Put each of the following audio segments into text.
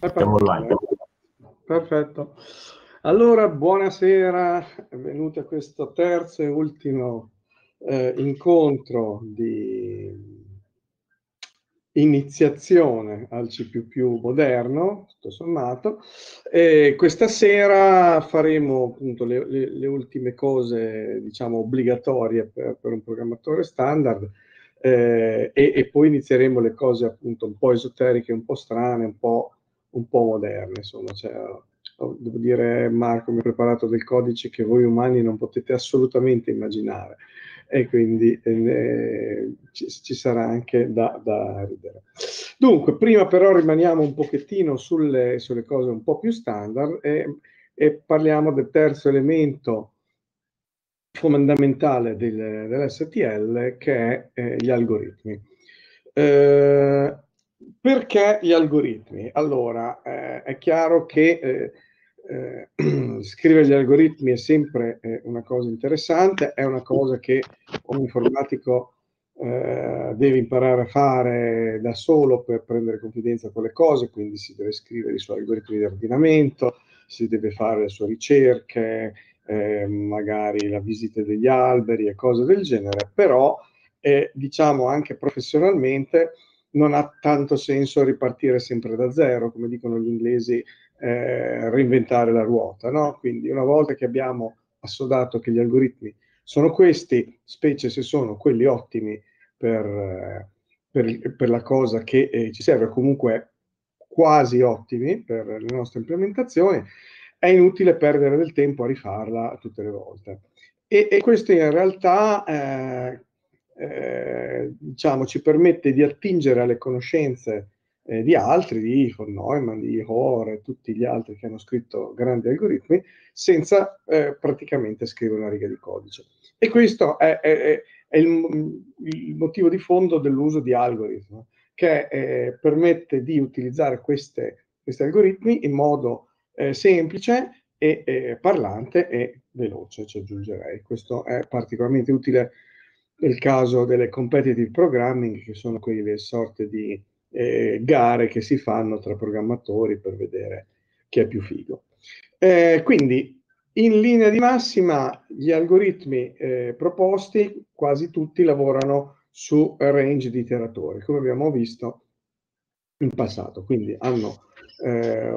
Siamo online. Perfetto. Allora, buonasera, benvenuti a questo terzo e ultimo eh, incontro di iniziazione al C moderno, tutto sommato. E questa sera faremo appunto le, le, le ultime cose, diciamo, obbligatorie per, per un programmatore standard. Eh, e, e, poi inizieremo le cose appunto un po' esoteriche, un po' strane, un po' un po' moderne, insomma, cioè, oh, devo dire Marco mi ha preparato del codice che voi umani non potete assolutamente immaginare e quindi eh, eh, ci, ci, sarà anche da, da, ridere. Dunque, prima però rimaniamo un pochettino sulle, sulle cose un po' più standard e, e parliamo del terzo elemento fondamentale del, dell'STL che è eh, gli algoritmi. Eh, perché gli algoritmi? Allora, eh, è chiaro che eh, eh, scrivere gli algoritmi è sempre eh, una cosa interessante, è una cosa che un informatico eh, deve imparare a fare da solo per prendere confidenza con le cose, quindi si deve scrivere i suoi algoritmi di ordinamento, si deve fare le sue ricerche, eh, magari la visita degli alberi e cose del genere, però diciamo anche professionalmente non ha tanto senso ripartire sempre da zero, come dicono gli inglesi, eh, reinventare la ruota. No? Quindi una volta che abbiamo assodato che gli algoritmi sono questi, specie se sono quelli ottimi per, eh, per, per la cosa che eh, ci serve, comunque quasi ottimi per le nostre implementazioni, è inutile perdere del tempo a rifarla tutte le volte. E, e questo in realtà eh, eh, diciamo, ci permette di attingere alle conoscenze eh, di altri, di von Neumann, di Hoare e tutti gli altri che hanno scritto grandi algoritmi, senza eh, praticamente scrivere una riga di codice. E questo è, è, è il, il, motivo di fondo dell'uso di algoritmi, che eh, permette di utilizzare queste, questi algoritmi in modo eh, semplice e parlante e veloce, ci aggiungerei. Questo è particolarmente utile nel caso delle competitive programming, che sono quelle sorte di eh, gare che si fanno tra programmatori per vedere chi è più figo. Eh, quindi, in linea di massima, gli algoritmi eh, proposti, quasi tutti lavorano su range di iteratori, come abbiamo visto in passato, quindi hanno eh,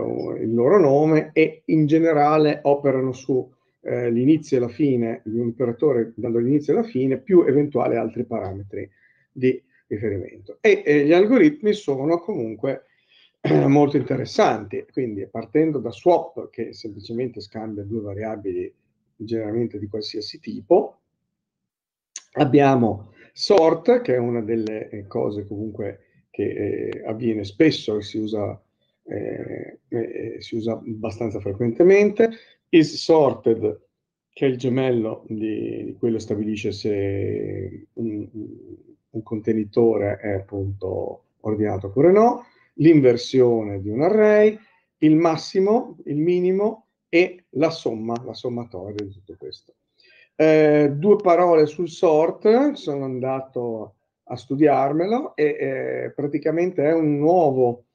il loro nome e in generale operano su eh, l'inizio e la fine di un operatore dando l'inizio e la fine più eventuali altri parametri di riferimento. E, e eh, gli algoritmi sono comunque eh, molto interessanti, quindi partendo da swap che semplicemente scambia due variabili generalmente di qualsiasi tipo, abbiamo sort che è una delle eh, cose comunque che eh, avviene spesso e si usa, eh, eh, si usa abbastanza frequentemente is sorted, che è il gemello di, di quello stabilisce se un, un contenitore è appunto ordinato oppure no, l'inversione di un array, il massimo, il minimo e la somma, la sommatoria di tutto questo. Eh, due parole sul sort, sono andato a studiarmelo e eh, praticamente è un nuovo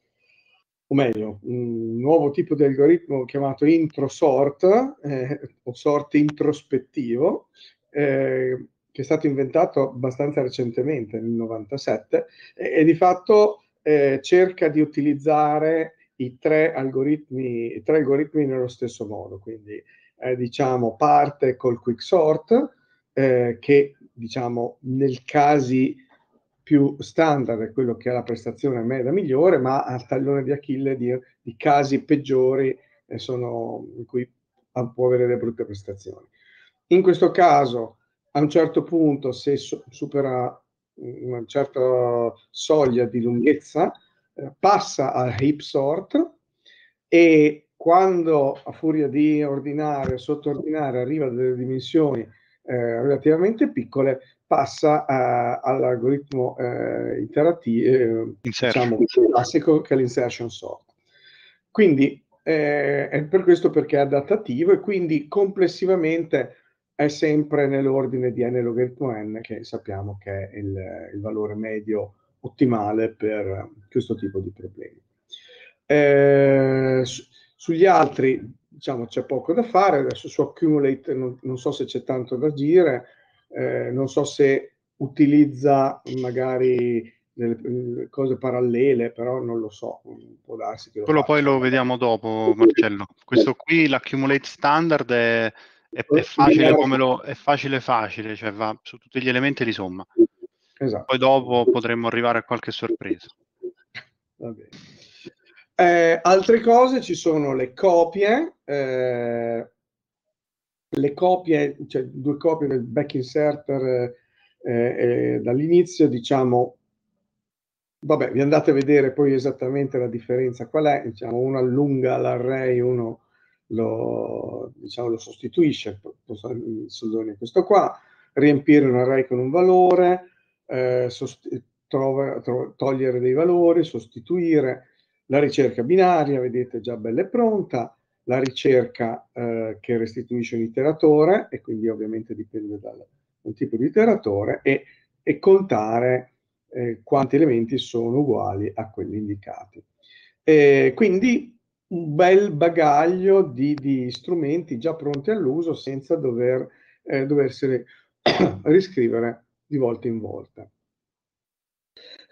o meglio, un nuovo tipo di algoritmo chiamato introsort, eh, o sort introspettivo, eh, che è stato inventato abbastanza recentemente, nel 97, e, e di fatto eh, cerca di utilizzare i tre algoritmi, i tre algoritmi nello stesso modo, quindi eh, diciamo parte col Quicksort, sort, eh, che diciamo nel casi più standard è quello che ha la prestazione media migliore, ma al tallone di Achille di, di casi peggiori eh, sono in cui può avere le brutte prestazioni. In questo caso, a un certo punto, se so, supera una certa soglia di lunghezza, eh, passa al hip sort e quando a furia di ordinare sottordinare, arriva a delle dimensioni eh, relativamente piccole, passa a, eh, all'algoritmo eh, iterativo, eh, diciamo, classico che è l'insertion sort. Quindi eh, è per questo perché è adattativo e quindi complessivamente è sempre nell'ordine di n logaritmo n, che sappiamo che è il, il valore medio ottimale per questo tipo di problemi. Eh, su, sugli altri, diciamo, c'è poco da fare, adesso su Accumulate non, non so se c'è tanto da dire, eh, non so se utilizza magari delle cose parallele, però non lo so, mm, può darsi che lo Quello faccia. poi lo vediamo dopo, Marcello. Questo qui, l'accumulate standard, è, è, è facile come lo... è facile facile, cioè va su tutti gli elementi di somma. Esatto. Poi dopo potremmo arrivare a qualche sorpresa. Eh, altre cose ci sono le copie, eh, le copie, cioè due copie del back inserter eh, eh, dall'inizio, diciamo, vabbè, vi andate a vedere poi esattamente la differenza qual è, diciamo, uno allunga l'array, uno lo, diciamo, lo sostituisce, mm, questo qua, riempire un array con un valore, eh, trova, tro togliere dei valori, sostituire, la ricerca binaria, vedete già bella e pronta, la ricerca eh, che restituisce un iteratore, e quindi ovviamente dipende dal, dal tipo di iteratore, e, e contare eh, quanti elementi sono uguali a quelli indicati. E quindi un bel bagaglio di, di strumenti già pronti all'uso senza dover, eh, doversi riscrivere di volta in volta.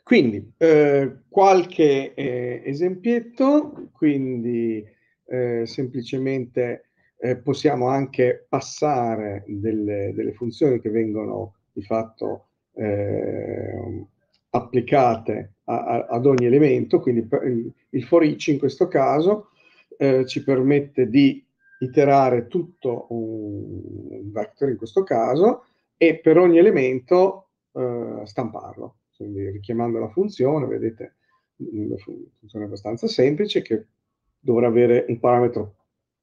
Quindi, eh, qualche eh, esempietto, quindi eh, semplicemente eh, possiamo anche passare delle, delle, funzioni che vengono di fatto eh, applicate a, a, ad ogni elemento, quindi il for each in questo caso eh, ci permette di iterare tutto un vector in questo caso e per ogni elemento eh, stamparlo, quindi richiamando la funzione, vedete mm, una funzione abbastanza semplice che dovrà avere un parametro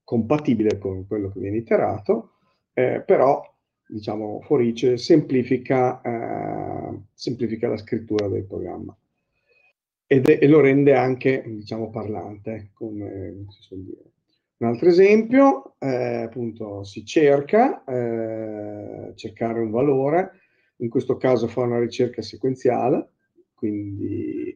compatibile con quello che viene iterato, eh, però diciamo, Forice semplifica, eh, semplifica, la scrittura del programma Ed è, e lo rende anche diciamo, parlante, come si suol dire. Un altro esempio, eh, appunto, si cerca, eh, cercare un valore, in questo caso fa una ricerca sequenziale, quindi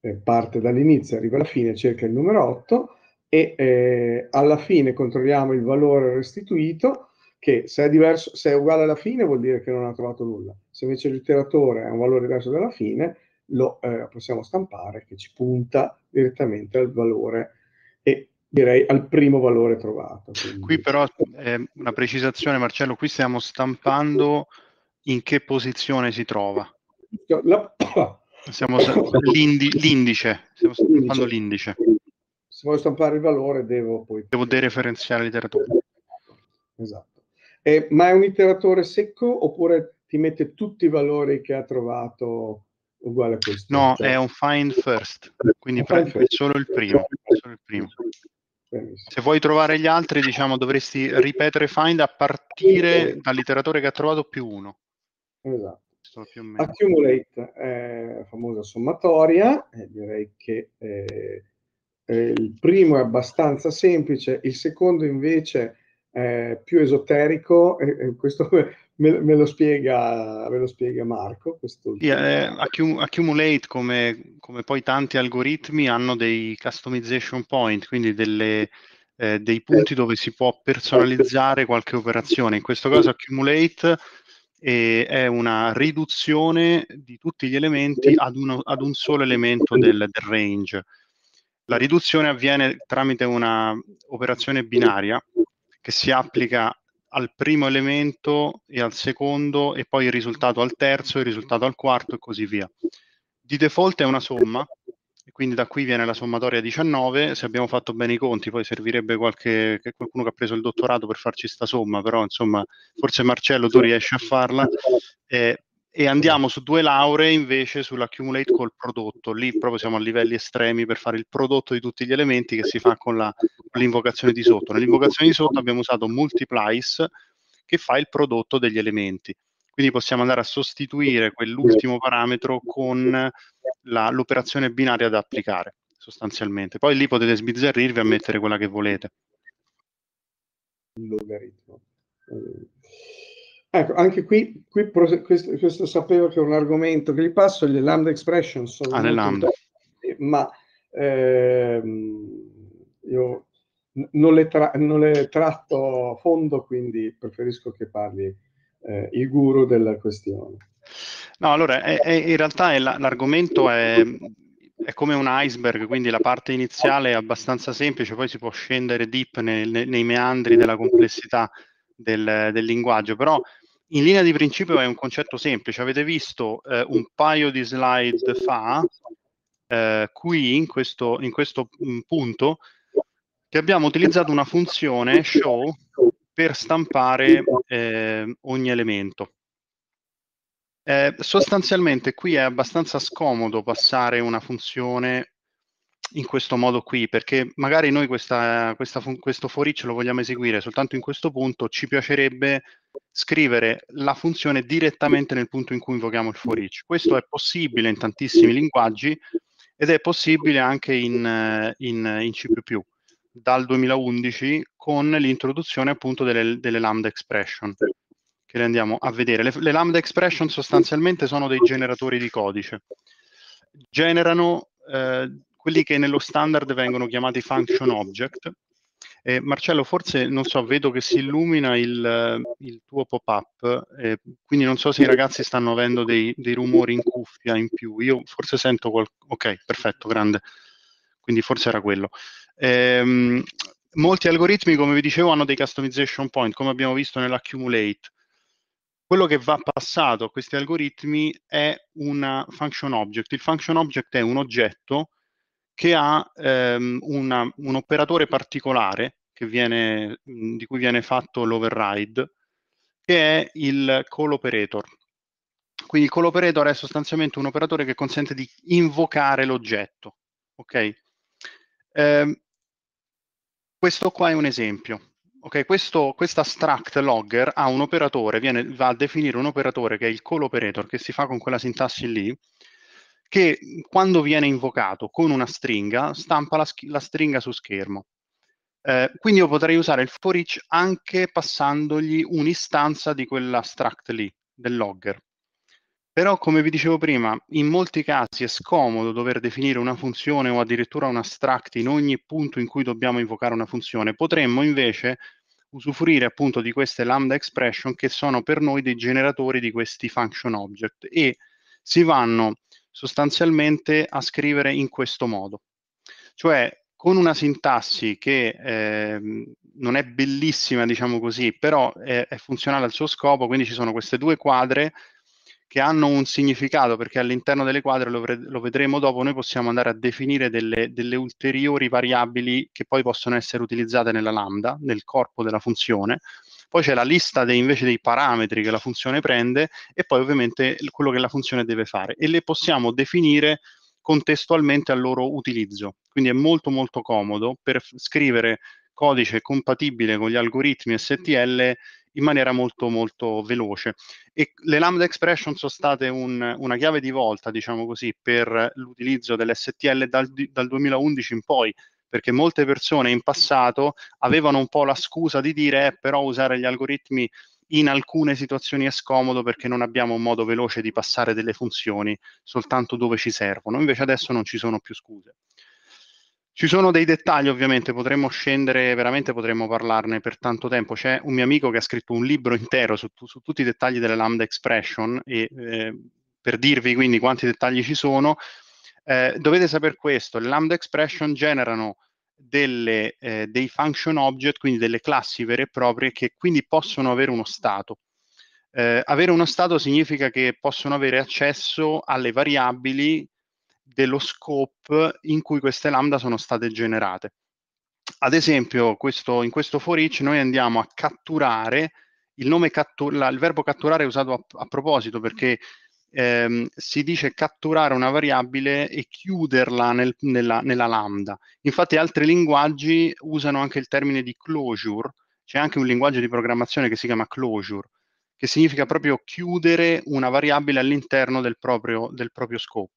eh, parte dall'inizio, arriva alla fine, cerca il numero 8, e eh, alla fine controlliamo il valore restituito che se è, diverso, se è uguale alla fine vuol dire che non ha trovato nulla. Se invece l'iteratore ha un valore diverso dalla fine, lo eh, possiamo stampare che ci punta direttamente al valore e direi al primo valore trovato. Quindi. Qui però eh, una precisazione Marcello, qui stiamo stampando in che posizione si trova. La... Stiamo l'indice, stiamo stampando l'indice se voglio stampare il valore devo poi... Devo dereferenziare l'iteratore. Esatto. Eh, ma è un iteratore secco oppure ti mette tutti i valori che ha trovato uguale a questo? No, cioè... è un find first, quindi un find first. Solo, il primo, solo il primo. Se vuoi trovare gli altri, diciamo, dovresti ripetere find a partire dall'iteratore che ha trovato più uno. Esatto. Accumulate è eh, la famosa sommatoria, eh, direi che eh, eh, il primo è abbastanza semplice, il secondo invece è più esoterico, e, e questo me, me, lo spiega, me, lo spiega, Marco. Questo... Yeah, eh, accumulate, come, come, poi tanti algoritmi, hanno dei customization point, quindi delle, eh, dei punti eh. dove si può personalizzare qualche operazione. In questo caso Accumulate eh, è una riduzione di tutti gli elementi ad, uno, ad un solo elemento del, del range. La riduzione avviene tramite un'operazione binaria che si applica al primo elemento e al secondo e poi il risultato al terzo, il risultato al quarto e così via. Di default è una somma, e quindi da qui viene la sommatoria 19, se abbiamo fatto bene i conti, poi servirebbe qualche, qualcuno che ha preso il dottorato per farci sta somma, però insomma forse Marcello tu riesci a farla, eh, e andiamo su due lauree invece sull'accumulate col prodotto. Lì proprio siamo a livelli estremi per fare il prodotto di tutti gli elementi che si fa con, la, con l'invocazione di sotto. Nell'invocazione di sotto abbiamo usato multiplies che fa il prodotto degli elementi. Quindi possiamo andare a sostituire quell'ultimo parametro con la, l'operazione binaria da applicare, sostanzialmente. Poi lì potete sbizzarrirvi a mettere quella che volete. Logaritmo. Eh, Ecco, anche qui, qui questo, questo, sapevo che è un argomento che gli passo, le lambda expressions sono... Ah, le lambda. Ma ehm, io non le, tra, non le, tratto a fondo, quindi preferisco che parli eh, il guru della questione. No, allora, è, è, in realtà è la, l'argomento è, è come un iceberg, quindi la parte iniziale è abbastanza semplice, poi si può scendere deep nel, nei meandri della complessità del, del linguaggio, però in linea di principio è un concetto semplice. Avete visto eh, un paio di slide fa, eh, qui in questo, in questo mm, punto, che abbiamo utilizzato una funzione show per stampare eh, ogni elemento. Eh, sostanzialmente qui è abbastanza scomodo passare una funzione in questo modo qui, perché magari noi questa, questa, questo for each lo vogliamo eseguire soltanto in questo punto, ci piacerebbe scrivere la funzione direttamente nel punto in cui invochiamo il for each. Questo è possibile in tantissimi linguaggi ed è possibile anche in, in, in C++ dal 2011 con l'introduzione appunto delle, delle, lambda expression che le andiamo a vedere. Le, le lambda expression sostanzialmente sono dei generatori di codice. Generano eh, quelli che nello standard vengono chiamati function object. Eh, Marcello, forse non so, vedo che si illumina il, il tuo pop-up, eh, quindi non so se i ragazzi stanno avendo dei, dei, rumori in cuffia in più. Io forse sento qualcosa. Ok, perfetto, grande. Quindi forse era quello. Eh, molti algoritmi, come vi dicevo, hanno dei customization point, come abbiamo visto nell'accumulate. Quello che va passato a questi algoritmi è una function object. Il function object è un oggetto che ha ehm, una, un operatore particolare viene, mm, di cui viene fatto l'override, che è il call operator. Quindi il call operator è sostanzialmente un operatore che consente di invocare l'oggetto. Okay? Eh, questo qua è un esempio. Okay, questo quest abstract logger ha un operatore, viene, va a definire un operatore che è il call operator, che si fa con quella sintassi lì, che quando viene invocato con una stringa stampa la, la stringa su schermo. Eh, quindi io potrei usare il for each anche passandogli un'istanza di quell'abstract lì, del logger. Però, come vi dicevo prima, in molti casi è scomodo dover definire una funzione o addirittura un abstract in ogni punto in cui dobbiamo invocare una funzione. Potremmo invece usufruire appunto di queste lambda expression che sono per noi dei generatori di questi function object e si vanno sostanzialmente a scrivere in questo modo. Cioè con una sintassi che eh, non è bellissima, diciamo così, però è, è funzionale al suo scopo, quindi ci sono queste due quadre che hanno un significato, perché all'interno delle quadre, lo, lo, vedremo dopo, noi possiamo andare a definire delle, delle, ulteriori variabili che poi possono essere utilizzate nella lambda, nel corpo della funzione, poi c'è la lista dei, invece dei parametri che la funzione prende e poi ovviamente quello che la funzione deve fare e le possiamo definire contestualmente al loro utilizzo. Quindi è molto molto comodo per scrivere codice compatibile con gli algoritmi STL in maniera molto molto veloce. E le Lambda Expression sono state un, una chiave di volta, diciamo così, per l'utilizzo dell'STL dal, dal 2011 in poi, perché molte persone in passato avevano un po' la scusa di dire eh, però usare gli algoritmi in alcune situazioni è scomodo perché non abbiamo un modo veloce di passare delle funzioni soltanto dove ci servono, invece adesso non ci sono più scuse. Ci sono dei dettagli ovviamente, potremmo scendere, veramente potremmo parlarne per tanto tempo. C'è un mio amico che ha scritto un libro intero su, su tutti i dettagli delle lambda expression e eh, per dirvi quindi quanti dettagli ci sono, eh, dovete sapere questo, le lambda expression generano delle, eh, dei function object, quindi delle classi vere e proprie che quindi possono avere uno stato. Eh, avere uno stato significa che possono avere accesso alle variabili dello scope in cui queste lambda sono state generate. Ad esempio, questo, in questo for each noi andiamo a catturare, il, cattura, il verbo catturare è usato a, a proposito perché ehm, si dice catturare una variabile e chiuderla nel, nella, nella, lambda. Infatti altri linguaggi usano anche il termine di closure, c'è anche un linguaggio di programmazione che si chiama closure, che significa proprio chiudere una variabile all'interno del proprio, del proprio scope.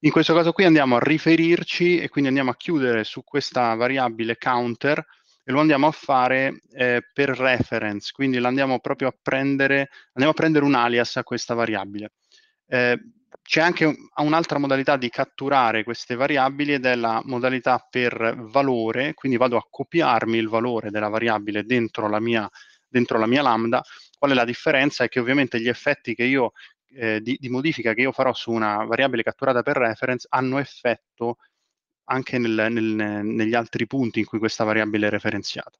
In questo caso qui andiamo a riferirci e quindi andiamo a chiudere su questa variabile counter e lo andiamo a fare eh, per reference, quindi andiamo proprio a prendere, andiamo a prendere un alias a questa variabile. Eh, c'è anche un, un'altra modalità di catturare queste variabili ed è la modalità per valore, quindi vado a copiarmi il valore della variabile dentro la mia, dentro la mia lambda. Qual è la differenza? È che ovviamente gli effetti che io, eh, di, di, modifica che io farò su una variabile catturata per reference hanno effetto anche nel, nel, negli altri punti in cui questa variabile è referenziata.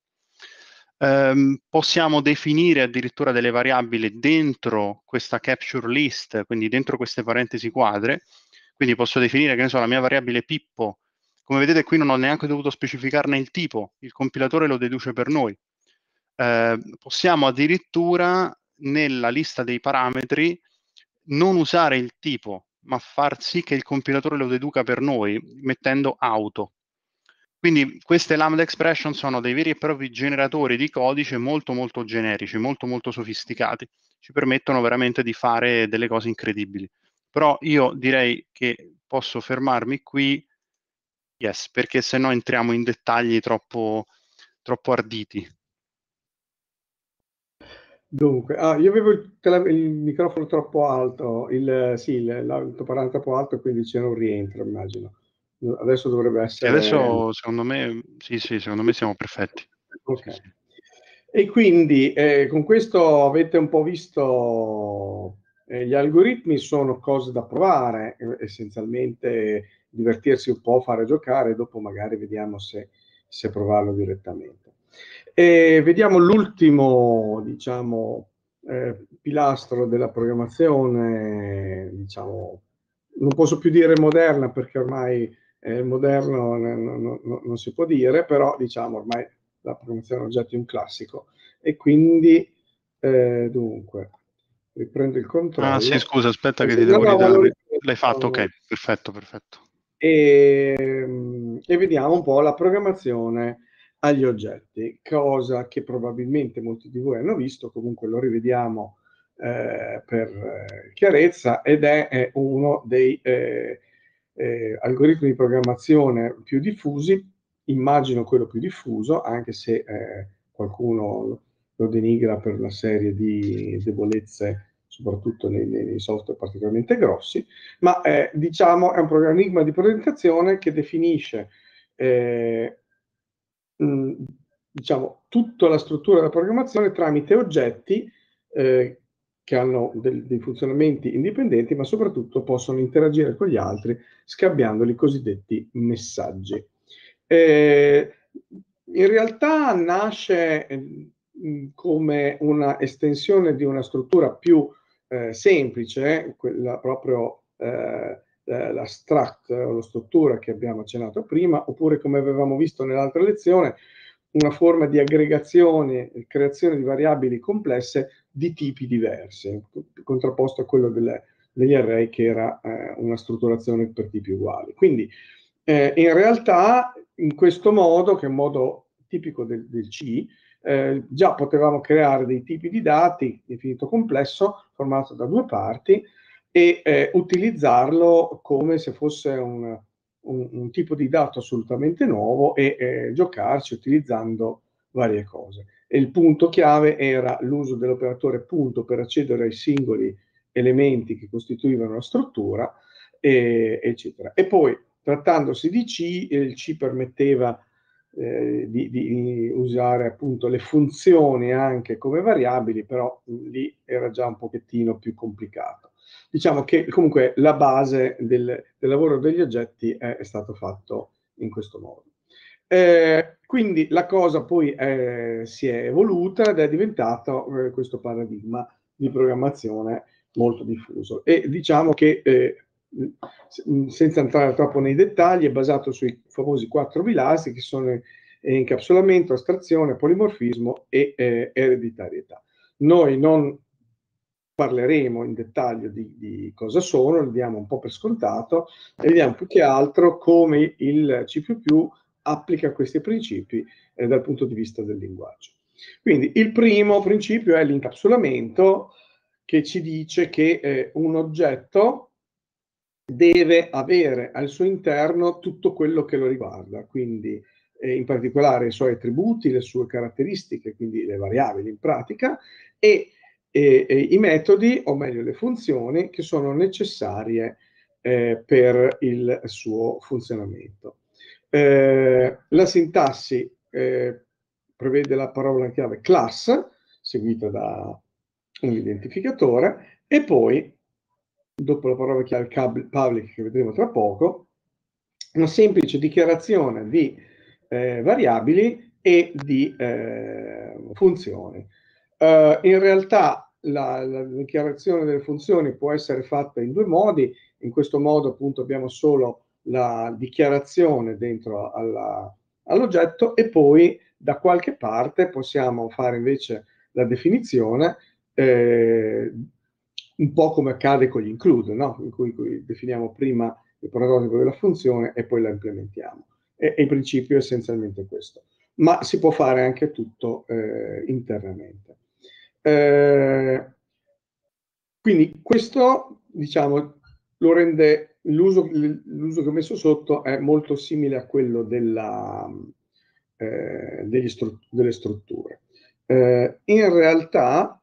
Um, possiamo definire addirittura delle variabili dentro questa capture list, quindi dentro queste parentesi quadre, quindi posso definire, che ne so, la mia variabile Pippo, come vedete qui non ho neanche dovuto specificarne il tipo, il compilatore lo deduce per noi. Uh, possiamo addirittura nella lista dei parametri non usare il tipo, ma far sì che il compilatore lo deduca per noi, mettendo auto. Quindi queste lambda expression sono dei veri e propri generatori di codice molto molto generici, molto molto sofisticati, ci permettono veramente di fare delle cose incredibili. Però io direi che posso fermarmi qui, yes, perché se no entriamo in dettagli troppo, troppo arditi. Dunque, ah, io avevo il, il, microfono troppo alto, il, sì, l'altoparlante troppo alto, quindi c'era un rientro, immagino. Adesso dovrebbe essere... E adesso secondo me, sì, sì, secondo me siamo perfetti. Okay. Sì, sì. E quindi eh, con questo avete un po' visto eh, gli algoritmi sono cose da provare, eh, essenzialmente divertirsi un po', fare giocare, dopo magari vediamo se, se provarlo direttamente. E vediamo l'ultimo, diciamo, eh, pilastro della programmazione, diciamo, non posso più dire moderna perché ormai eh, moderno non, non, non si può dire, però diciamo ormai la programmazione oggetti è un classico. E quindi, eh, dunque, riprendo il controllo. Ah sì, scusa, aspetta che ti devo ridare. L'hai fatto, diciamo ok, perfetto, perfetto. E, ehm, e, vediamo un po' la programmazione agli oggetti, cosa che probabilmente molti di voi hanno visto, comunque lo rivediamo eh, per eh, chiarezza ed è, è uno dei eh, eh, algoritmi di programmazione più diffusi, immagino quello più diffuso, anche se eh, qualcuno lo denigra per una serie di debolezze, soprattutto nei, nei software particolarmente grossi, ma eh, diciamo è un programma di presentazione che definisce mh, eh, mm, diciamo, tutta la struttura della programmazione tramite oggetti eh, che hanno de- dei funzionamenti indipendenti, ma soprattutto possono interagire con gli altri scambiando i cosiddetti messaggi. Eh, in realtà nasce mm, come una estensione di una struttura più eh, semplice, quella proprio eh, eh, la struct, la struttura che abbiamo accennato prima, oppure come avevamo visto nell'altra lezione, una forma di aggregazione e creazione di variabili complesse di tipi diversi, contrapposto a quello delle, degli array che era eh, una strutturazione per tipi uguali. Quindi eh, in realtà in questo modo, che è un modo tipico del, del C, eh, già potevamo creare dei tipi di dati definito complesso, formato da due parti, e eh, utilizzarlo come se fosse un un, un tipo di dato assolutamente nuovo e eh, giocarci utilizzando varie cose. E il punto chiave era l'uso dell'operatore punto per accedere ai singoli elementi che costituivano la struttura, e, eccetera. E poi, trattandosi di C, il C permetteva eh, di, di, usare appunto le funzioni anche come variabili, però lì era già un pochettino più complicato diciamo che comunque la base del, del lavoro degli oggetti è, è, stato fatto in questo modo. Eh, quindi la cosa poi è, eh, si è evoluta ed è diventato eh, questo paradigma di programmazione molto diffuso e diciamo che eh, senza entrare troppo nei dettagli è basato sui famosi quattro pilastri che sono eh, incapsulamento, astrazione, polimorfismo e eh, ereditarietà. Noi non parleremo in dettaglio di, di cosa sono, li diamo un po' per scontato e vediamo più che altro come il C++ applica questi principi eh, dal punto di vista del linguaggio. Quindi il primo principio è l'incapsulamento che ci dice che eh, un oggetto deve avere al suo interno tutto quello che lo riguarda, quindi eh, in particolare i suoi attributi, le sue caratteristiche, quindi le variabili in pratica, e e, e i metodi, o meglio le funzioni, che sono necessarie eh, per il suo funzionamento. Eh, la sintassi eh, prevede la parola chiave class, seguita da un identificatore, e poi, dopo la parola chiave public che vedremo tra poco, una semplice dichiarazione di eh, variabili e di eh, funzioni. Eh, in realtà la, la, dichiarazione delle funzioni può essere fatta in due modi, in questo modo appunto abbiamo solo la dichiarazione dentro alla, all'oggetto e poi da qualche parte possiamo fare invece la definizione, eh, un po' come accade con gli include, no? in cui, cui definiamo prima il prototipo della funzione e poi la implementiamo. E, e in principio è essenzialmente questo. Ma si può fare anche tutto eh, internamente. Eh, quindi questo, diciamo, lo rende l'uso, che ho messo sotto è molto simile a quello della, eh, stru delle strutture. Eh, in realtà,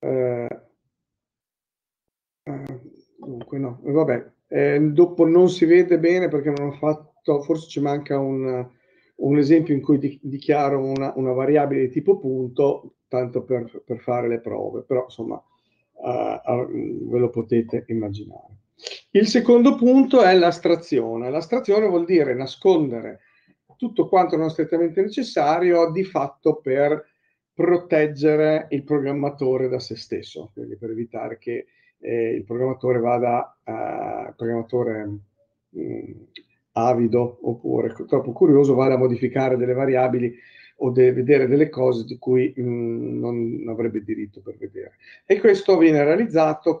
eh, eh, dunque no, vabbè, dopo non si vede bene perché non ho fatto, forse ci manca un un esempio in cui dichiaro una, una, variabile di tipo punto, tanto per, per fare le prove, però insomma uh, ve lo potete immaginare. Il secondo punto è l'astrazione. L'astrazione vuol dire nascondere tutto quanto non strettamente necessario di fatto per proteggere il programmatore da se stesso, quindi per evitare che eh, il programmatore vada, uh, programmatore mh, mm, avido oppure troppo curioso vale a modificare delle variabili o de- vedere delle cose di cui mh, mhmm, non avrebbe diritto per vedere. E questo viene realizzato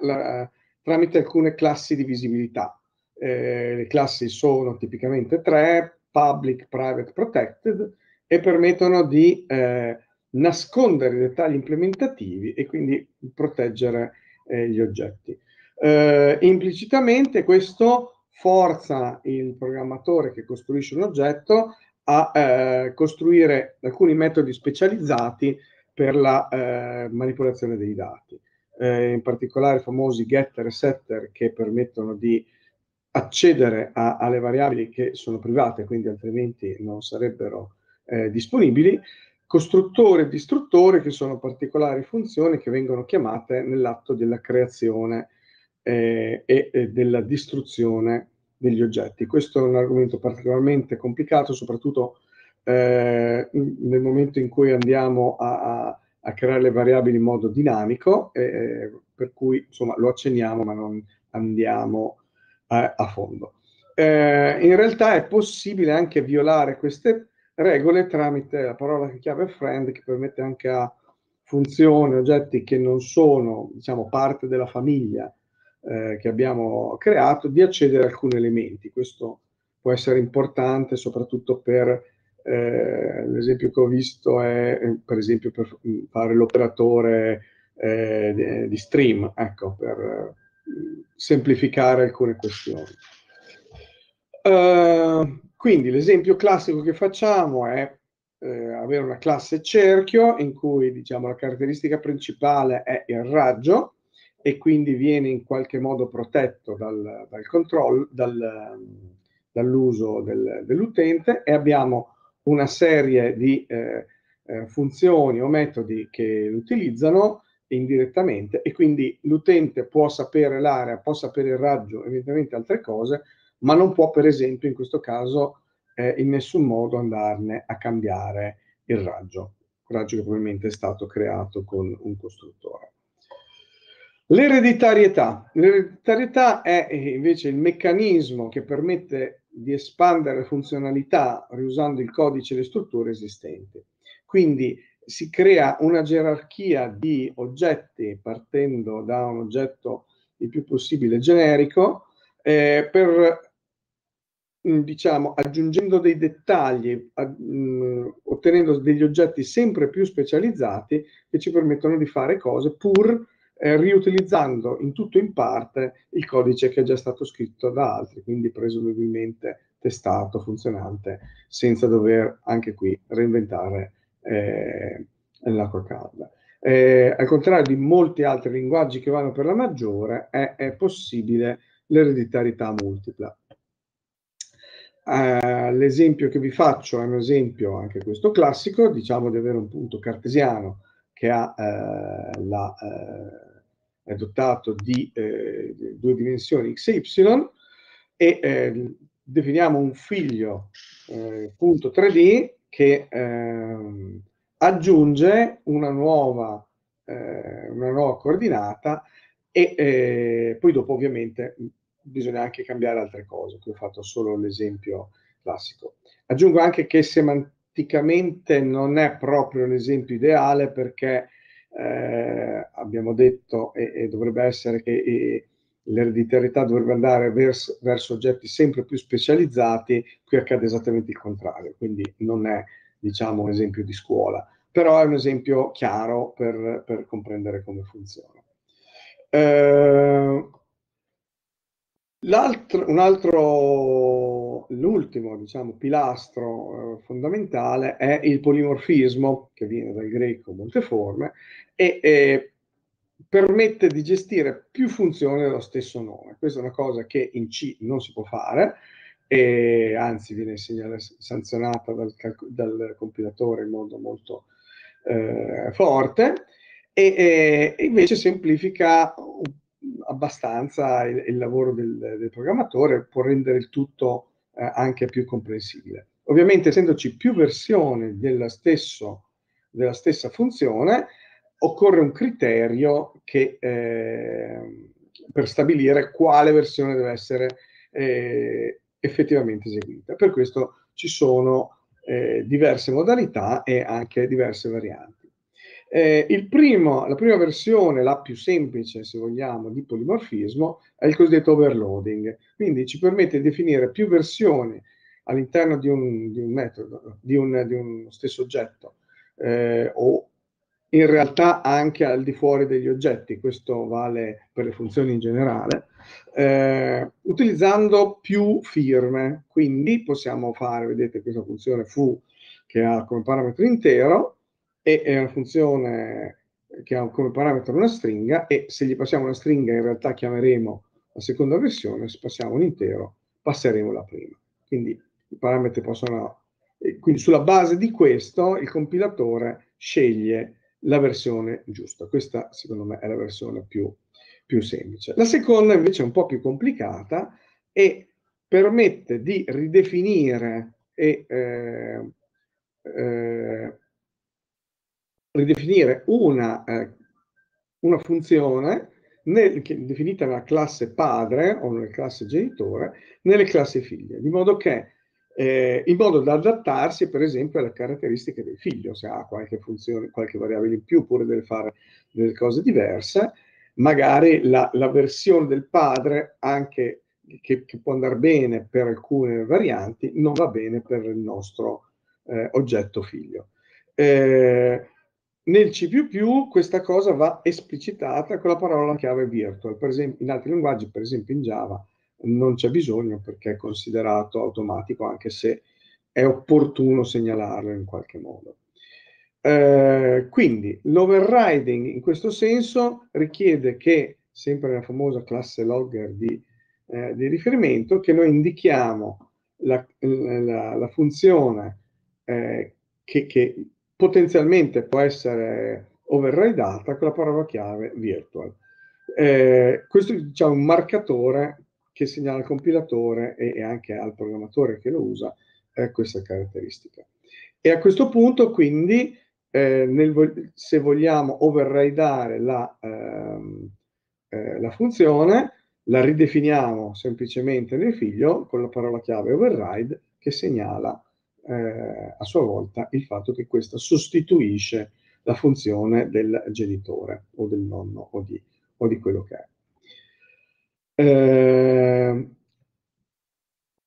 la, tramite alcune classi di visibilità. Eh, le classi sono tipicamente tre, public, private, protected, e permettono di eh, nascondere i dettagli implementativi e quindi proteggere eh, gli oggetti. Eh, implicitamente questo forza il programmatore che costruisce un oggetto a eh, costruire alcuni metodi specializzati per la eh, manipolazione dei dati, eh, in particolare i famosi getter e setter che permettono di accedere a, alle variabili che sono private, quindi altrimenti non sarebbero eh, disponibili, costruttore e distruttore che sono particolari funzioni che vengono chiamate nell'atto della creazione eh, e, della distruzione degli oggetti. Questo è un argomento particolarmente complicato, soprattutto eh, nel momento in cui andiamo a, a, a, creare le variabili in modo dinamico, eh, eh, per cui insomma lo accenniamo ma non andiamo a, a fondo. Eh, in realtà è possibile anche violare queste regole tramite la parola chiave friend che permette anche a funzioni, oggetti che non sono diciamo, parte della famiglia eh, che abbiamo creato di accedere a alcuni elementi. Questo può essere importante soprattutto per eh, l'esempio che ho visto è eh, per esempio per fare l'operatore eh, di stream, ecco, per eh, semplificare alcune questioni. Uh, quindi l'esempio classico che facciamo è eh, avere una classe cerchio in cui diciamo, la caratteristica principale è il raggio e quindi viene in qualche modo protetto dal, dal controllo, dal, dall'uso del, dell'utente e abbiamo una serie di eh, eh funzioni o metodi che utilizzano indirettamente e quindi l'utente può sapere l'area, può sapere il raggio, evidentemente altre cose, ma non può per esempio in questo caso eh, in nessun modo andarne a cambiare il raggio, raggio che probabilmente è stato creato con un costruttore. L'ereditarietà. L'ereditarietà è eh, invece il meccanismo che permette di espandere le funzionalità riusando il codice e le strutture esistenti. Quindi si crea una gerarchia di oggetti partendo da un oggetto il più possibile generico eh, per mm, diciamo aggiungendo dei dettagli ad, mh, mm, ottenendo degli oggetti sempre più specializzati che ci permettono di fare cose pur eh, riutilizzando in tutto o in parte il codice che è già stato scritto da altri, quindi presumibilmente testato, funzionante, senza dover anche qui reinventare eh, l'acqua calda. Eh, al contrario di molti altri linguaggi che vanno per la maggiore, è, è possibile l'ereditarietà multipla. Uh, l'esempio che vi faccio è un esempio anche questo classico, diciamo di avere un punto cartesiano che ha, eh, la, eh, è dotato di eh, due dimensioni x e y e eh, definiamo un figlio eh, punto 3D che ehm, aggiunge una nuova, una nuova coordinata e poi dopo ovviamente bisogna anche cambiare altre cose, qui ho fatto solo l'esempio classico. Aggiungo anche che se man- praticamente non è proprio l'esempio ideale perché eh, abbiamo detto e, e, dovrebbe essere che e, l'ereditarietà dovrebbe andare verso, verso, oggetti sempre più specializzati, qui accade esattamente il contrario, quindi non è diciamo un esempio di scuola, però è un esempio chiaro per, per comprendere come funziona. Eh, L'altro, un altro, l'ultimo diciamo, pilastro eh, fondamentale è il polimorfismo, che viene dal greco molte forme, e eh, permette di gestire più funzioni dello stesso nome. Questa è una cosa che in C non si può fare, e anzi viene sanzionata dal, dal compilatore in modo molto eh, forte, e, e invece semplifica un po' abbastanza il, il lavoro del, del, programmatore, può rendere il tutto eh, anche più comprensibile. Ovviamente essendoci più versioni della, stesso, della stessa funzione, occorre un criterio che, eh, per stabilire quale versione deve essere eh, effettivamente eseguita. Per questo ci sono eh, diverse modalità e anche diverse varianti. Eh, primo, la prima versione, la più semplice se vogliamo, di polimorfismo è il cosiddetto overloading, quindi ci permette di definire più versioni all'interno di un, di un metodo, di, un, di uno stesso oggetto eh, o in realtà anche al di fuori degli oggetti, questo vale per le funzioni in generale, eh, utilizzando più firme, quindi possiamo fare, vedete questa funzione foo che ha come parametro intero, e è eh, una funzione eh, che ha come parametro una stringa e se gli passiamo una stringa in realtà chiameremo la seconda versione, se passiamo un intero passeremo la prima. Quindi i parametri possono... Eh, quindi sulla base di questo il compilatore sceglie la versione giusta. Questa secondo me è la versione più, più semplice. La seconda invece è un po' più complicata e permette di ridefinire e eh, eh, ridefinire una, eh, una funzione nel, definita nella classe padre o nella classe genitore, nelle classi figlie, di modo che eh, in modo da adattarsi per esempio alle caratteristiche del figlio, se ha qualche funzione, qualche variabile in più, oppure deve fare delle cose diverse, magari la, la versione del padre, anche che, che, può andare bene per alcune varianti, non va bene per il nostro eh, oggetto figlio. Eh, nel C++ questa cosa va esplicitata con la parola chiave virtual, per esempio in altri linguaggi, per esempio in Java, non c'è bisogno perché è considerato automatico, anche se è opportuno segnalarlo in qualche modo. Eh, quindi l'overriding in questo senso richiede che, sempre nella famosa classe logger di, eh, di riferimento, che noi indichiamo la, la, la funzione eh, che, che, potenzialmente può essere overridata con la parola chiave virtual. Eh, questo è diciamo, un marcatore che segnala al compilatore e, e anche al programmatore che lo usa eh, questa caratteristica. E a questo punto, quindi, eh, nel, se vogliamo overridare la, ehm, eh, la funzione, la ridefiniamo semplicemente nel figlio con la parola chiave override che segnala eh, a sua volta il fatto che questa sostituisce la funzione del genitore o del nonno o di, o di quello che è. Eh,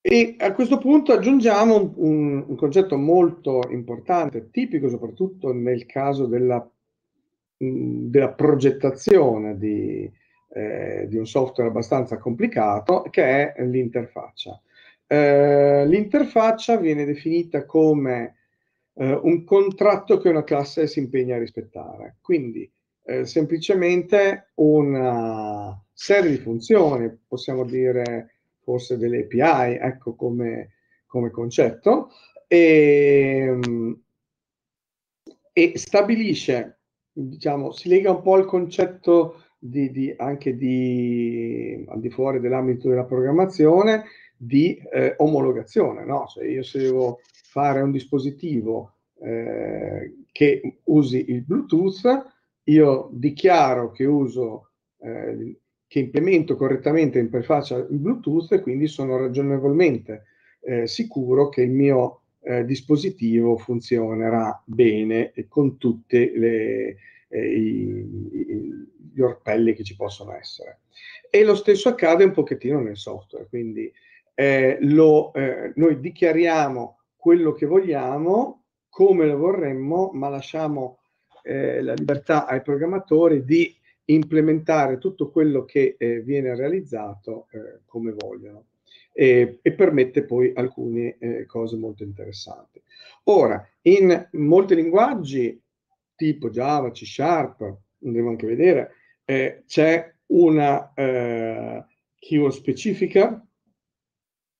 e a questo punto aggiungiamo un, un, un, concetto molto importante, tipico soprattutto nel caso della, mh, mm, della progettazione di, eh, di, un software abbastanza complicato, che è l'interfaccia. Eh, l'interfaccia viene definita come eh, un contratto che una classe si impegna a rispettare, quindi eh, semplicemente una serie di funzioni, possiamo dire forse delle API, ecco come, come concetto, e, ehm, e stabilisce, diciamo, si lega un po' al concetto di, di, anche di, al di fuori dell'ambito della programmazione, di eh, omologazione. No? Se cioè, io se devo fare un dispositivo eh, che usi il Bluetooth, io dichiaro che uso, eh, che implemento correttamente in prefaccia il Bluetooth e quindi sono ragionevolmente eh, sicuro che il mio eh, dispositivo funzionerà bene e con tutti le, eh, gli orpelli che ci possono essere. E lo stesso accade un pochettino nel software, quindi eh, lo, eh, noi dichiariamo quello che vogliamo, come lo vorremmo, ma lasciamo eh, la libertà ai programmatori di implementare tutto quello che eh, viene realizzato eh, come vogliono e, e, permette poi alcune eh, cose molto interessanti. Ora, in molti linguaggi tipo Java, C Sharp, andremo anche a vedere, c'è una keyword specifica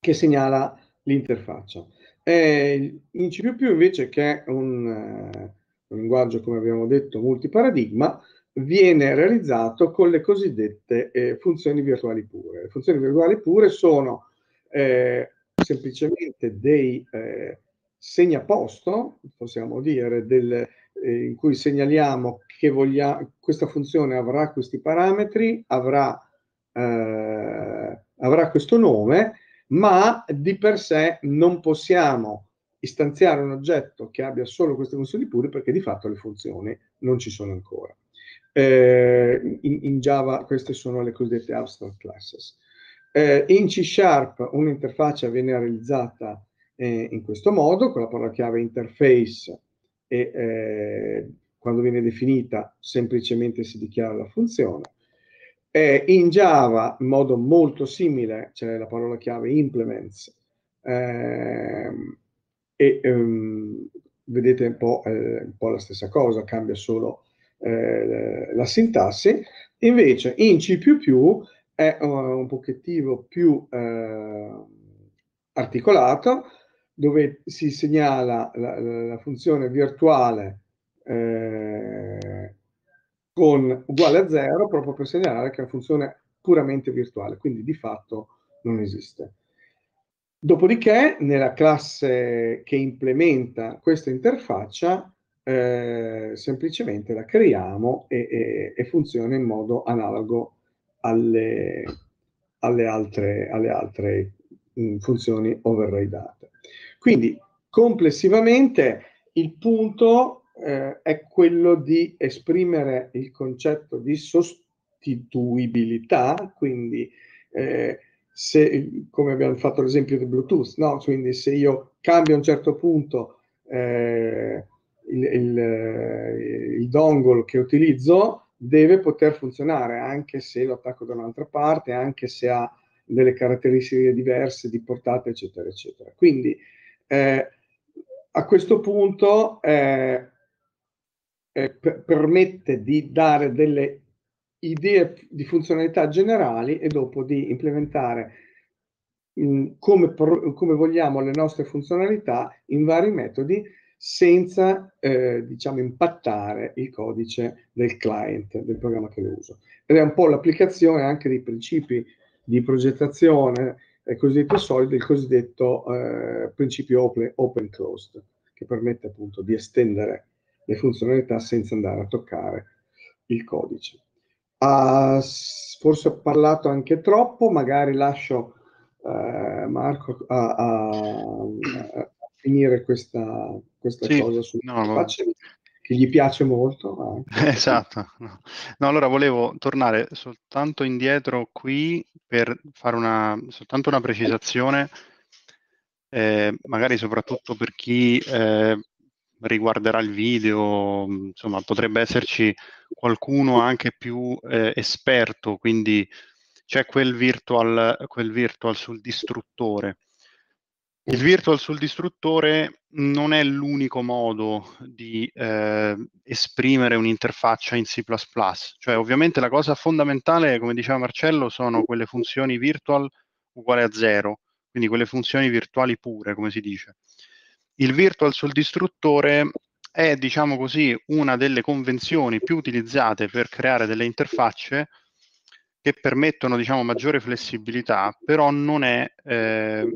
che segnala l'interfaccia. Eh, in C++ invece che è un, eh, un linguaggio, come abbiamo detto, multiparadigma, viene realizzato con le cosiddette eh, funzioni virtuali pure. Le funzioni virtuali pure sono eh, semplicemente dei eh, segnaposto, possiamo dire, del, eh, in cui segnaliamo che voglia, questa funzione avrà questi parametri, avrà, eh, avrà questo nome ma di per sé non possiamo istanziare un oggetto che abbia solo queste funzioni pure perché di fatto le funzioni non ci sono ancora. Eh, in, in, Java queste sono le cosiddette abstract classes. Eh, in C Sharp un'interfaccia viene realizzata eh, in questo modo, con la parola chiave interface e eh, quando viene definita semplicemente si dichiara la funzione. Eh, in Java, in modo molto simile, c'è cioè la parola chiave implements, ehm, e ehm, vedete un po', eh, un po', la stessa cosa, cambia solo eh, la sintassi. Invece in C++ è uh, un pochettino più eh, articolato, dove si segnala la, la funzione virtuale eh, con uguale a zero proprio per segnalare che è una funzione puramente virtuale, quindi di fatto non esiste. Dopodiché, nella classe che implementa questa interfaccia, eh, semplicemente la creiamo e, e, e, funziona in modo analogo alle, alle altre, alle altre mh, mm, funzioni overridate. Quindi, complessivamente, il punto eh, è quello di esprimere il concetto di sostituibilità, quindi eh, se, come abbiamo fatto l'esempio di Bluetooth, no? quindi se io cambio a un certo punto eh, il, il, eh, il dongle che utilizzo, deve poter funzionare anche se lo attacco da un'altra parte, anche se ha delle caratteristiche diverse di portata, eccetera, eccetera. Quindi eh, a questo punto eh, eh, permette di dare delle idee di funzionalità generali e dopo di implementare mh, mm, come, pro, come, vogliamo le nostre funzionalità in vari metodi senza eh, diciamo impattare il codice del client del programma che lo uso ed è un po' l'applicazione anche dei principi di progettazione eh, cosiddetto solido il cosiddetto eh, principio open, open closed che permette appunto di estendere le funzionalità senza andare a toccare il codice. Ah, forse ho parlato anche troppo, magari lascio eh, Marco a, a, a, finire questa, questa sì, cosa su no, lo... che gli piace molto. Anche. Esatto. No. no. allora volevo tornare soltanto indietro qui per fare una, soltanto una precisazione. Eh, magari soprattutto per chi eh, riguarderà il video, insomma potrebbe esserci qualcuno anche più eh, esperto, quindi c'è quel virtual, quel virtual sul distruttore. Il virtual sul distruttore non è l'unico modo di eh, esprimere un'interfaccia in C++, cioè ovviamente la cosa fondamentale, come diceva Marcello, sono quelle funzioni virtual uguale a zero, quindi quelle funzioni virtuali pure, come si dice. Il Virtual sul Distruttore è, diciamo così, una delle convenzioni più utilizzate per creare delle interfacce che permettono, diciamo, maggiore flessibilità, però non è eh,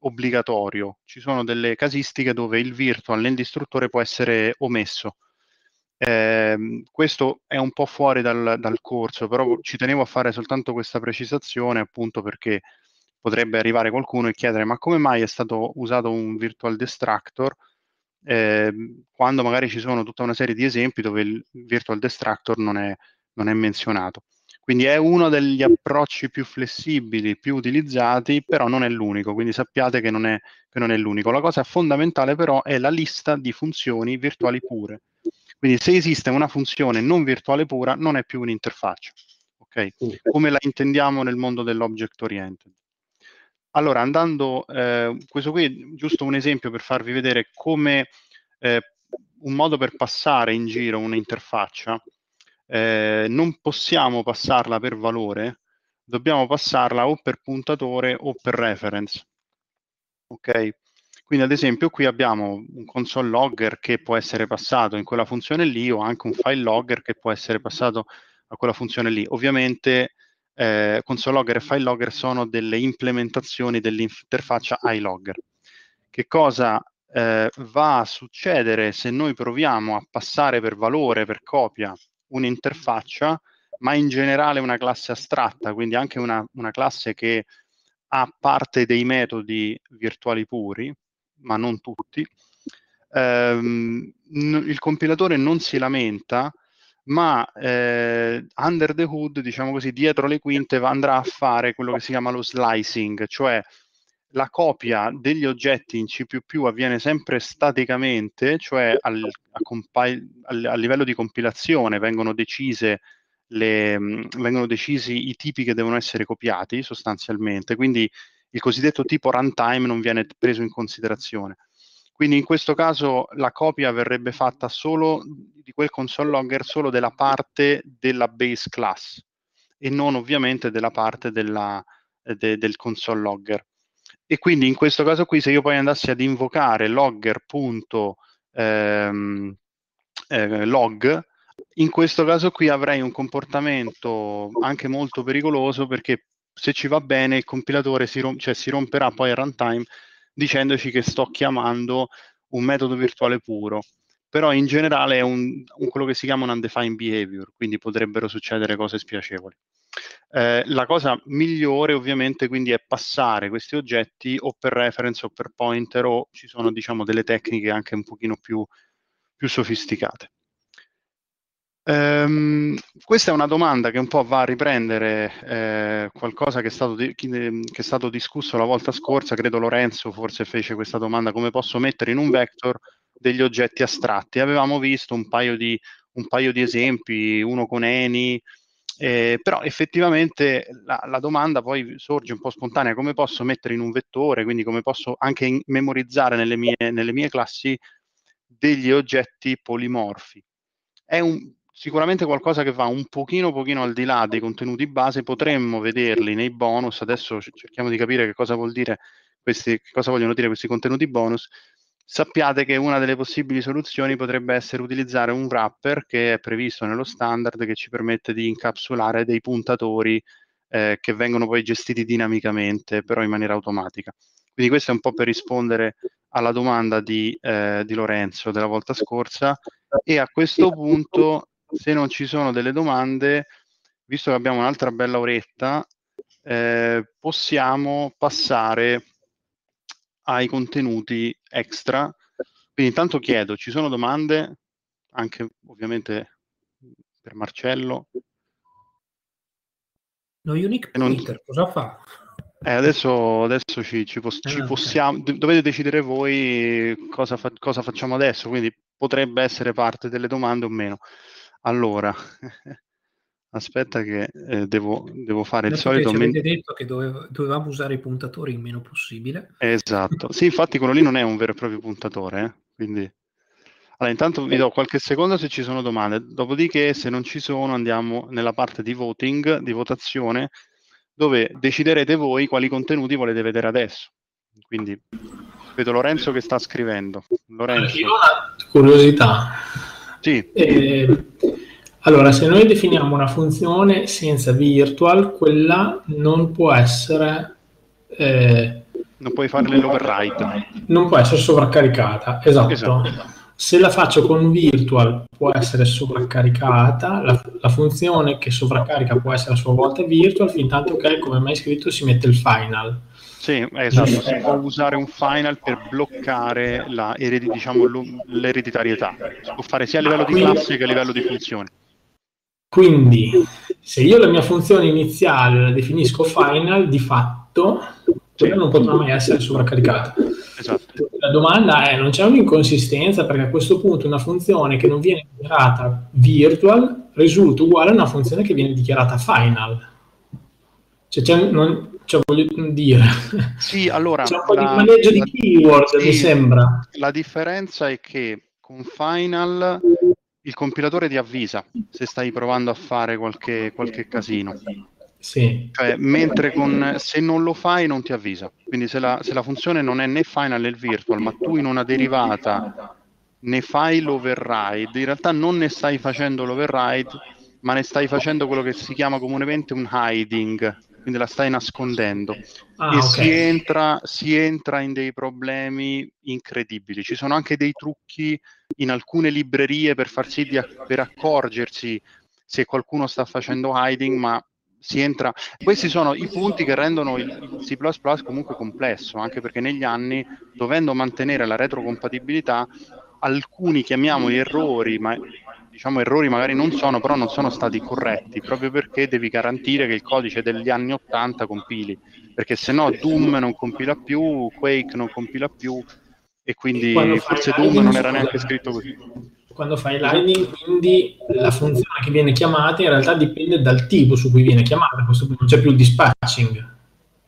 obbligatorio. Ci sono delle casistiche dove il virtual nel distruttore può essere omesso. Eh, questo è un po' fuori dal, dal, corso, però ci tenevo a fare soltanto questa precisazione appunto perché potrebbe arrivare qualcuno e chiedere ma come mai è stato usato un virtual destructor eh, quando magari ci sono tutta una serie di esempi dove il virtual destructor non è, non è menzionato. Quindi è uno degli approcci più flessibili, più utilizzati, però non è l'unico, quindi sappiate che non è, che non è l'unico. La cosa fondamentale però è la lista di funzioni virtuali pure. Quindi se esiste una funzione non virtuale pura, non è più un'interfaccia. Okay? Come la intendiamo nel mondo dell'object oriented. Allora, andando, eh, questo qui è giusto un esempio per farvi vedere come eh, un modo per passare in giro un'interfaccia, eh, non possiamo passarla per valore, dobbiamo passarla o per puntatore o per reference. Ok? Quindi ad esempio qui abbiamo un console logger che può essere passato in quella funzione lì o anche un file logger che può essere passato a quella funzione lì. Ovviamente eh, console logger e file logger sono delle implementazioni dell'interfaccia iLogger. Che cosa eh, va a succedere se noi proviamo a passare per valore, per copia, un'interfaccia, ma in generale una classe astratta, quindi anche una, una classe che ha parte dei metodi virtuali puri, ma non tutti, ehm, il compilatore non si lamenta ma eh, under the hood, diciamo così, dietro le quinte andrà a fare quello che si chiama lo slicing, cioè la copia degli oggetti in C++ avviene sempre staticamente, cioè al, compil- al, a livello di compilazione vengono, le, mm, vengono decisi i tipi che devono essere copiati sostanzialmente, quindi il cosiddetto tipo runtime non viene preso in considerazione. Quindi in questo caso la copia verrebbe fatta solo di quel console logger solo della parte della base class e non ovviamente della parte della, eh, de, del console logger. E quindi in questo caso qui se io poi andassi ad invocare logger.log, ehm, eh, in questo caso qui avrei un comportamento anche molto pericoloso perché se ci va bene il compilatore si, rom- cioè si romperà poi il runtime dicendoci che sto chiamando un metodo virtuale puro. Però in generale è un, un quello che si chiama un undefined behavior, quindi potrebbero succedere cose spiacevoli. Eh, la cosa migliore ovviamente quindi è passare questi oggetti o per reference o per pointer o ci sono diciamo delle tecniche anche un pochino più, più sofisticate. Um, questa è una domanda che un po' va a riprendere eh, qualcosa che è, stato di- ehm, che è stato discusso la volta scorsa, credo Lorenzo forse fece questa domanda, come posso mettere in un vector degli oggetti astratti? Avevamo visto un paio di, un paio di esempi, uno con Eni, eh, però effettivamente la, la, domanda poi sorge un po' spontanea, come posso mettere in un vettore, quindi come posso anche in- memorizzare nelle mie, nelle mie classi degli oggetti polimorfi? È un, sicuramente qualcosa che va un pochino, pochino al di là dei contenuti base, potremmo vederli nei bonus, adesso cerchiamo di capire che cosa, questi, che cosa vogliono dire questi contenuti bonus, sappiate che una delle possibili soluzioni potrebbe essere utilizzare un wrapper che è previsto nello standard che ci permette di incapsulare dei puntatori eh, che vengono poi gestiti dinamicamente, però in maniera automatica. Quindi questo è un po' per rispondere alla domanda di, eh, di Lorenzo della volta scorsa e a questo punto se non ci sono delle domande, visto che abbiamo un'altra bella oretta, eh, possiamo passare ai contenuti extra. Quindi intanto chiedo, ci sono domande? Anche ovviamente per Marcello. Lo Unique non... Pointer cosa fa? Eh, adesso, adesso ci, ci, pos- ci ah, possiamo, okay. dovete decidere voi cosa, fa- cosa facciamo adesso, quindi potrebbe essere parte delle domande o meno. Allora, aspetta che eh, devo, devo, fare Adesso il solito... Mi avete detto che dovev- dovevamo usare i puntatori il meno possibile. Esatto, sì, infatti quello lì non è un vero e proprio puntatore, eh? quindi... Allora, intanto vi eh. do qualche secondo se ci sono domande, dopodiché se non ci sono andiamo nella parte di voting, di votazione, dove deciderete voi quali contenuti volete vedere adesso. Quindi vedo Lorenzo che sta scrivendo. Lorenzo. Io ho una curiosità. Sì. Eh, allora, se noi definiamo una funzione senza virtual, quella non può essere... Eh, non puoi fare l'override. Non può essere sovraccaricata, esatto. esatto. Se la faccio con virtual può essere sovraccaricata, la, la, funzione che sovraccarica può essere a sua volta virtual, fin tanto che, come mai scritto, si mette il final. Sì, esatto, si può usare un final per bloccare la, diciamo, l'ereditarietà, si può fare sia a livello di ah, classe che a livello di funzione. Quindi, se io la mia funzione iniziale la definisco final, di fatto sì. non potrà mai essere sovraccaricata. Esatto. La domanda è, non c'è un'inconsistenza perché a questo punto una funzione che non viene dichiarata virtual risulta uguale a una funzione che viene dichiarata final. Cioè, non, cioè voglio dire sì allora c'è un po' la, di maneggio di keyword sì, mi sembra la differenza è che con Final il compilatore ti avvisa se stai provando a fare qualche, qualche casino sì. Cioè, mentre con, se non lo fai non ti avvisa quindi se la, se la funzione non è né Final né Virtual ma tu in una derivata ne fai l'override in realtà non ne stai facendo l'override ma ne stai facendo quello che si chiama comunemente un hiding quindi la stai nascondendo. Ah, e okay. si, entra, si, entra, in dei problemi incredibili. Ci sono anche dei trucchi in alcune librerie per, farsi di, per accorgersi se qualcuno sta facendo hiding, ma si entra. Questi sono i punti che rendono il C comunque complesso, anche perché negli anni, dovendo mantenere la retrocompatibilità, alcuni chiamiamoli errori, ma diciamo errori magari non sono, però non sono stati corretti, proprio perché devi garantire che il codice degli anni 80 compili, perché se no Doom non compila più, Quake non compila più e quindi e forse Doom non era neanche scritto così. Quando fai Lightning, quindi la funzione che viene chiamata in realtà dipende dal tipo su cui viene chiamata, a questo punto non c'è più il dispatching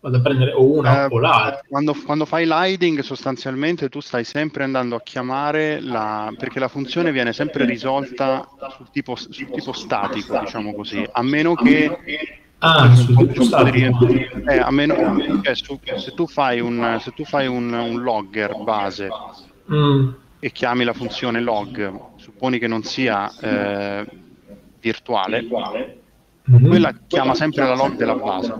vado a prendere o una eh, o l'altra. Quando, quando, fai l'hiding sostanzialmente tu stai sempre andando a chiamare la... perché la funzione viene sempre risolta sul tipo, sul tipo statico, diciamo così, a meno che... Ah, sul tipo eh, eh, se tu fai un, se tu fai un, un logger base mm. e chiami la funzione log, supponi che non sia eh, virtuale, mm-hmm. quella chiama sempre la log della base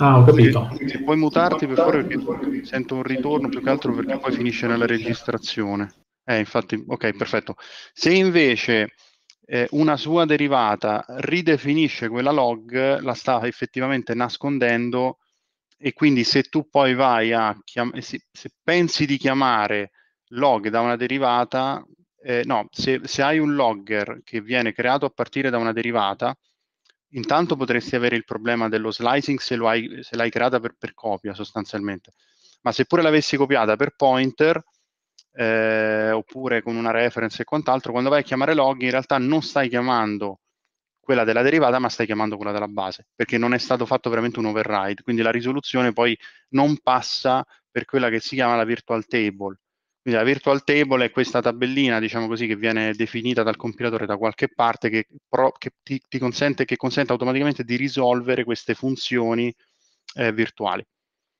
Ah, ho capito. Se, se puoi mutarti per favore perché sento un ritorno più che altro perché poi finisce nella registrazione. Eh, infatti, ok, perfetto. Se invece eh, una sua derivata ridefinisce quella log, la sta effettivamente nascondendo e quindi se tu poi vai a chiamare, se, se, pensi di chiamare log da una derivata, eh, no, se, se hai un logger che viene creato a partire da una derivata, intanto potresti avere il problema dello slicing se, hai, se l'hai creata per, per, copia sostanzialmente, ma seppure l'avessi copiata per pointer eh, oppure con una reference e quant'altro, quando vai a chiamare log in realtà non stai chiamando quella della derivata ma stai chiamando quella della base, perché non è stato fatto veramente un override, quindi la risoluzione poi non passa per quella che si chiama la virtual table, quindi la virtual table è questa tabellina, diciamo così, che viene definita dal compilatore da qualche parte, che, pro, che ti, ti, consente, che consente automaticamente di risolvere queste funzioni eh, virtuali.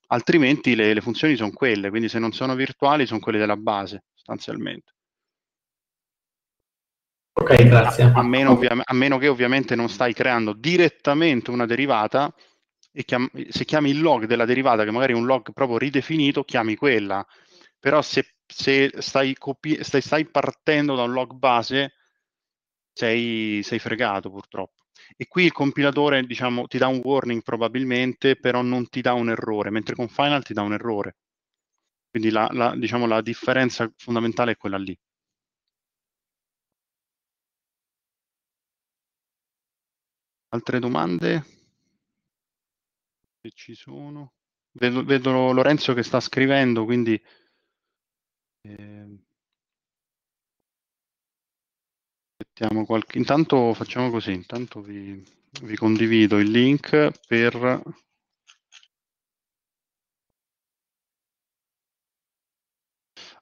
Altrimenti le, le funzioni sono quelle, quindi se non sono virtuali sono quelle della base, sostanzialmente. Ok, grazie. A, a, meno, a, meno, che ovviamente non stai creando direttamente una derivata e chiam, se chiami il log della derivata, che magari è un log proprio ridefinito, chiami quella. Però se se stai, copi- stai, stai, partendo da un log base, sei, sei fregato purtroppo. E qui il compilatore diciamo, ti dà un warning probabilmente, però non ti dà un errore, mentre con Final ti dà un errore. Quindi la, la, diciamo, la differenza fondamentale è quella lì. Altre domande? Se ci sono. Vedo, vedo Lorenzo che sta scrivendo, quindi... Aspettiamo ehm, Qualche... Intanto facciamo così, intanto vi, vi condivido il link per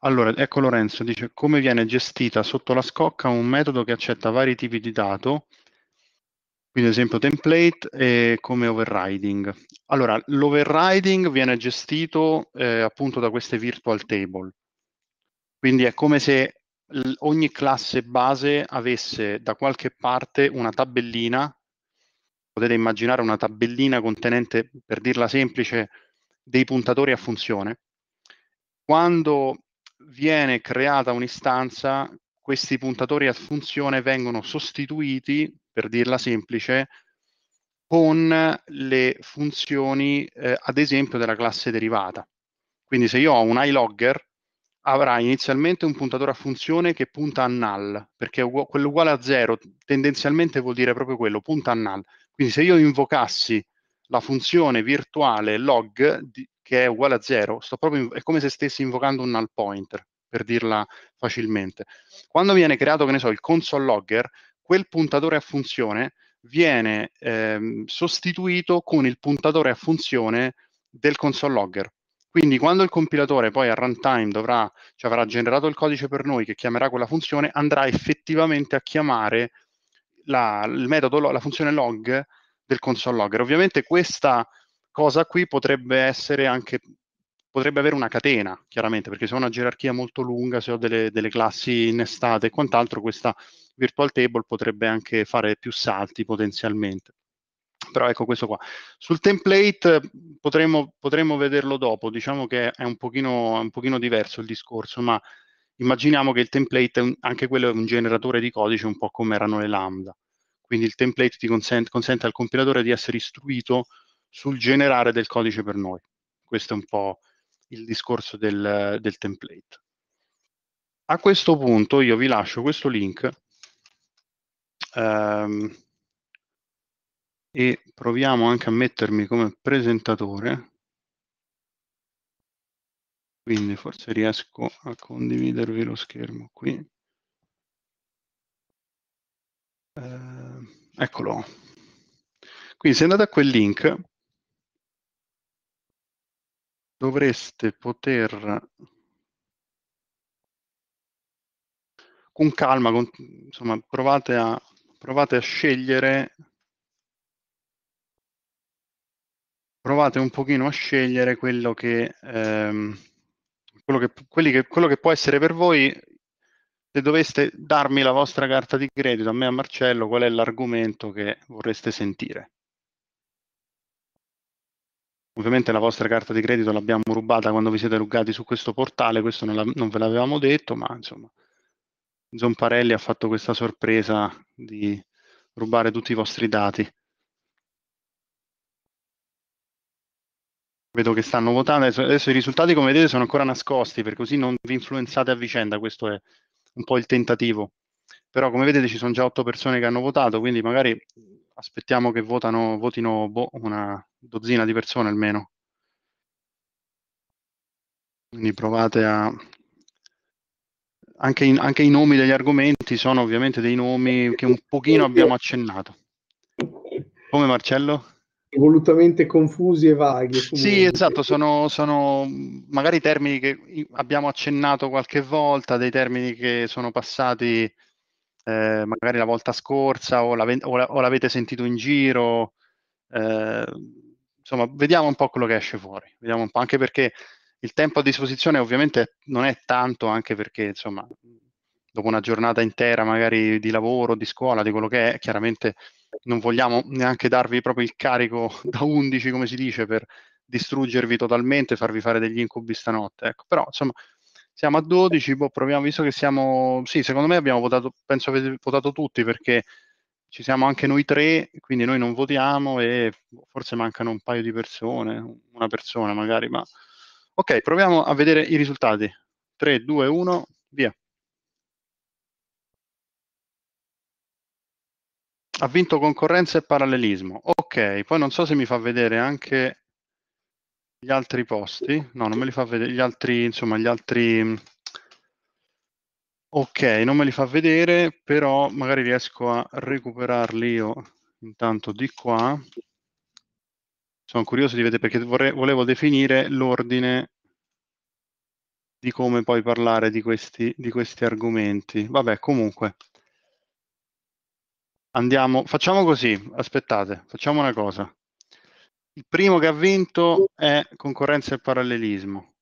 Allora, ecco Lorenzo, dice come viene gestita sotto la scocca un metodo che accetta vari tipi di dato, quindi ad esempio template e come overriding. Allora, l'overriding viene gestito eh, appunto da queste virtual table. Quindi è come se ogni classe base avesse da qualche parte una tabellina, potete immaginare una tabellina contenente, per dirla semplice, dei puntatori a funzione. Quando viene creata un'istanza, questi puntatori a funzione vengono sostituiti, per dirla semplice, con le funzioni, eh, ad esempio, della classe derivata. Quindi se io ho un iLogger, avrà inizialmente un puntatore a funzione che punta a null, perché ugu- quello uguale a zero tendenzialmente vuol dire proprio quello, punta a null. Quindi se io invocassi la funzione virtuale log di, che è uguale a 0, in, è come se stessi invocando un null pointer, per dirla facilmente. Quando viene creato, che ne so, il console logger, quel puntatore a funzione viene ehm, sostituito con il puntatore a funzione del console logger. Quindi quando il compilatore poi a runtime dovrà, cioè avrà generato il codice per noi che chiamerà quella funzione, andrà effettivamente a chiamare la, metodo, la funzione log del console logger. Ovviamente questa cosa qui potrebbe essere anche potrebbe avere una catena, chiaramente, perché se ho una gerarchia molto lunga, se ho delle, delle classi innestate e quant'altro, questa virtual table potrebbe anche fare più salti potenzialmente però ecco questo qua. Sul template eh, potremmo, potremmo vederlo dopo, diciamo che è un, pochino, è un, pochino, diverso il discorso, ma immaginiamo che il template, un, anche quello è un generatore di codice un po' come erano le lambda. Quindi il template ti consente, consente al compilatore di essere istruito sul generare del codice per noi. Questo è un po' il discorso del, del template. A questo punto io vi lascio questo link. Um, e proviamo anche a mettermi come presentatore. Quindi forse riesco a condividervi lo schermo qui. Eh, eccolo. Quindi se andate a quel link dovreste poter con calma, con, insomma, provate a, provate a scegliere provate un pochino a scegliere quello che, ehm, quello, che, che, quello che può essere per voi se doveste darmi la vostra carta di credito a me e a Marcello, qual è l'argomento che vorreste sentire? Ovviamente la vostra carta di credito l'abbiamo rubata quando vi siete logati su questo portale, questo non, la, non ve l'avevamo detto, ma insomma, Zomparelli ha fatto questa sorpresa di rubare tutti i vostri dati. Vedo che stanno votando. Adesso, adesso i risultati, come vedete, sono ancora nascosti, per così non vi influenzate a vicenda. Questo è un po' il tentativo. Però, come vedete, ci sono già otto persone che hanno votato, quindi magari aspettiamo che votano, votino boh, una dozzina di persone almeno. Quindi provate a... Anche, in, anche, i nomi degli argomenti sono ovviamente dei nomi che un pochino abbiamo accennato. Come Marcello? volutamente confusi e vaghi. Sì, esatto, sono, sono, magari termini che abbiamo accennato qualche volta, dei termini che sono passati eh, magari la volta scorsa o, l'ave- o, la- o l'avete sentito in giro. Eh, insomma, vediamo un po' quello che esce fuori, vediamo un po', anche perché il tempo a disposizione ovviamente non è tanto, anche perché insomma, dopo una giornata intera magari di lavoro, di scuola, di quello che è, chiaramente non vogliamo neanche darvi proprio il carico da 11, come si dice, per distruggervi totalmente, farvi fare degli incubi stanotte. Ecco. Però insomma, siamo a 12, boh, proviamo, visto che siamo, sì, secondo me abbiamo votato, penso avete votato tutti perché ci siamo anche noi tre, quindi noi non votiamo e boh, forse mancano un paio di persone, una persona magari, ma ok, proviamo a vedere i risultati. 3, 2, 1, via. ha vinto concorrenza e parallelismo. Ok, poi non so se mi fa vedere anche gli altri posti. No, non me li fa vedere gli altri, insomma, gli altri mm, Ok, non me li fa vedere, però magari riesco a recuperarli io intanto di qua. Sono curioso di vedere perché vorrei, volevo definire l'ordine di come poi parlare di questi, di questi argomenti. Vabbè, comunque. Andiamo, facciamo così, aspettate, facciamo una cosa. Il primo che ha vinto è concorrenza e parallelismo.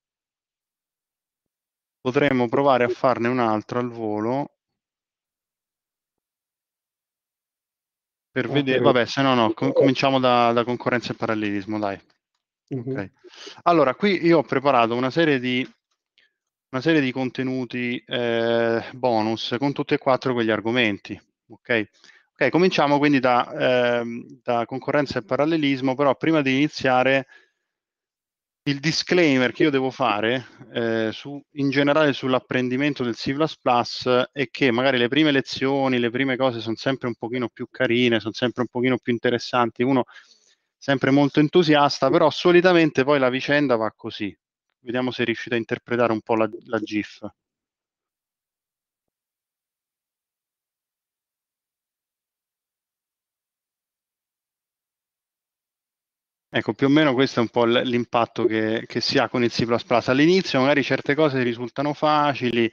Potremmo provare a farne un altro al volo per vedere, vabbè, se no no, com cominciamo da, da, concorrenza e parallelismo, dai. Mhm. okay. Allora, qui io ho preparato una serie di, una serie di contenuti eh, bonus con tutti e quattro quegli argomenti, ok? Ok, cominciamo quindi da, eh, da, concorrenza e parallelismo, però prima di iniziare il disclaimer che io devo fare eh, su, in generale sull'apprendimento del C++ è che magari le prime lezioni, le prime cose sono sempre un pochino più carine, sono sempre un pochino più interessanti, uno sempre molto entusiasta, però solitamente poi la vicenda va così. Vediamo se riuscite a interpretare un po' la, la GIF. Ecco, più o meno questo è un po' l'impatto che, che si ha con il C++. All'inizio magari certe cose risultano facili,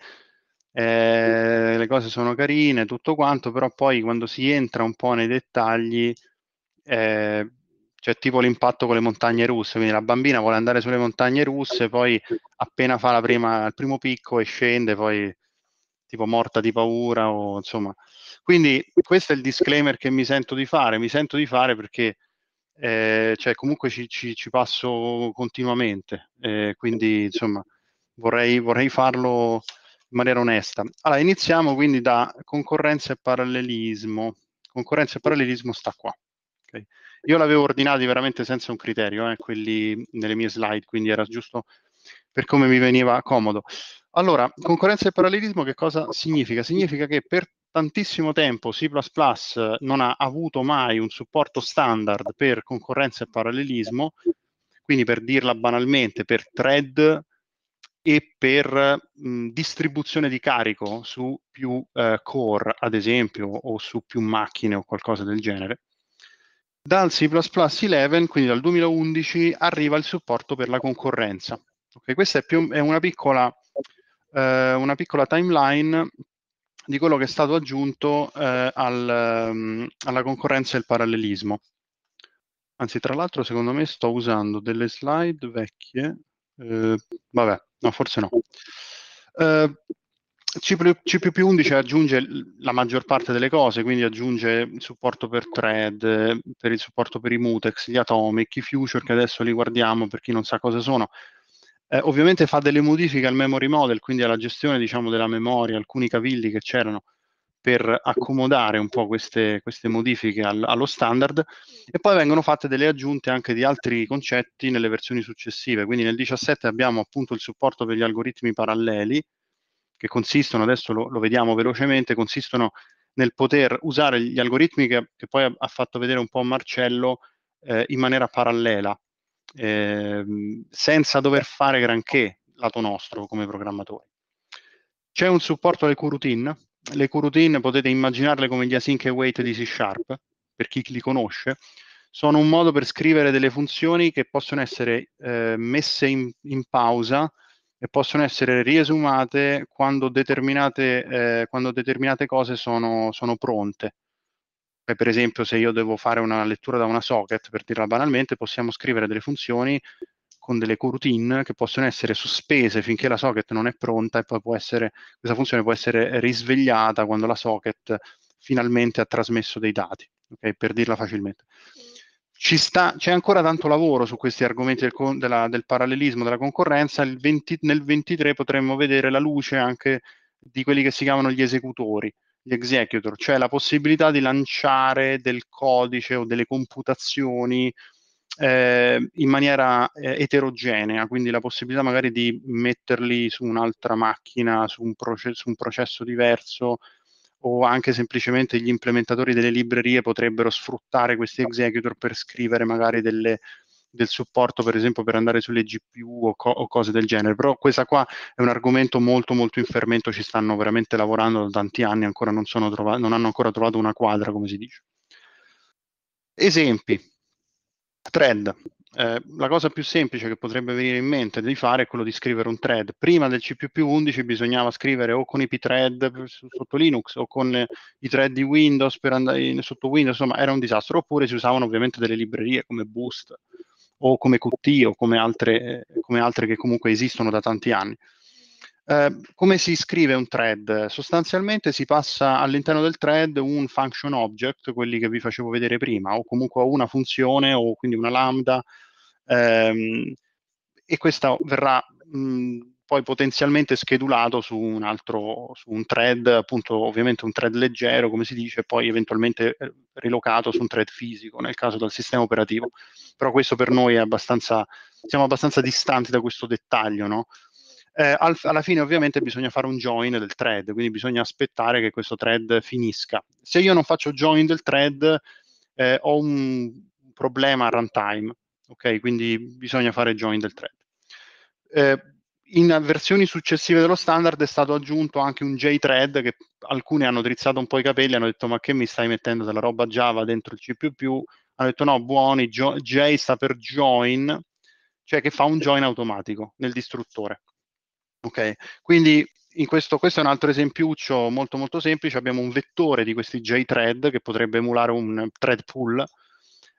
eh, le cose sono carine, tutto quanto, però poi quando si entra un po' nei dettagli, eh, cioè tipo l'impatto con le montagne russe, quindi la bambina vuole andare sulle montagne russe, poi appena fa prima, il primo picco e scende, poi tipo morta di paura o insomma. Quindi questo è il disclaimer che mi sento di fare, mi sento di fare perché eh, cioè comunque ci, ci, ci passo continuamente, eh, quindi insomma vorrei, vorrei, farlo in maniera onesta. Allora, iniziamo quindi da concorrenza e parallelismo. Concorrenza e parallelismo sta qua. Okay? Io l'avevo ordinato veramente senza un criterio, eh, quelli nelle mie slide, quindi era giusto per come mi veniva comodo. Allora, concorrenza e parallelismo che cosa significa? Significa che per tantissimo tempo C++ non ha avuto mai un supporto standard per concorrenza e parallelismo, quindi per dirla banalmente, per thread e per mh, distribuzione di carico su più eh, core, ad esempio, o su più macchine o qualcosa del genere. Dal C++ 11, quindi dal 2011, arriva il supporto per la concorrenza. Okay, questa è, più, è una, piccola, eh, una piccola timeline di quello che è stato aggiunto eh, al, um, alla concorrenza e al parallelismo. Anzi, tra l'altro, secondo me sto usando delle slide vecchie. Eh, vabbè, no, forse no. Eh, CP11 aggiunge la maggior parte delle cose, quindi aggiunge il supporto per thread, per il supporto per i mutex, gli atomic, i future, che adesso li guardiamo per chi non sa cosa sono, eh, ovviamente fa delle modifiche al memory model, quindi alla gestione diciamo, della memoria, alcuni cavilli che c'erano per accomodare un po' queste, queste modifiche al, allo standard e poi vengono fatte delle aggiunte anche di altri concetti nelle versioni successive. Quindi nel 17 abbiamo appunto il supporto per gli algoritmi paralleli che consistono, adesso lo, lo vediamo velocemente, consistono nel poter usare gli algoritmi che, che poi ha, ha fatto vedere un po' Marcello eh, in maniera parallela Ehm, senza dover fare granché lato nostro come programmatori. C'è un supporto alle coroutine. Le coroutine potete immaginarle come gli async await di C Sharp, per chi li conosce. Sono un modo per scrivere delle funzioni che possono essere eh, messe in, in, pausa e possono essere riesumate quando determinate, eh, quando determinate cose sono, sono pronte come per esempio se io devo fare una lettura da una socket, per dirla banalmente, possiamo scrivere delle funzioni con delle coroutine che possono essere sospese finché la socket non è pronta e poi può essere, questa funzione può essere risvegliata quando la socket finalmente ha trasmesso dei dati, okay? per dirla facilmente. Sta, c'è ancora tanto lavoro su questi argomenti del, della, del parallelismo, della concorrenza, 20, nel 23 potremmo vedere la luce anche di quelli che si chiamano gli esecutori, gli executor, cioè la possibilità di lanciare del codice o delle computazioni eh, in maniera eh, eterogenea, quindi la possibilità magari di metterli su un'altra macchina, su un, proce- su un, processo diverso o anche semplicemente gli implementatori delle librerie potrebbero sfruttare questi executor per scrivere magari delle, del supporto per esempio per andare sulle GPU o, co- o, cose del genere, però questa qua è un argomento molto molto in fermento, ci stanno veramente lavorando da tanti anni, ancora non, trova- non hanno ancora trovato una quadra come si dice. Esempi, thread, eh, la cosa più semplice che potrebbe venire in mente di fare è quello di scrivere un thread. Prima del CPP11 bisognava scrivere o con i pthread sotto Linux o con i thread di Windows per andare in, sotto Windows, insomma era un disastro, oppure si usavano ovviamente delle librerie come Boost o come Qt o come altre, come altre che comunque esistono da tanti anni. Eh, come si scrive un thread? Sostanzialmente si passa all'interno del thread un function object, quelli che vi facevo vedere prima, o comunque una funzione o quindi una lambda, ehm, e questa verrà mh, poi potenzialmente schedulato su un altro, su un thread, appunto ovviamente un thread leggero, come si dice, poi eventualmente eh, rilocato su un thread fisico, nel caso del sistema operativo. Però questo per noi è abbastanza, siamo abbastanza distanti da questo dettaglio, no? Eh, al, alla fine ovviamente bisogna fare un join del thread, quindi bisogna aspettare che questo thread finisca. Se io non faccio join del thread, eh, ho un problema a runtime, ok? Quindi bisogna fare join del thread. Eh, in versioni successive dello standard è stato aggiunto anche un JThread che alcuni hanno drizzato un po' i capelli hanno detto ma che mi stai mettendo della roba Java dentro il C++ hanno detto no buoni, jo- J sta per join cioè che fa un join automatico nel distruttore ok quindi questo, questo, è un altro esempiuccio molto molto semplice abbiamo un vettore di questi JThread che potrebbe emulare un thread pool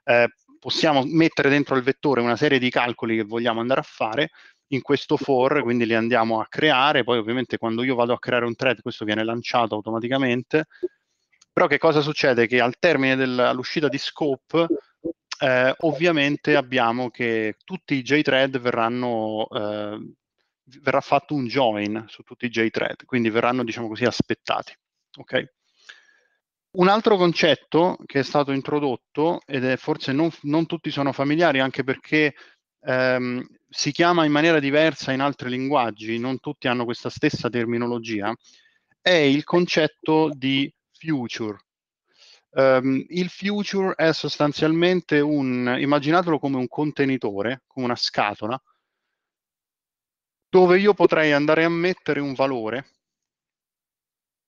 eh, possiamo mettere dentro il vettore una serie di calcoli che vogliamo andare a fare in questo for, quindi li andiamo a creare, poi ovviamente quando io vado a creare un thread questo viene lanciato automaticamente, però che cosa succede? Che al termine dell'uscita di scope eh, ovviamente abbiamo che tutti i JThread verranno, eh, verrà fatto un join su tutti i JThread, quindi verranno diciamo così aspettati. ok? Un altro concetto che è stato introdotto, ed è forse non, non tutti sono familiari, anche perché ehm, si chiama in maniera diversa in altri linguaggi, non tutti hanno questa stessa terminologia, è il concetto di future. Um, il future è sostanzialmente un, immaginatelo come un contenitore, come una scatola, dove io potrei andare a mettere un valore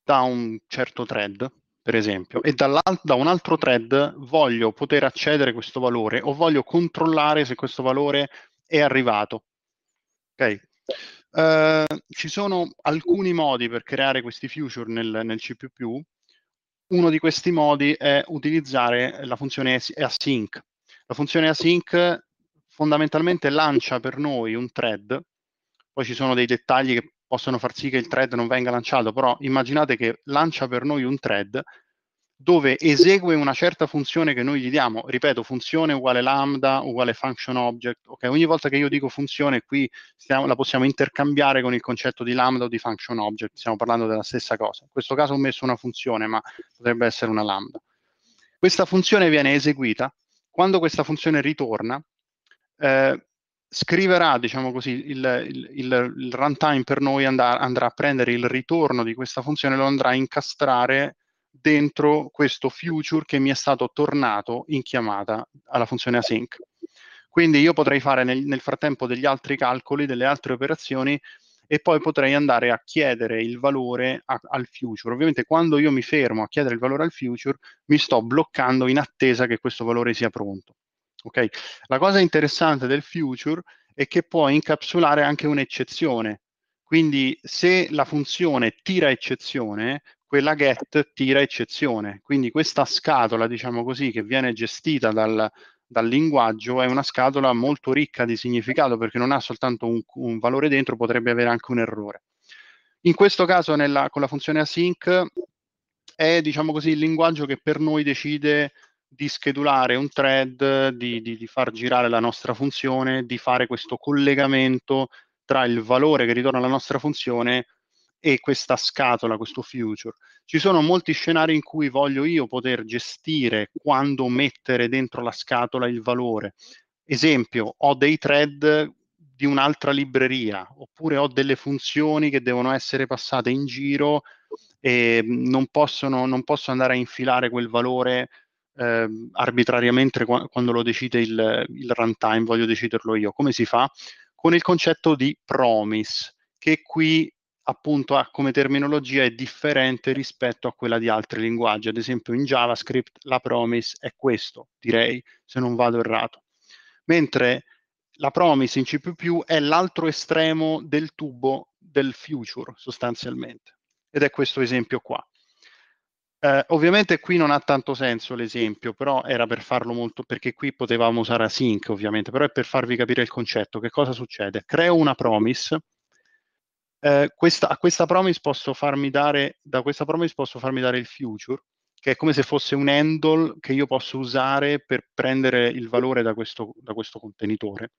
da un certo thread, per esempio, e da un altro thread voglio poter accedere a questo valore o voglio controllare se questo valore è arrivato. Okay. Uh, ci sono alcuni modi per creare questi future nel, nel C++. Uno di questi modi è utilizzare la funzione async. La funzione async fondamentalmente lancia per noi un thread, poi ci sono dei dettagli che possono far sì che il thread non venga lanciato, però immaginate che lancia per noi un thread dove esegue una certa funzione che noi gli diamo, ripeto, funzione uguale lambda, uguale function object, ok? Ogni volta che io dico funzione, qui stiamo, la possiamo intercambiare con il concetto di lambda o di function object, stiamo parlando della stessa cosa. In questo caso ho messo una funzione, ma potrebbe essere una lambda. Questa funzione viene eseguita, quando questa funzione ritorna, eh, scriverà, diciamo così, il, il, il, il runtime per noi andrà, andrà a prendere il ritorno di questa funzione e lo andrà a incastrare dentro questo future che mi è stato tornato in chiamata alla funzione async. Quindi io potrei fare nel, nel frattempo degli altri calcoli, delle altre operazioni e poi potrei andare a chiedere il valore a, al future. Ovviamente quando io mi fermo a chiedere il valore al future, mi sto bloccando in attesa che questo valore sia pronto. Okay? La cosa interessante del future è che può incapsulare anche un'eccezione. Quindi se la funzione tira eccezione, quella get tira eccezione. Quindi questa scatola, diciamo così, che viene gestita dal, dal linguaggio è una scatola molto ricca di significato perché non ha soltanto un, un valore dentro, potrebbe avere anche un errore. In questo caso nella, con la funzione async è diciamo così, il linguaggio che per noi decide di schedulare un thread, di, di, di far girare la nostra funzione, di fare questo collegamento tra il valore che ritorna alla nostra funzione e questa scatola, questo future. Ci sono molti scenari in cui voglio io poter gestire quando mettere dentro la scatola il valore. Esempio, ho dei thread di un'altra libreria, oppure ho delle funzioni che devono essere passate in giro e non, possono, non posso andare a infilare quel valore eh, arbitrariamente quando lo decide il, il runtime, voglio deciderlo io. Come si fa? Con il concetto di promise, che qui appunto ha come terminologia è differente rispetto a quella di altri linguaggi. Ad esempio in JavaScript la promise è questo, direi, se non vado errato. Mentre la promise in C++ è l'altro estremo del tubo del future, sostanzialmente. Ed è questo esempio qua. Eh, ovviamente qui non ha tanto senso l'esempio, però era per farlo molto, perché qui potevamo usare async ovviamente, però è per farvi capire il concetto. Che cosa succede? Creo una promise, eh, questa, a questa promise posso farmi dare, da questa promise posso farmi dare il future, che è come se fosse un handle che io posso usare per prendere il valore da questo, da questo contenitore.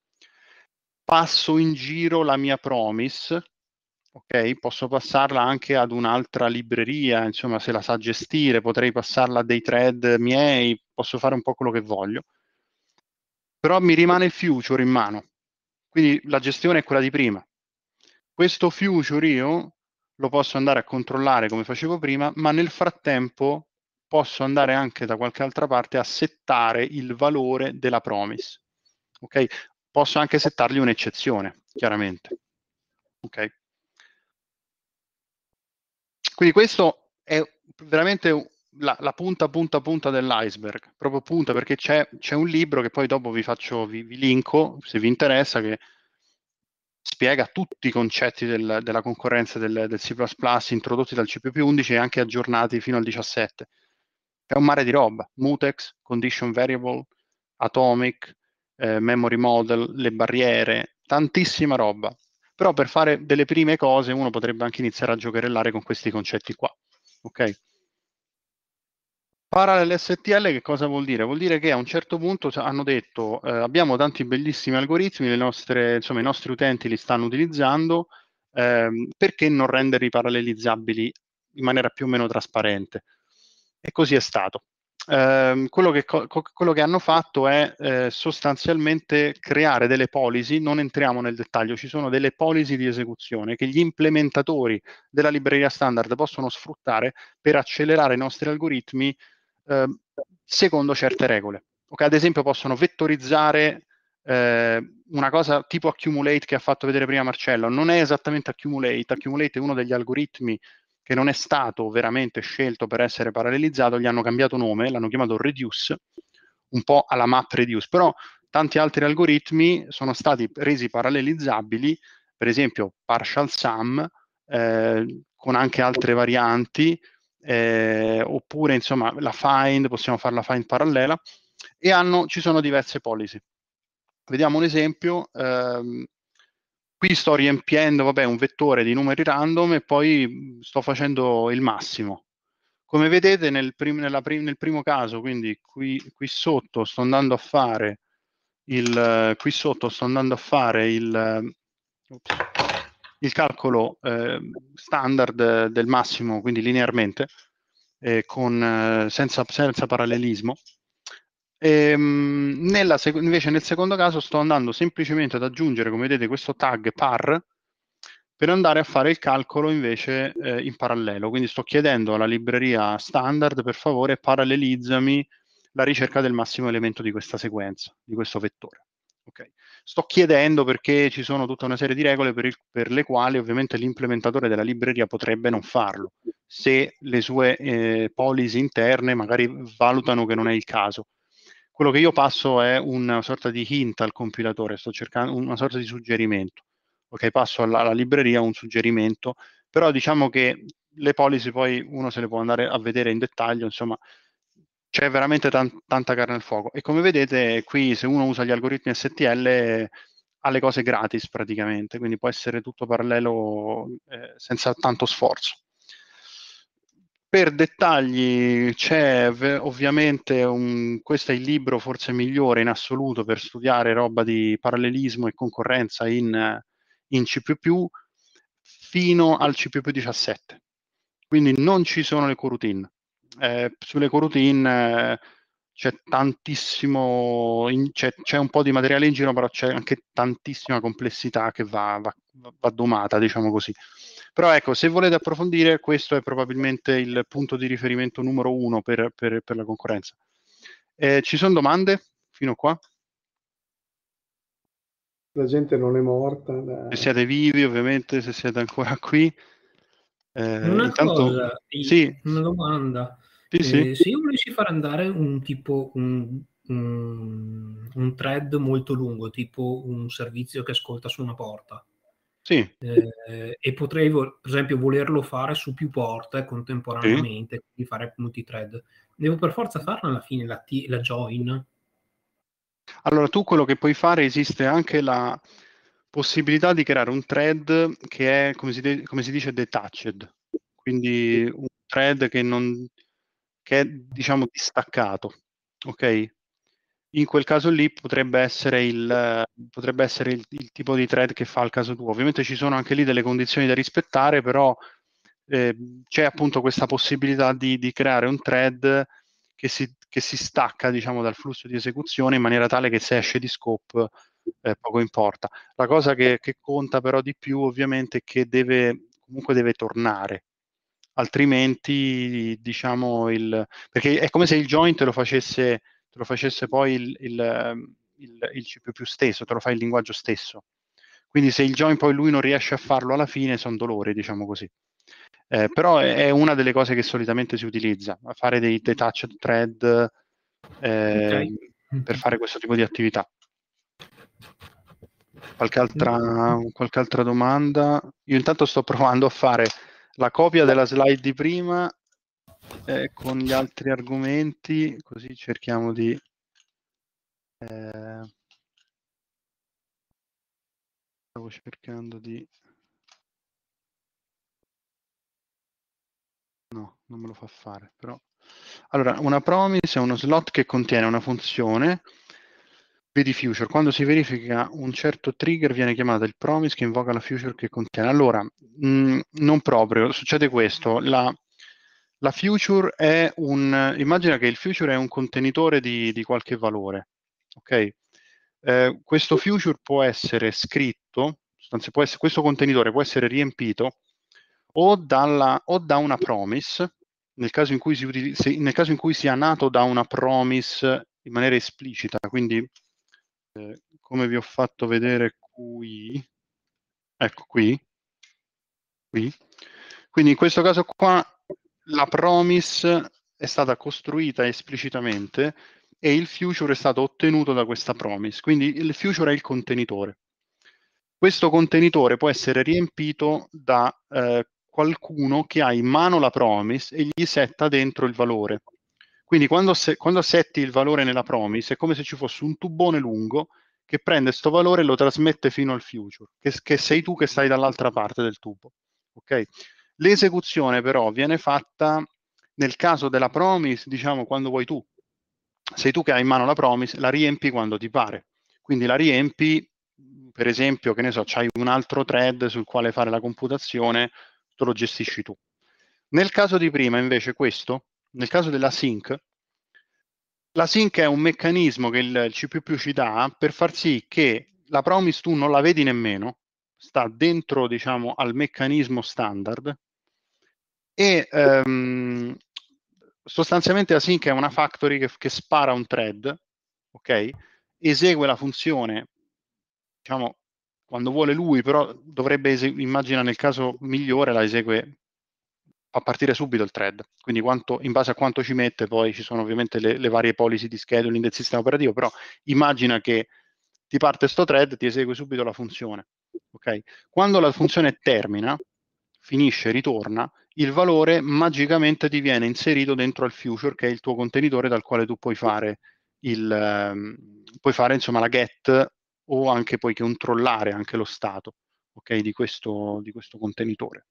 Passo in giro la mia promise, ok? Posso passarla anche ad un'altra libreria, insomma, se la sa gestire, potrei passarla a dei thread miei, posso fare un po' quello che voglio. Però mi rimane il future in mano. Quindi la gestione è quella di prima. Questo future io lo posso andare a controllare come facevo prima, ma nel frattempo posso andare anche da qualche altra parte a settare il valore della promise. Okay? Posso anche settargli un'eccezione, chiaramente. Okay? Quindi questo è veramente la, la, punta, punta, punta dell'iceberg, proprio punta perché c'è, un libro che poi dopo vi, faccio, vi, vi linko, se vi interessa, che spiega tutti i concetti del, della concorrenza del, del, C++ introdotti dal CPP 11 e anche aggiornati fino al 17. È un mare di roba, mutex, condition variable, atomic, eh, memory model, le barriere, tantissima roba. Però per fare delle prime cose uno potrebbe anche iniziare a giocherellare con questi concetti qua. Ok? Parallel STL che cosa vuol dire? Vuol dire che a un certo punto hanno detto eh, abbiamo tanti bellissimi algoritmi, nostre, insomma, i nostri utenti li stanno utilizzando, ehm, perché non renderli parallelizzabili in maniera più o meno trasparente? E così è stato. Eh, quello, che co- quello, che hanno fatto è eh, sostanzialmente creare delle policy, non entriamo nel dettaglio, ci sono delle policy di esecuzione che gli implementatori della libreria standard possono sfruttare per accelerare i nostri algoritmi Ehm, secondo certe regole. Okay? Ad esempio possono vettorizzare eh, una cosa tipo Accumulate che ha fatto vedere prima Marcello. Non è esattamente Accumulate, Accumulate è uno degli algoritmi che non è stato veramente scelto per essere parallelizzato, gli hanno cambiato nome, l'hanno chiamato Reduce, un po' alla map Reduce, però tanti altri algoritmi sono stati resi parallelizzabili, per esempio partial sum, eh, con anche altre varianti, eh, oppure insomma la find, possiamo fare la find parallela, e hanno, ci sono diverse policy. Vediamo un esempio, ehm, qui sto riempiendo vabbè, un vettore di numeri random e poi sto facendo il massimo. Come vedete nel, prim- prim- nel primo caso, quindi qui, qui, sotto sto andando a fare il, qui sotto sto andando a fare il, uh, il calcolo eh, standard del massimo, quindi linearmente, eh, con, eh, senza, senza, parallelismo. E, ehm, mh, sec- invece nel secondo caso sto andando semplicemente ad aggiungere, come vedete, questo tag par per andare a fare il calcolo invece eh, in parallelo. Quindi sto chiedendo alla libreria standard, per favore, parallelizzami la ricerca del massimo elemento di questa sequenza, di questo vettore. Okay. Sto chiedendo perché ci sono tutta una serie di regole per, il, per, le quali ovviamente l'implementatore della libreria potrebbe non farlo, se le sue eh, policy interne magari valutano che non è il caso. Quello che io passo è una sorta di hint al compilatore, sto cercando una sorta di suggerimento. Okay, passo alla, alla libreria un suggerimento, però diciamo che le policy poi uno se le può andare a vedere in dettaglio, insomma, c'è veramente tan- tanta carne al fuoco. E come vedete qui se uno usa gli algoritmi STL ha le cose gratis praticamente, quindi può essere tutto parallelo eh, senza tanto sforzo. Per dettagli c'è ovviamente un, questo è il libro forse migliore in assoluto per studiare roba di parallelismo e concorrenza in, in C++ fino al C++ 17. Quindi non ci sono le coroutine eh, coroutine eh, c'è tantissimo, in, c'è, c'è, un po' di materiale in giro, però c'è anche tantissima complessità che va, va, va, domata, diciamo così. Però ecco, se volete approfondire, questo è probabilmente il punto di riferimento numero uno per, per, per la concorrenza. Eh, ci sono domande fino a qua? La gente non è morta. La... Se siete vivi, ovviamente, se siete ancora qui. Eh, Una intanto... cosa, sì. una domanda. Sì, sì. Eh, se io volessi far andare un tipo un, un, un, thread molto lungo, tipo un servizio che ascolta su una porta, sì. eh, e potrei per esempio volerlo fare su più porte contemporaneamente, quindi fare multi-thread, devo per forza farlo alla fine la, t- la join? Allora tu quello che puoi fare esiste anche la, possibilità di creare un thread che è, come si, de- come si dice, detached, quindi un thread che, non, che è, diciamo, distaccato, ok? in quel caso lì potrebbe essere, il, potrebbe essere il, il, tipo di thread che fa il caso tuo. Ovviamente ci sono anche lì delle condizioni da rispettare, però eh, c'è appunto questa possibilità di, di creare un thread che si, che si stacca diciamo, dal flusso di esecuzione in maniera tale che se esce di scope eh, poco importa. La cosa che, che, conta però di più ovviamente è che deve, comunque deve tornare, altrimenti diciamo il... perché è come se il join te lo facesse, te lo facesse poi il, il, ehm, il, il C++ stesso, te lo fa il linguaggio stesso. Quindi se il join poi lui non riesce a farlo alla fine sono dolori, diciamo così. Eh, però è una delle cose che solitamente si utilizza, fare dei detached thread eh, okay. Ehm, per mm-hmm. fare questo tipo di attività. Qualche altra, qualche altra domanda? Io intanto sto provando a fare la copia della slide di prima eh, con gli altri argomenti, così cerchiamo di... Eh, stavo cercando di... No, non me lo fa fare, però... Allora, una promise è uno slot che contiene una funzione Vedi future, quando si verifica un certo trigger viene chiamato il promise che invoca la future che contiene. Allora, mh, mm, non proprio, succede questo, la, la, future è un, immagina che il future è un contenitore di, di qualche valore, ok? Eh, questo future può essere scritto, può essere, questo contenitore può essere riempito o, dalla, o da una promise, nel caso, in cui si utilizzi, nel caso in cui sia nato da una promise in maniera esplicita, quindi eh, come vi ho fatto vedere qui, ecco qui, qui, quindi in questo caso qua la promise è stata costruita esplicitamente e il future è stato ottenuto da questa promise, quindi il future è il contenitore. Questo contenitore può essere riempito da eh, qualcuno che ha in mano la promise e gli setta dentro il valore. Quindi quando, se, quando setti il valore nella promise è come se ci fosse un tubone lungo che prende questo valore e lo trasmette fino al future, che, che sei tu che stai dall'altra parte del tubo. Okay? L'esecuzione però viene fatta nel caso della promise, diciamo quando vuoi tu. Sei tu che hai in mano la promise, la riempi quando ti pare. Quindi la riempi, per esempio, che ne so, c'hai un altro thread sul quale fare la computazione, te lo gestisci tu. Nel caso di prima, invece, questo nel caso della sync, la sync è un meccanismo che il C++ ci dà per far sì che la promise tu non la vedi nemmeno, sta dentro diciamo al meccanismo standard e ehm, sostanzialmente la sync è una factory che, che spara un thread, ok? Esegue la funzione, diciamo, quando vuole lui, però dovrebbe, eseguire, immagina nel caso migliore, la esegue fa partire subito il thread. Quindi quanto, in base a quanto ci mette, poi ci sono ovviamente le, le varie policy di scheduling del sistema operativo, però immagina che ti parte sto thread, ti esegue subito la funzione. Okay? Quando la funzione termina, finisce, ritorna, il valore magicamente ti viene inserito dentro al future, che è il tuo contenitore dal quale tu puoi fare, il, um, puoi fare insomma, la get o anche puoi controllare anche lo stato okay, di, questo, di questo contenitore.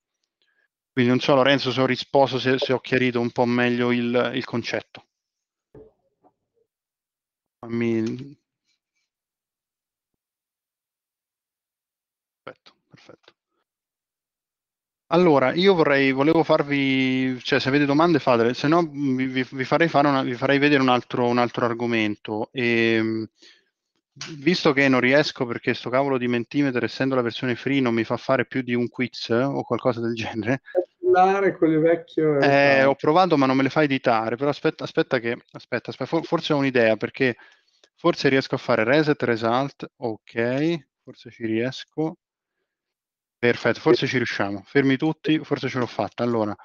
Quindi non so Lorenzo se ho risposto, se, se ho chiarito un po' meglio il, il concetto. Fammi... Perfetto, perfetto. Allora, io vorrei, volevo farvi, cioè se avete domande fatele, se no vi, vi, farei, fare una, vi farei vedere un altro, un altro argomento. E, ehm, visto che non riesco perché sto cavolo di Mentimeter, essendo la versione free, non mi fa fare più di un quiz o qualcosa del genere. Quello vecchio eh, ho provato, ma non me le fa editare. Però aspetta, aspetta, che aspetta, aspetta forse ho un'idea perché forse riesco a fare reset, result. Ok, forse ci riesco. Perfetto, forse ci riusciamo. Fermi tutti, forse ce l'ho fatta. Allora,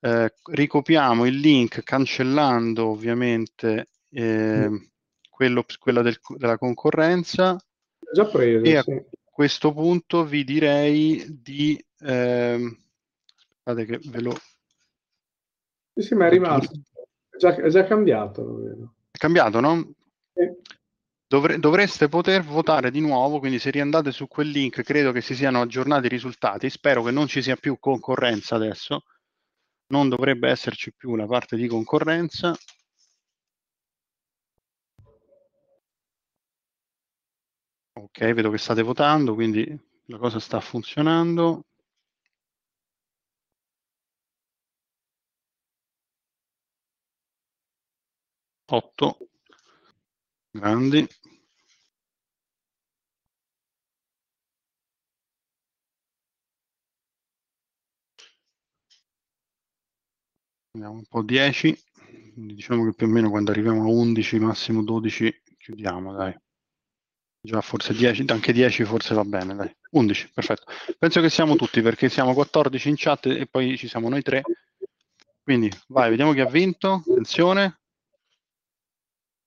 eh, ricopiamo il link cancellando ovviamente. Eh, mm quello, quella del, della concorrenza. Già preso, e a sì. questo punto vi direi di... Ehm, aspettate che ve lo... Sì, sì, ma è rimasto. È già, è già cambiato. È cambiato, no? Sì. Dovre- dovreste poter votare di nuovo, quindi se riandate su quel link credo che si siano aggiornati i risultati, spero che non ci sia più concorrenza adesso, non dovrebbe esserci più la parte di concorrenza. Ok, vedo che state votando, quindi la cosa sta funzionando. Otto, grandi. Andiamo un po' 10, diciamo che più o meno quando arriviamo a 11, massimo 12, chiudiamo, dai. Già forse 10, anche 10 forse va bene, dai. 11, perfetto. Penso che siamo tutti perché siamo 14 in chat e poi ci siamo noi tre. Quindi vai, vediamo chi ha vinto. Attenzione.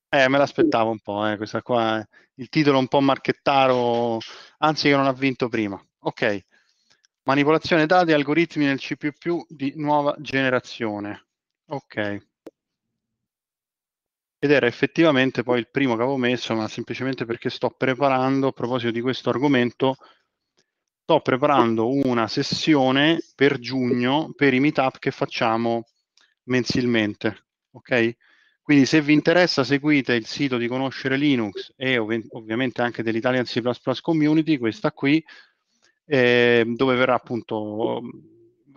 Eh, me l'aspettavo un po', eh, questa qua, eh. il titolo un po' marchettaro, anzi che non ha vinto prima. Ok, manipolazione dati e algoritmi nel C++ di nuova generazione. Ok, ed era effettivamente poi il primo che avevo messo, ma semplicemente perché sto preparando, a proposito di questo argomento, sto preparando una sessione per giugno per i meetup che facciamo mensilmente, ok? Quindi se vi interessa seguite il sito di Conoscere Linux e ov- ovviamente anche dell'Italian C++ Community, questa qui, eh, dove verrà appunto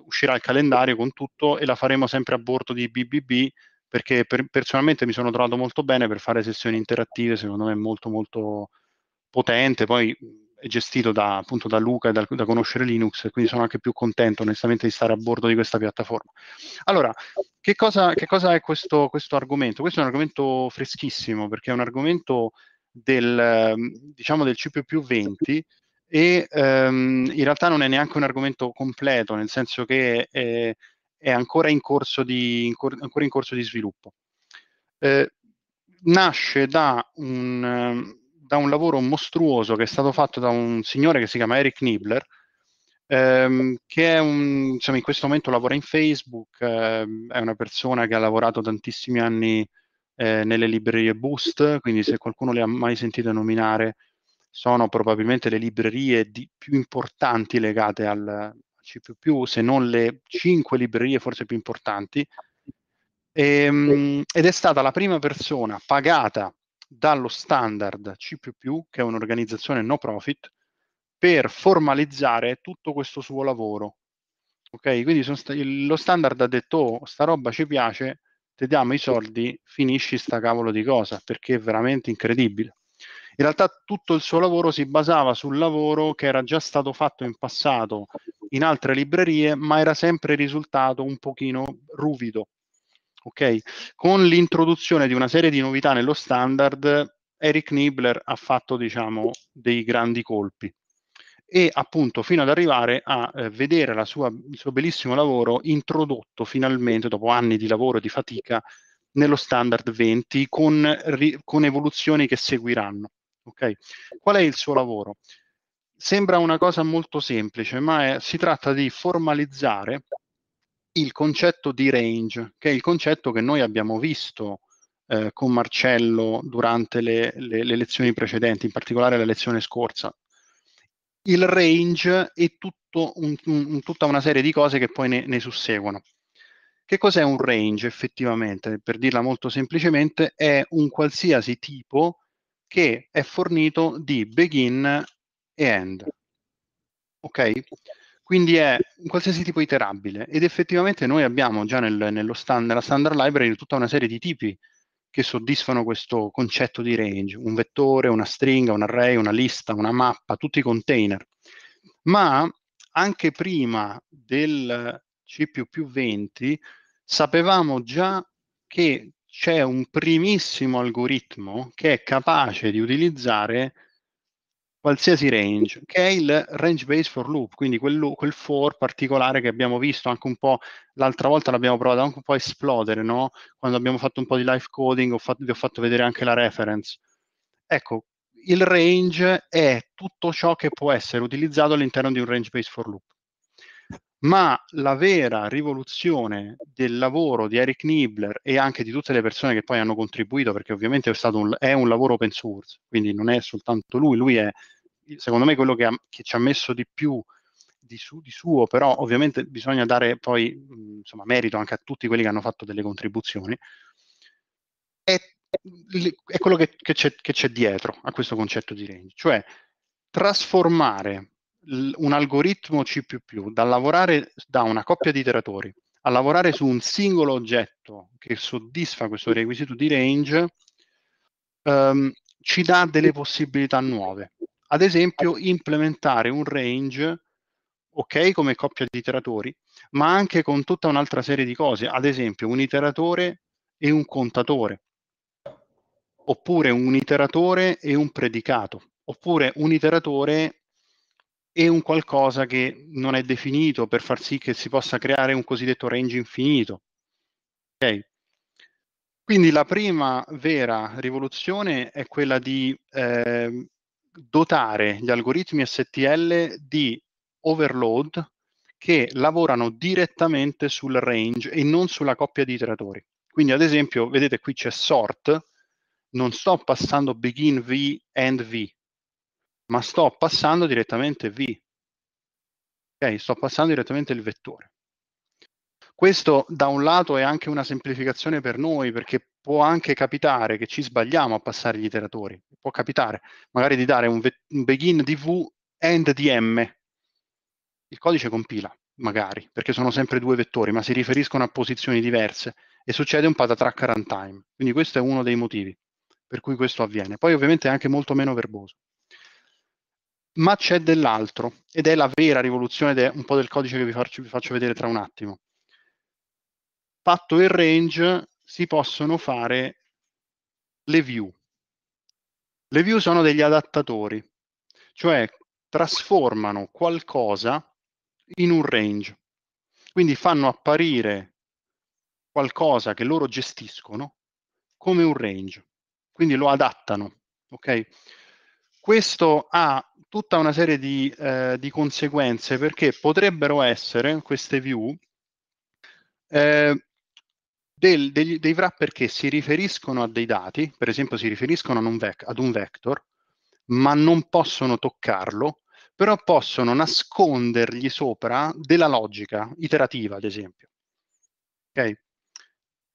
uscirà il calendario con tutto e la faremo sempre a bordo di BBB perché per, personalmente mi sono trovato molto bene per fare sessioni interattive, secondo me molto molto potente, poi è gestito da, appunto da Luca e da, da Conoscere Linux, quindi sono anche più contento onestamente di stare a bordo di questa piattaforma. Allora, che cosa, che cosa è questo, questo argomento? Questo è un argomento freschissimo, perché è un argomento del, diciamo, del C++ 20, e ehm, in realtà non è neanche un argomento completo, nel senso che eh, è ancora in corso di, in cor- in corso di sviluppo. Eh, nasce da un, da un, lavoro mostruoso che è stato fatto da un signore che si chiama Eric Nibler, ehm, che un, insomma, in questo momento lavora in Facebook, ehm, è una persona che ha lavorato tantissimi anni eh, nelle librerie Boost, quindi se qualcuno le ha mai sentite nominare, sono probabilmente le librerie di, più importanti legate al, c++, se non le cinque librerie forse più importanti, e, ehm, ed è stata la prima persona pagata dallo standard C++, che è un'organizzazione no profit, per formalizzare tutto questo suo lavoro. Ok, quindi sta- lo standard ha detto, oh, sta roba ci piace, ti diamo i soldi, finisci sta cavolo di cosa, perché è veramente incredibile. In realtà tutto il suo lavoro si basava sul lavoro che era già stato fatto in passato in altre librerie, ma era sempre risultato un pochino ruvido. Ok? Con l'introduzione di una serie di novità nello standard, Eric Nibler ha fatto, diciamo, dei grandi colpi e appunto fino ad arrivare a eh, vedere sua, il suo bellissimo lavoro introdotto finalmente dopo anni di lavoro e di fatica nello standard 20 con, ri, con evoluzioni che seguiranno. Okay? Qual è il suo lavoro? Sembra una cosa molto semplice, ma è, si tratta di formalizzare il concetto di range, che è il concetto che noi abbiamo visto eh, con Marcello durante le, le, le lezioni precedenti, in particolare la lezione scorsa. Il range è tutto un, un, tutta una serie di cose che poi ne, ne susseguono. Che cos'è un range effettivamente? Per dirla molto semplicemente, è un qualsiasi tipo che è fornito di begin e end. Ok? Quindi è un qualsiasi tipo iterabile ed effettivamente noi abbiamo già nel, stand, nella standard library tutta una serie di tipi che soddisfano questo concetto di range, un vettore, una stringa, un array, una lista, una mappa, tutti i container. Ma anche prima del C++20 sapevamo già che c'è un primissimo algoritmo che è capace di utilizzare qualsiasi range, che è il range base for loop, quindi quel, loop, quel, for particolare che abbiamo visto anche un po' l'altra volta l'abbiamo provato anche un po' a esplodere, no? Quando abbiamo fatto un po' di live coding, ho fatto, vi ho fatto vedere anche la reference. Ecco, il range è tutto ciò che può essere utilizzato all'interno di un range base for loop ma la vera rivoluzione del lavoro di Eric Nibler e anche di tutte le persone che poi hanno contribuito, perché ovviamente è, stato un, è un lavoro open source, quindi non è soltanto lui, lui è secondo me quello che, ha, che ci ha messo di più di, su, di, suo, però ovviamente bisogna dare poi insomma, merito anche a tutti quelli che hanno fatto delle contribuzioni, è, è quello che, che c'è dietro a questo concetto di range, cioè trasformare un algoritmo C++ da lavorare da una coppia di iteratori a lavorare su un singolo oggetto che soddisfa questo requisito di range um, ci dà delle possibilità nuove. Ad esempio, implementare un range, ok, come coppia di iteratori, ma anche con tutta un'altra serie di cose, ad esempio un iteratore e un contatore, oppure un iteratore e un predicato, oppure un iteratore è un qualcosa che non è definito per far sì che si possa creare un cosiddetto range infinito. Okay. Quindi la prima vera rivoluzione è quella di eh, dotare gli algoritmi STL di overload che lavorano direttamente sul range e non sulla coppia di iteratori. Quindi ad esempio, vedete qui c'è sort, non sto passando begin v, end v, ma sto passando direttamente V. Okay? Sto passando direttamente il vettore. Questo da un lato è anche una semplificazione per noi perché può anche capitare che ci sbagliamo a passare gli iteratori, può capitare magari di dare un, un begin di V end di M, il codice compila magari perché sono sempre due vettori ma si riferiscono a posizioni diverse e succede un patatrack runtime, quindi questo è uno dei motivi per cui questo avviene, poi ovviamente è anche molto meno verboso ma c'è dell'altro ed è la vera rivoluzione de, un po' del codice che vi faccio, vi faccio vedere tra un attimo. Fatto il range si possono fare le view. Le view sono degli adattatori, cioè trasformano qualcosa in un range. Quindi fanno apparire qualcosa che loro gestiscono come un range. Quindi lo adattano. Okay? Questo ha tutta una serie di, eh, di conseguenze perché potrebbero essere queste view eh, del, degli, dei wrapper che si riferiscono a dei dati, per esempio si riferiscono un vec- ad un vector, ma non possono toccarlo, però possono nascondergli sopra della logica iterativa, ad esempio. Okay?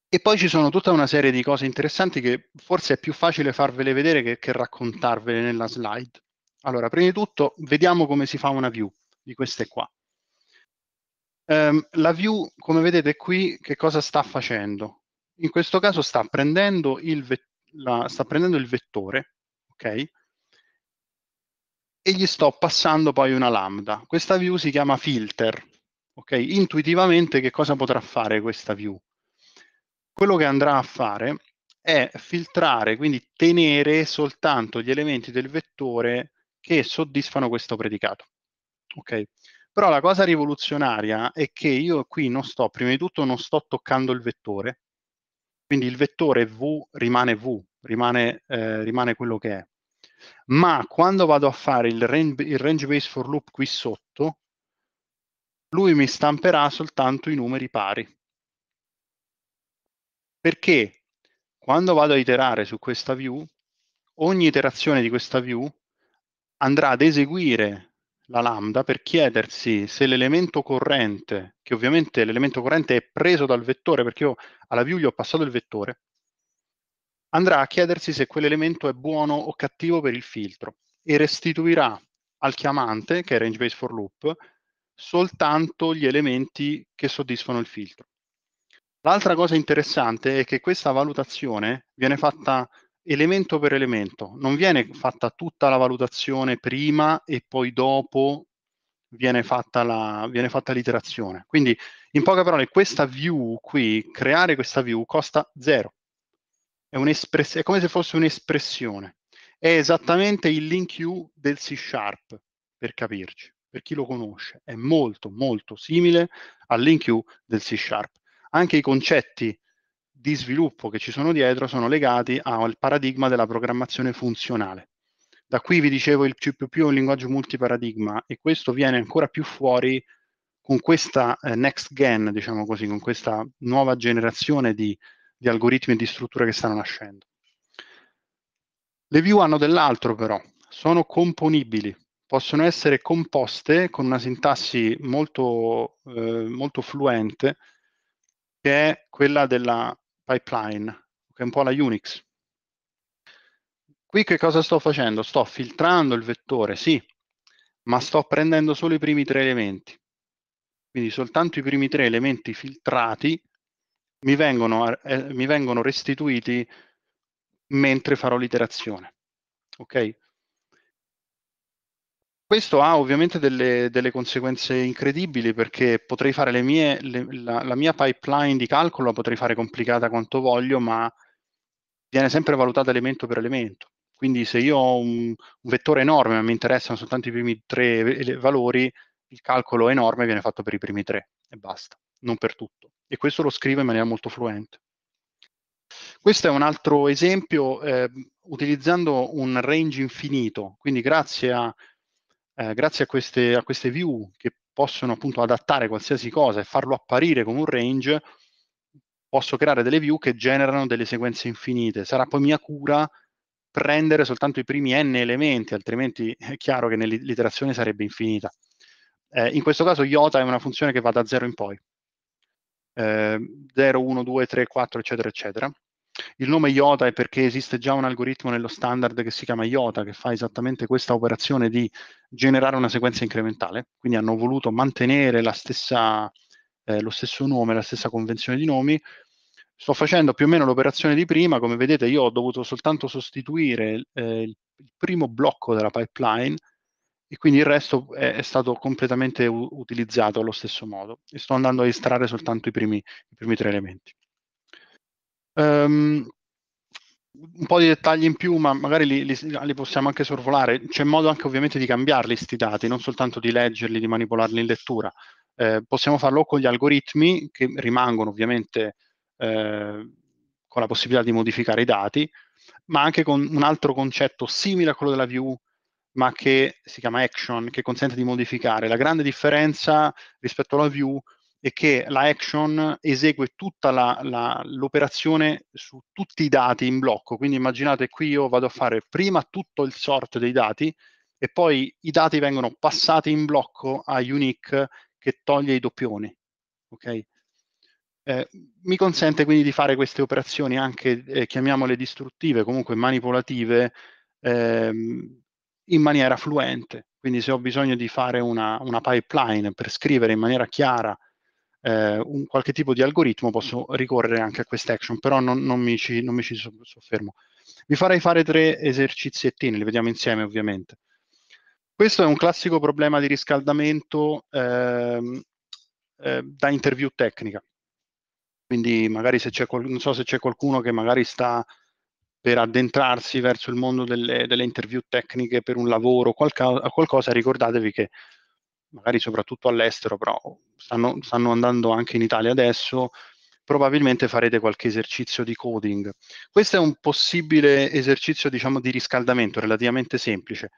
E poi ci sono tutta una serie di cose interessanti che forse è più facile farvele vedere che, che raccontarvele nella slide. Allora, prima di tutto, vediamo come si fa una view di queste qua. Um, la view, come vedete qui, che cosa sta facendo? In questo caso sta prendendo il, la, sta prendendo il vettore, ok? E gli sto passando poi una lambda. Questa view si chiama filter, ok? Intuitivamente che cosa potrà fare questa view? Quello che andrà a fare è filtrare, quindi tenere soltanto gli elementi del vettore che soddisfano questo predicato. Ok? Però la cosa rivoluzionaria è che io qui non sto, prima di tutto non sto toccando il vettore, quindi il vettore V rimane V, rimane, eh, rimane quello che è. Ma quando vado a fare il range, il range base for loop qui sotto, lui mi stamperà soltanto i numeri pari. Perché quando vado a iterare su questa view, ogni iterazione di questa view andrà ad eseguire la lambda per chiedersi se l'elemento corrente, che ovviamente l'elemento corrente è preso dal vettore, perché io alla view gli ho passato il vettore, andrà a chiedersi se quell'elemento è buono o cattivo per il filtro e restituirà al chiamante, che è range base for loop, soltanto gli elementi che soddisfano il filtro. L'altra cosa interessante è che questa valutazione viene fatta elemento per elemento, non viene fatta tutta la valutazione prima e poi dopo viene fatta, la, viene fatta l'iterazione. Quindi, in poche parole, questa view qui, creare questa view costa zero. È, è come se fosse un'espressione. È esattamente il link U del C Sharp, per capirci, per chi lo conosce. È molto, molto simile al link U del C Sharp. Anche i concetti di sviluppo che ci sono dietro sono legati al paradigma della programmazione funzionale. Da qui vi dicevo il C++ è un linguaggio multiparadigma e questo viene ancora più fuori con questa eh, next gen, diciamo così, con questa nuova generazione di, di algoritmi e di strutture che stanno nascendo. Le view hanno dell'altro però, sono componibili, possono essere composte con una sintassi molto, eh, molto fluente che è quella della pipeline, che è un po' la Unix. Qui che cosa sto facendo? Sto filtrando il vettore, sì, ma sto prendendo solo i primi tre elementi. Quindi soltanto i primi tre elementi filtrati mi vengono, eh, mi vengono restituiti mentre farò l'iterazione. Ok? Questo ha ovviamente delle, delle, conseguenze incredibili perché potrei fare le mie, le, la, la, mia pipeline di calcolo, la potrei fare complicata quanto voglio, ma viene sempre valutata elemento per elemento. Quindi se io ho un, un vettore enorme ma mi interessano soltanto i primi tre eh, valori, il calcolo enorme viene fatto per i primi tre e basta, non per tutto. E questo lo scrivo in maniera molto fluente. Questo è un altro esempio eh, utilizzando un range infinito, quindi grazie a eh, grazie a queste, a queste view che possono appunto adattare qualsiasi cosa e farlo apparire come un range, posso creare delle view che generano delle sequenze infinite. Sarà poi mia cura prendere soltanto i primi n elementi, altrimenti è chiaro che nell'iterazione sarebbe infinita. Eh, in questo caso iota è una funzione che va da 0 in poi. Eh, 0, 1, 2, 3, 4, eccetera, eccetera. Il nome IOTA è perché esiste già un algoritmo nello standard che si chiama IOTA, che fa esattamente questa operazione di generare una sequenza incrementale. Quindi hanno voluto mantenere stessa, eh, lo stesso nome, la stessa convenzione di nomi. Sto facendo più o meno l'operazione di prima, come vedete io ho dovuto soltanto sostituire eh, il primo blocco della pipeline e quindi il resto è, è stato completamente utilizzato allo stesso modo e sto andando a estrarre soltanto i primi, i primi tre elementi. Um, un po' di dettagli in più, ma magari li, li, li, possiamo anche sorvolare. C'è modo anche ovviamente di cambiarli questi dati, non soltanto di leggerli, di manipolarli in lettura. Eh, possiamo farlo con gli algoritmi che rimangono ovviamente eh, con la possibilità di modificare i dati, ma anche con un altro concetto simile a quello della view, ma che si chiama action, che consente di modificare. La grande differenza rispetto alla view è che la action esegue tutta la, la, l'operazione su tutti i dati in blocco. Quindi immaginate qui io vado a fare prima tutto il sort dei dati e poi i dati vengono passati in blocco a unique che toglie i doppioni. Okay? Eh, mi consente quindi di fare queste operazioni anche, eh, chiamiamole distruttive, comunque manipolative, ehm, in maniera fluente. Quindi se ho bisogno di fare una, una pipeline per scrivere in maniera chiara eh, un qualche tipo di algoritmo posso ricorrere anche a queste action, però non, non, mi ci, non mi ci soffermo. Vi farei fare tre esercizi, li vediamo insieme ovviamente. Questo è un classico problema di riscaldamento eh, eh, da interview tecnica. Quindi magari se c'è, non so se c'è qualcuno che magari sta per addentrarsi verso il mondo delle, delle interview tecniche per un lavoro o qualcosa, ricordatevi che magari soprattutto all'estero, però stanno, stanno andando anche in Italia adesso, probabilmente farete qualche esercizio di coding. Questo è un possibile esercizio, diciamo, di riscaldamento relativamente semplice.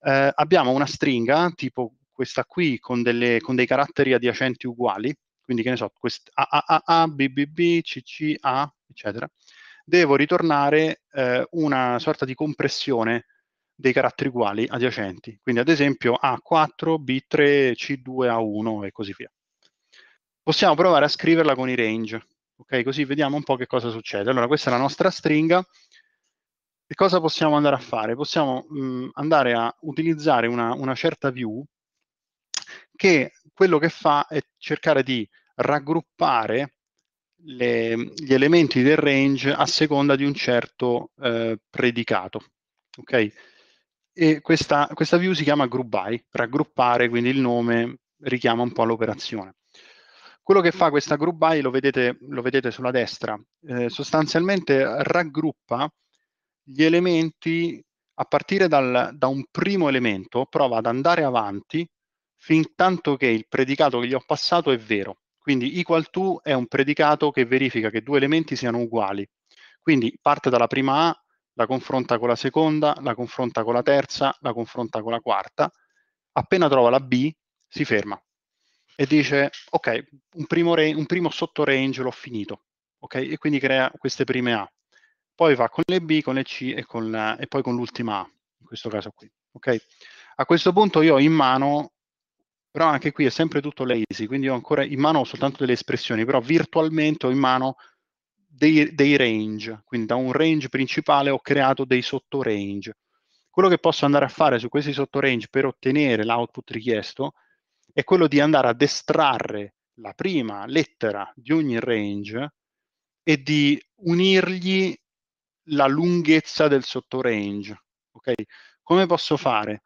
Eh, abbiamo una stringa, tipo questa qui, con, delle, con, dei caratteri adiacenti uguali, quindi che ne so, quest- AAA, BBB, CCA, eccetera. Devo ritornare eh, una sorta di compressione dei caratteri uguali adiacenti, quindi ad esempio A4, B3, C2, A1 e così via. Possiamo provare a scriverla con i range, ok? Così vediamo un po' che cosa succede. Allora, questa è la nostra stringa. E cosa possiamo andare a fare? Possiamo mh, andare a utilizzare una, una certa view che quello che fa è cercare di raggruppare le, gli elementi del range a seconda di un certo eh, predicato. Okay? e questa, questa view si chiama group by, raggruppare, quindi il nome richiama un po' l'operazione. Quello che fa questa group by lo vedete, lo vedete sulla destra, eh, sostanzialmente raggruppa gli elementi a partire dal, da un primo elemento, prova ad andare avanti fin tanto che il predicato che gli ho passato è vero. Quindi equal to è un predicato che verifica che due elementi siano uguali. Quindi parte dalla prima A la confronta con la seconda, la confronta con la terza, la confronta con la quarta, appena trova la B si ferma e dice ok, un primo, re- un primo sottorange l'ho finito, ok? E quindi crea queste prime A. Poi va con le B, con le C e, con la, e poi con l'ultima A, in questo caso qui, ok? A questo punto io ho in mano, però anche qui è sempre tutto lazy, quindi ho ancora in mano soltanto delle espressioni, però virtualmente ho in mano dei, dei range, quindi da un range principale ho creato dei sottorange. Quello che posso andare a fare su questi sottorange per ottenere l'output richiesto è quello di andare ad estrarre la prima lettera di ogni range e di unirgli la lunghezza del sottorange. Okay? Come posso fare?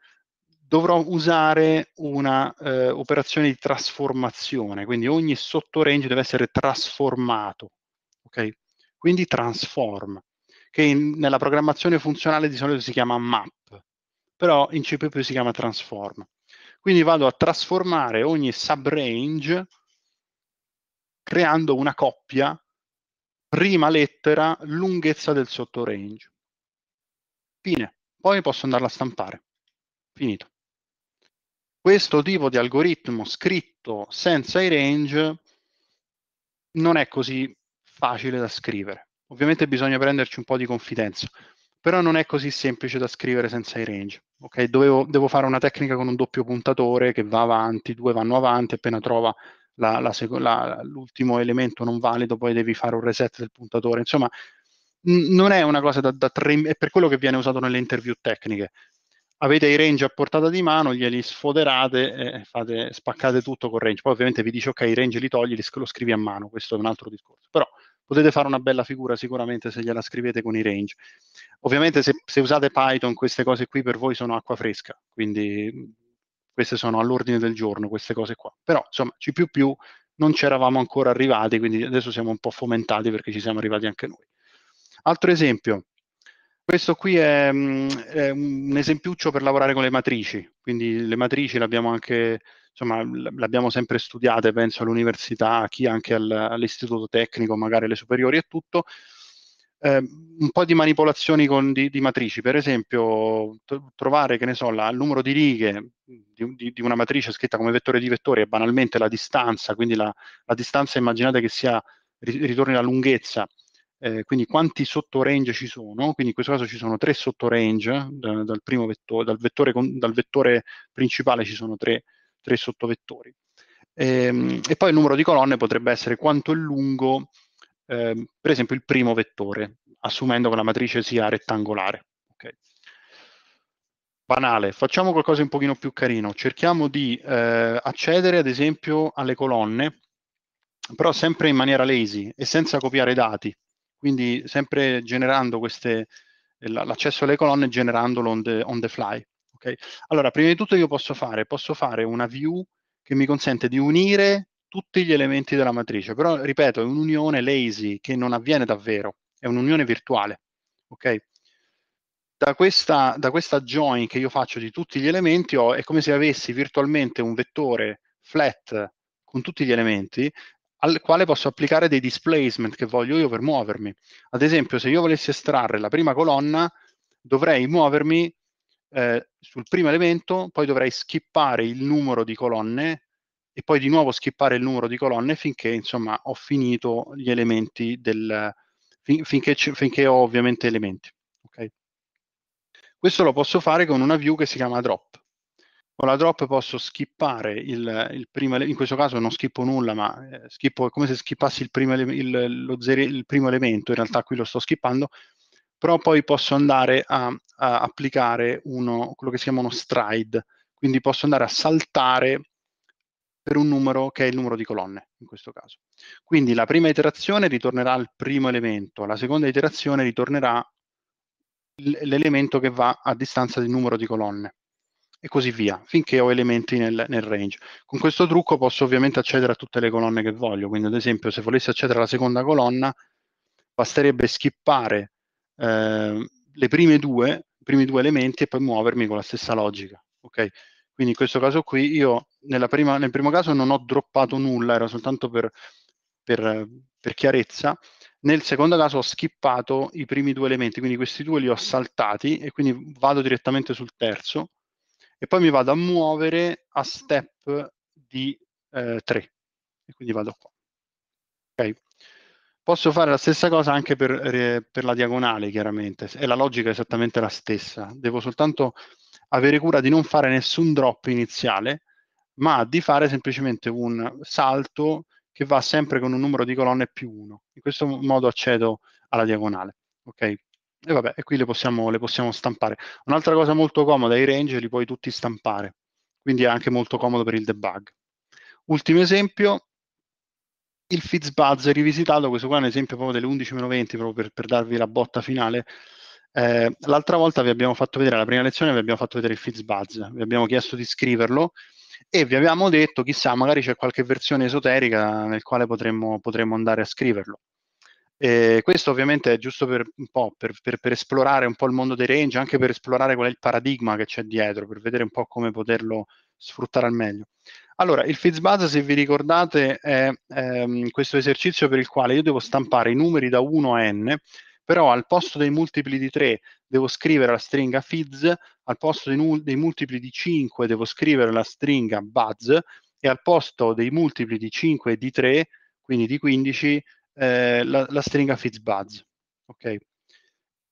Dovrò usare un'operazione eh, di trasformazione, quindi ogni sottorange deve essere trasformato. Okay? quindi transform, che in, nella programmazione funzionale di solito si chiama map, però in C++ si chiama transform. Quindi vado a trasformare ogni subrange creando una coppia, prima lettera, lunghezza del sottorange. Fine. Poi posso andarla a stampare. Finito. Questo tipo di algoritmo scritto senza i range non è così facile da scrivere. Ovviamente bisogna prenderci un po' di confidenza, però non è così semplice da scrivere senza i range. Ok, Dovevo, devo fare una tecnica con un doppio puntatore che va avanti, due vanno avanti, appena trova la, la seco- la, l'ultimo elemento non valido, poi devi fare un reset del puntatore. Insomma, n- non è una cosa da, da tre, è per quello che viene usato nelle interview tecniche. Avete i range a portata di mano, glieli sfoderate e fate, spaccate tutto col range. Poi ovviamente vi dice ok, i range li togli, li, lo scrivi a mano, questo è un altro discorso. Però potete fare una bella figura sicuramente se gliela scrivete con i range. Ovviamente se, se usate Python queste cose qui per voi sono acqua fresca, quindi mm, queste sono all'ordine del giorno, queste cose qua. Però insomma C++ non ci eravamo ancora arrivati, quindi adesso siamo un po' fomentati perché ci siamo arrivati anche noi. Altro esempio, questo qui è, mm, è, un esempiuccio per lavorare con le matrici, quindi le matrici le abbiamo anche, insomma, le sempre studiate, penso all'università, chi anche all'istituto tecnico, magari alle superiori e tutto. Eh, un po' di manipolazioni con, di, di, matrici, per esempio trovare, che ne so, la, il numero di righe di, di, di, una matrice scritta come vettore di vettore e banalmente la distanza, quindi la, la distanza immaginate che sia, ritorni la lunghezza eh, quindi quanti sottorange ci sono, quindi in questo caso ci sono tre sottorange, da, dal, vetto, dal, vettore, dal, vettore, principale ci sono tre, tre sottovettori. E, ehm, e, poi il numero di colonne potrebbe essere quanto è lungo, eh, per esempio, il primo vettore, assumendo che la matrice sia rettangolare. Okay. Banale, facciamo qualcosa di un pochino più carino, cerchiamo di eh, accedere ad esempio alle colonne, però sempre in maniera lazy e senza copiare dati, quindi sempre generando queste, eh, l'accesso alle colonne generandolo on the, on the fly. Okay? Allora, prima di tutto io posso fare, posso fare una view che mi consente di unire tutti gli elementi della matrice, però ripeto, è un'unione lazy che non avviene davvero, è un'unione virtuale. Okay? Da, questa, da questa join che io faccio di tutti gli elementi ho, è come se avessi virtualmente un vettore flat con tutti gli elementi al quale posso applicare dei displacement che voglio io per muovermi. Ad esempio, se io volessi estrarre la prima colonna, dovrei muovermi eh, sul primo elemento, poi dovrei skippare il numero di colonne e poi di nuovo skippare il numero di colonne finché insomma ho finito gli elementi del fin, finché, finché, ho ovviamente elementi. Okay? Questo lo posso fare con una view che si chiama drop con la drop posso skippare il, il primo elemento, in questo caso non schippo nulla, ma eh, schippo, è come se skippassi il primo, ele- il, zero, il primo, elemento, in realtà qui lo sto skippando, però poi posso andare a, a applicare uno, quello che si chiama uno stride, quindi posso andare a saltare per un numero che è il numero di colonne, in questo caso. Quindi la prima iterazione ritornerà al primo elemento, la seconda iterazione ritornerà l'elemento che va a distanza del numero di colonne e così via, finché ho elementi nel, nel, range. Con questo trucco posso ovviamente accedere a tutte le colonne che voglio, quindi ad esempio se volessi accedere alla seconda colonna basterebbe skippare eh, le prime due, i primi due elementi e poi muovermi con la stessa logica. Okay? Quindi in questo caso qui io prima, nel primo caso non ho droppato nulla, era soltanto per, per, per chiarezza, nel secondo caso ho skippato i primi due elementi, quindi questi due li ho saltati e quindi vado direttamente sul terzo e poi mi vado a muovere a step di eh, 3 e quindi vado qua. Okay. Posso fare la stessa cosa anche per, per la diagonale, chiaramente, e la logica è esattamente la stessa. Devo soltanto avere cura di non fare nessun drop iniziale, ma di fare semplicemente un salto che va sempre con un numero di colonne più 1. In questo modo accedo alla diagonale. Okay? E vabbè, e qui le possiamo, le possiamo stampare. Un'altra cosa molto comoda, i range li puoi tutti stampare, quindi è anche molto comodo per il debug. Ultimo esempio, il FitzBuzz rivisitato, questo qua è un esempio proprio delle 11.20, proprio per, per, darvi la botta finale. Eh, l'altra volta vi abbiamo fatto vedere, la prima lezione vi abbiamo fatto vedere il FitzBuzz, vi abbiamo chiesto di scriverlo e vi abbiamo detto, chissà, magari c'è qualche versione esoterica nel quale potremmo, potremmo andare a scriverlo. E questo ovviamente è giusto per, per, per, per, esplorare un po' il mondo dei range, anche per esplorare qual è il paradigma che c'è dietro, per vedere un po' come poterlo sfruttare al meglio. Allora, il FitzBuzz, se vi ricordate, è ehm, questo esercizio per il quale io devo stampare i numeri da 1 a n, però al posto dei multipli di 3 devo scrivere la stringa Fizz, al posto dei, nu- dei multipli di 5 devo scrivere la stringa Buzz e al posto dei multipli di 5 e di 3, quindi di 15, eh, la, la, stringa Fitzbuzz. Okay.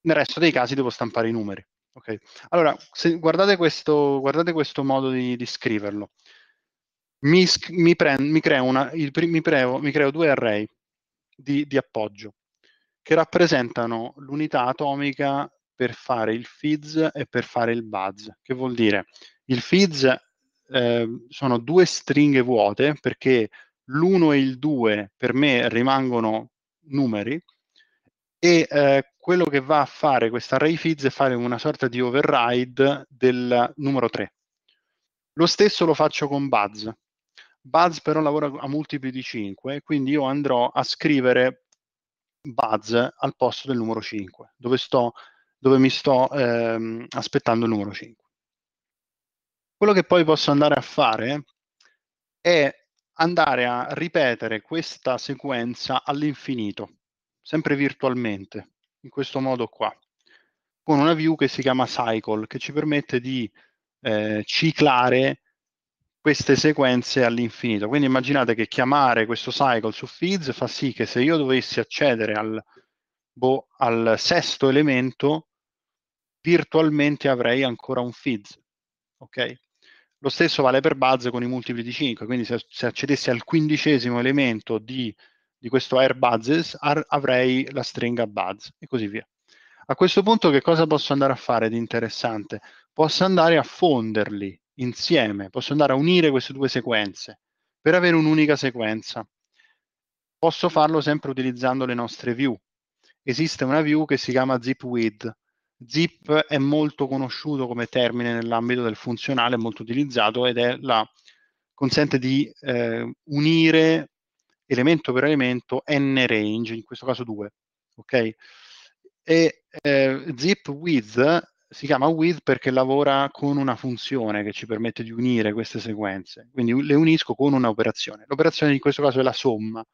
Nel resto dei casi devo stampare i numeri. Okay. Allora, se, guardate, questo, guardate, questo, modo di, di scriverlo. Mi, mi, pre, mi, creo una, il, mi, creo, mi, creo due array di, di appoggio che rappresentano l'unità atomica per fare il fizz e per fare il buzz. Che vuol dire? Il fizz eh, sono due stringhe vuote perché l'1 e il 2 per me rimangono numeri e eh, quello che va a fare questa array fizz è fare una sorta di override del numero 3. Lo stesso lo faccio con Buzz. Buzz però lavora a multipli di 5, quindi io andrò a scrivere Buzz al posto del numero 5, dove, sto, dove mi sto ehm, aspettando il numero 5. Quello che poi posso andare a fare è andare a ripetere questa sequenza all'infinito, sempre virtualmente, in questo modo qua, con una view che si chiama cycle, che ci permette di eh, ciclare queste sequenze all'infinito. Quindi immaginate che chiamare questo cycle su feeds fa sì che se io dovessi accedere al, boh, al sesto elemento, virtualmente avrei ancora un feeds. Okay? Lo stesso vale per Buzz con i multipli di 5, quindi se, se accedessi al quindicesimo elemento di, di questo air buzzes ar, avrei la stringa buzz e così via. A questo punto che cosa posso andare a fare di interessante? Posso andare a fonderli insieme, posso andare a unire queste due sequenze per avere un'unica sequenza. Posso farlo sempre utilizzando le nostre view. Esiste una view che si chiama zip width, Zip è molto conosciuto come termine nell'ambito del funzionale, molto utilizzato ed è la, consente di eh, unire elemento per elemento n range, in questo caso 2. Okay? E eh, zip with si chiama with perché lavora con una funzione che ci permette di unire queste sequenze, quindi le unisco con un'operazione. L'operazione in questo caso è la somma.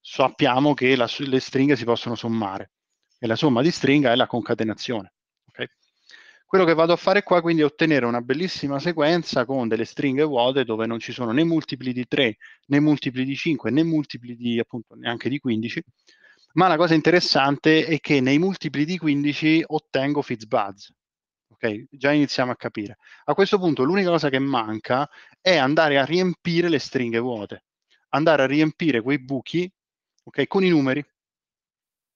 Sappiamo che la, le stringhe si possono sommare e la somma di stringa è la concatenazione. Quello che vado a fare qua quindi è ottenere una bellissima sequenza con delle stringhe vuote dove non ci sono né multipli di 3, né multipli di 5, né multipli di appunto neanche di 15, ma la cosa interessante è che nei multipli di 15 ottengo fizzbuzz. Ok, già iniziamo a capire. A questo punto l'unica cosa che manca è andare a riempire le stringhe vuote, andare a riempire quei buchi okay, con i numeri,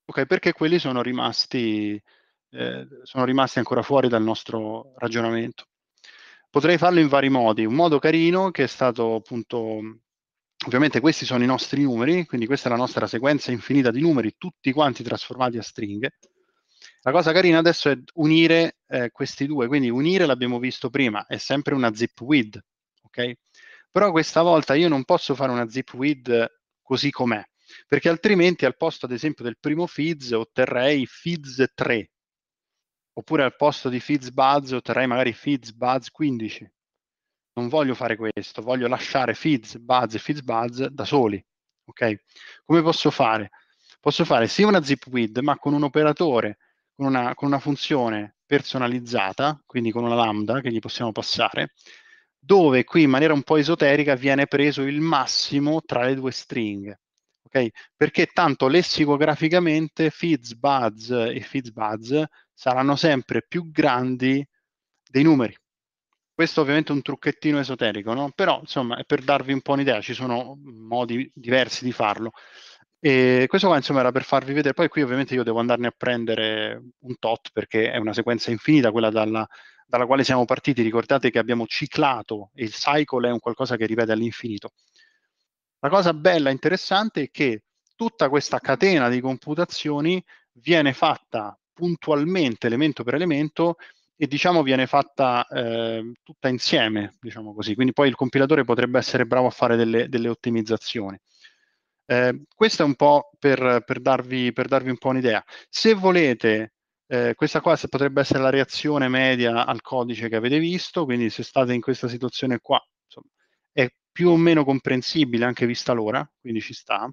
okay, perché quelli sono rimasti eh, sono rimasti ancora fuori dal nostro ragionamento. Potrei farlo in vari modi. Un modo carino che è stato appunto, ovviamente questi sono i nostri numeri, quindi questa è la nostra sequenza infinita di numeri, tutti quanti trasformati a stringhe. La cosa carina adesso è unire eh, questi due, quindi unire l'abbiamo visto prima, è sempre una zip width, ok? Però questa volta io non posso fare una zip width così com'è, perché altrimenti al posto ad esempio del primo fizz otterrei fizz 3, Oppure al posto di Buzz otterrai magari Buzz 15. Non voglio fare questo, voglio lasciare Buzz e Buzz da soli. Okay? Come posso fare? Posso fare sia una zip with, ma con un operatore, con una, con una funzione personalizzata, quindi con una lambda che gli possiamo passare, dove qui in maniera un po' esoterica viene preso il massimo tra le due stringhe. Okay? Perché tanto lessicograficamente Buzz e Buzz saranno sempre più grandi dei numeri. Questo ovviamente è un trucchettino esoterico, no? però insomma è per darvi un po' un'idea, ci sono modi diversi di farlo. E questo qua insomma era per farvi vedere, poi qui ovviamente io devo andarne a prendere un tot perché è una sequenza infinita quella dalla, dalla quale siamo partiti, ricordate che abbiamo ciclato e il cycle è un qualcosa che ripete all'infinito. La cosa bella e interessante è che tutta questa catena di computazioni viene fatta puntualmente, elemento per elemento, e diciamo viene fatta eh, tutta insieme, diciamo così. Quindi poi il compilatore potrebbe essere bravo a fare delle, delle ottimizzazioni. Eh, questo è un po' per, per, darvi, per darvi un po' un'idea. Se volete eh, questa qua potrebbe essere la reazione media al codice che avete visto, quindi se state in questa situazione qua, insomma, è più o meno comprensibile anche vista l'ora, quindi ci sta.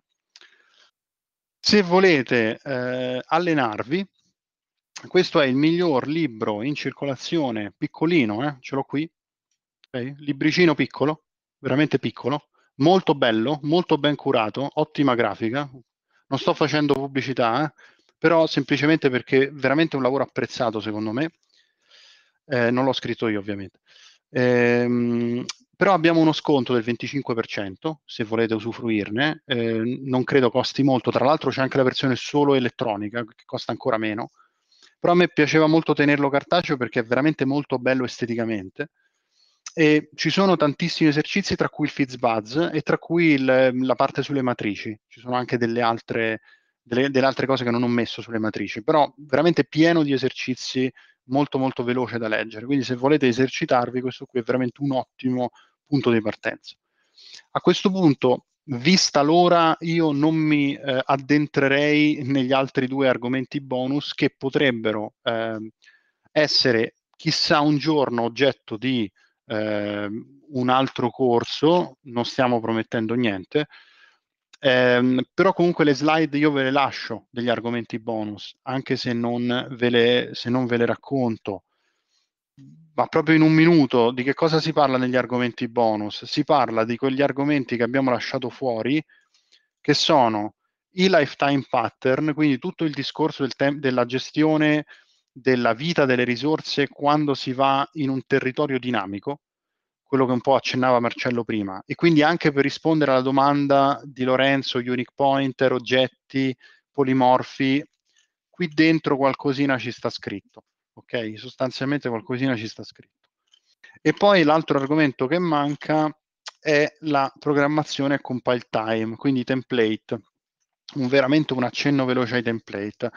Se volete eh, allenarvi, questo è il miglior libro in circolazione, piccolino, eh? ce l'ho qui, okay? libricino piccolo, veramente piccolo, molto bello, molto ben curato, ottima grafica, non sto facendo pubblicità, eh? però semplicemente perché è veramente un lavoro apprezzato secondo me, eh, non l'ho scritto io ovviamente. Ehm, però abbiamo uno sconto del 25% se volete usufruirne, eh, non credo costi molto, tra l'altro c'è anche la versione solo elettronica che costa ancora meno, però a me piaceva molto tenerlo cartaceo perché è veramente molto bello esteticamente. E ci sono tantissimi esercizi, tra cui il FitzBuzz e tra cui il, la parte sulle matrici. Ci sono anche delle altre, delle, delle altre cose che non ho messo sulle matrici, però veramente pieno di esercizi molto molto veloce da leggere. Quindi se volete esercitarvi, questo qui è veramente un ottimo punto di partenza. A questo punto vista l'ora io non mi eh, addentrerei negli altri due argomenti bonus che potrebbero eh, essere chissà un giorno oggetto di eh, un altro corso, non stiamo promettendo niente, ehm, però comunque le slide io ve le lascio degli argomenti bonus, anche se non ve le, non ve le racconto ma proprio in un minuto, di che cosa si parla negli argomenti bonus? Si parla di quegli argomenti che abbiamo lasciato fuori, che sono i lifetime pattern, quindi tutto il discorso del tem- della gestione della vita delle risorse quando si va in un territorio dinamico, quello che un po' accennava Marcello prima, e quindi anche per rispondere alla domanda di Lorenzo, unique pointer, oggetti, polimorfi, qui dentro qualcosina ci sta scritto ok? Sostanzialmente qualcosina ci sta scritto. E poi l'altro argomento che manca è la programmazione compile time, quindi template. Un, veramente un accenno veloce ai template.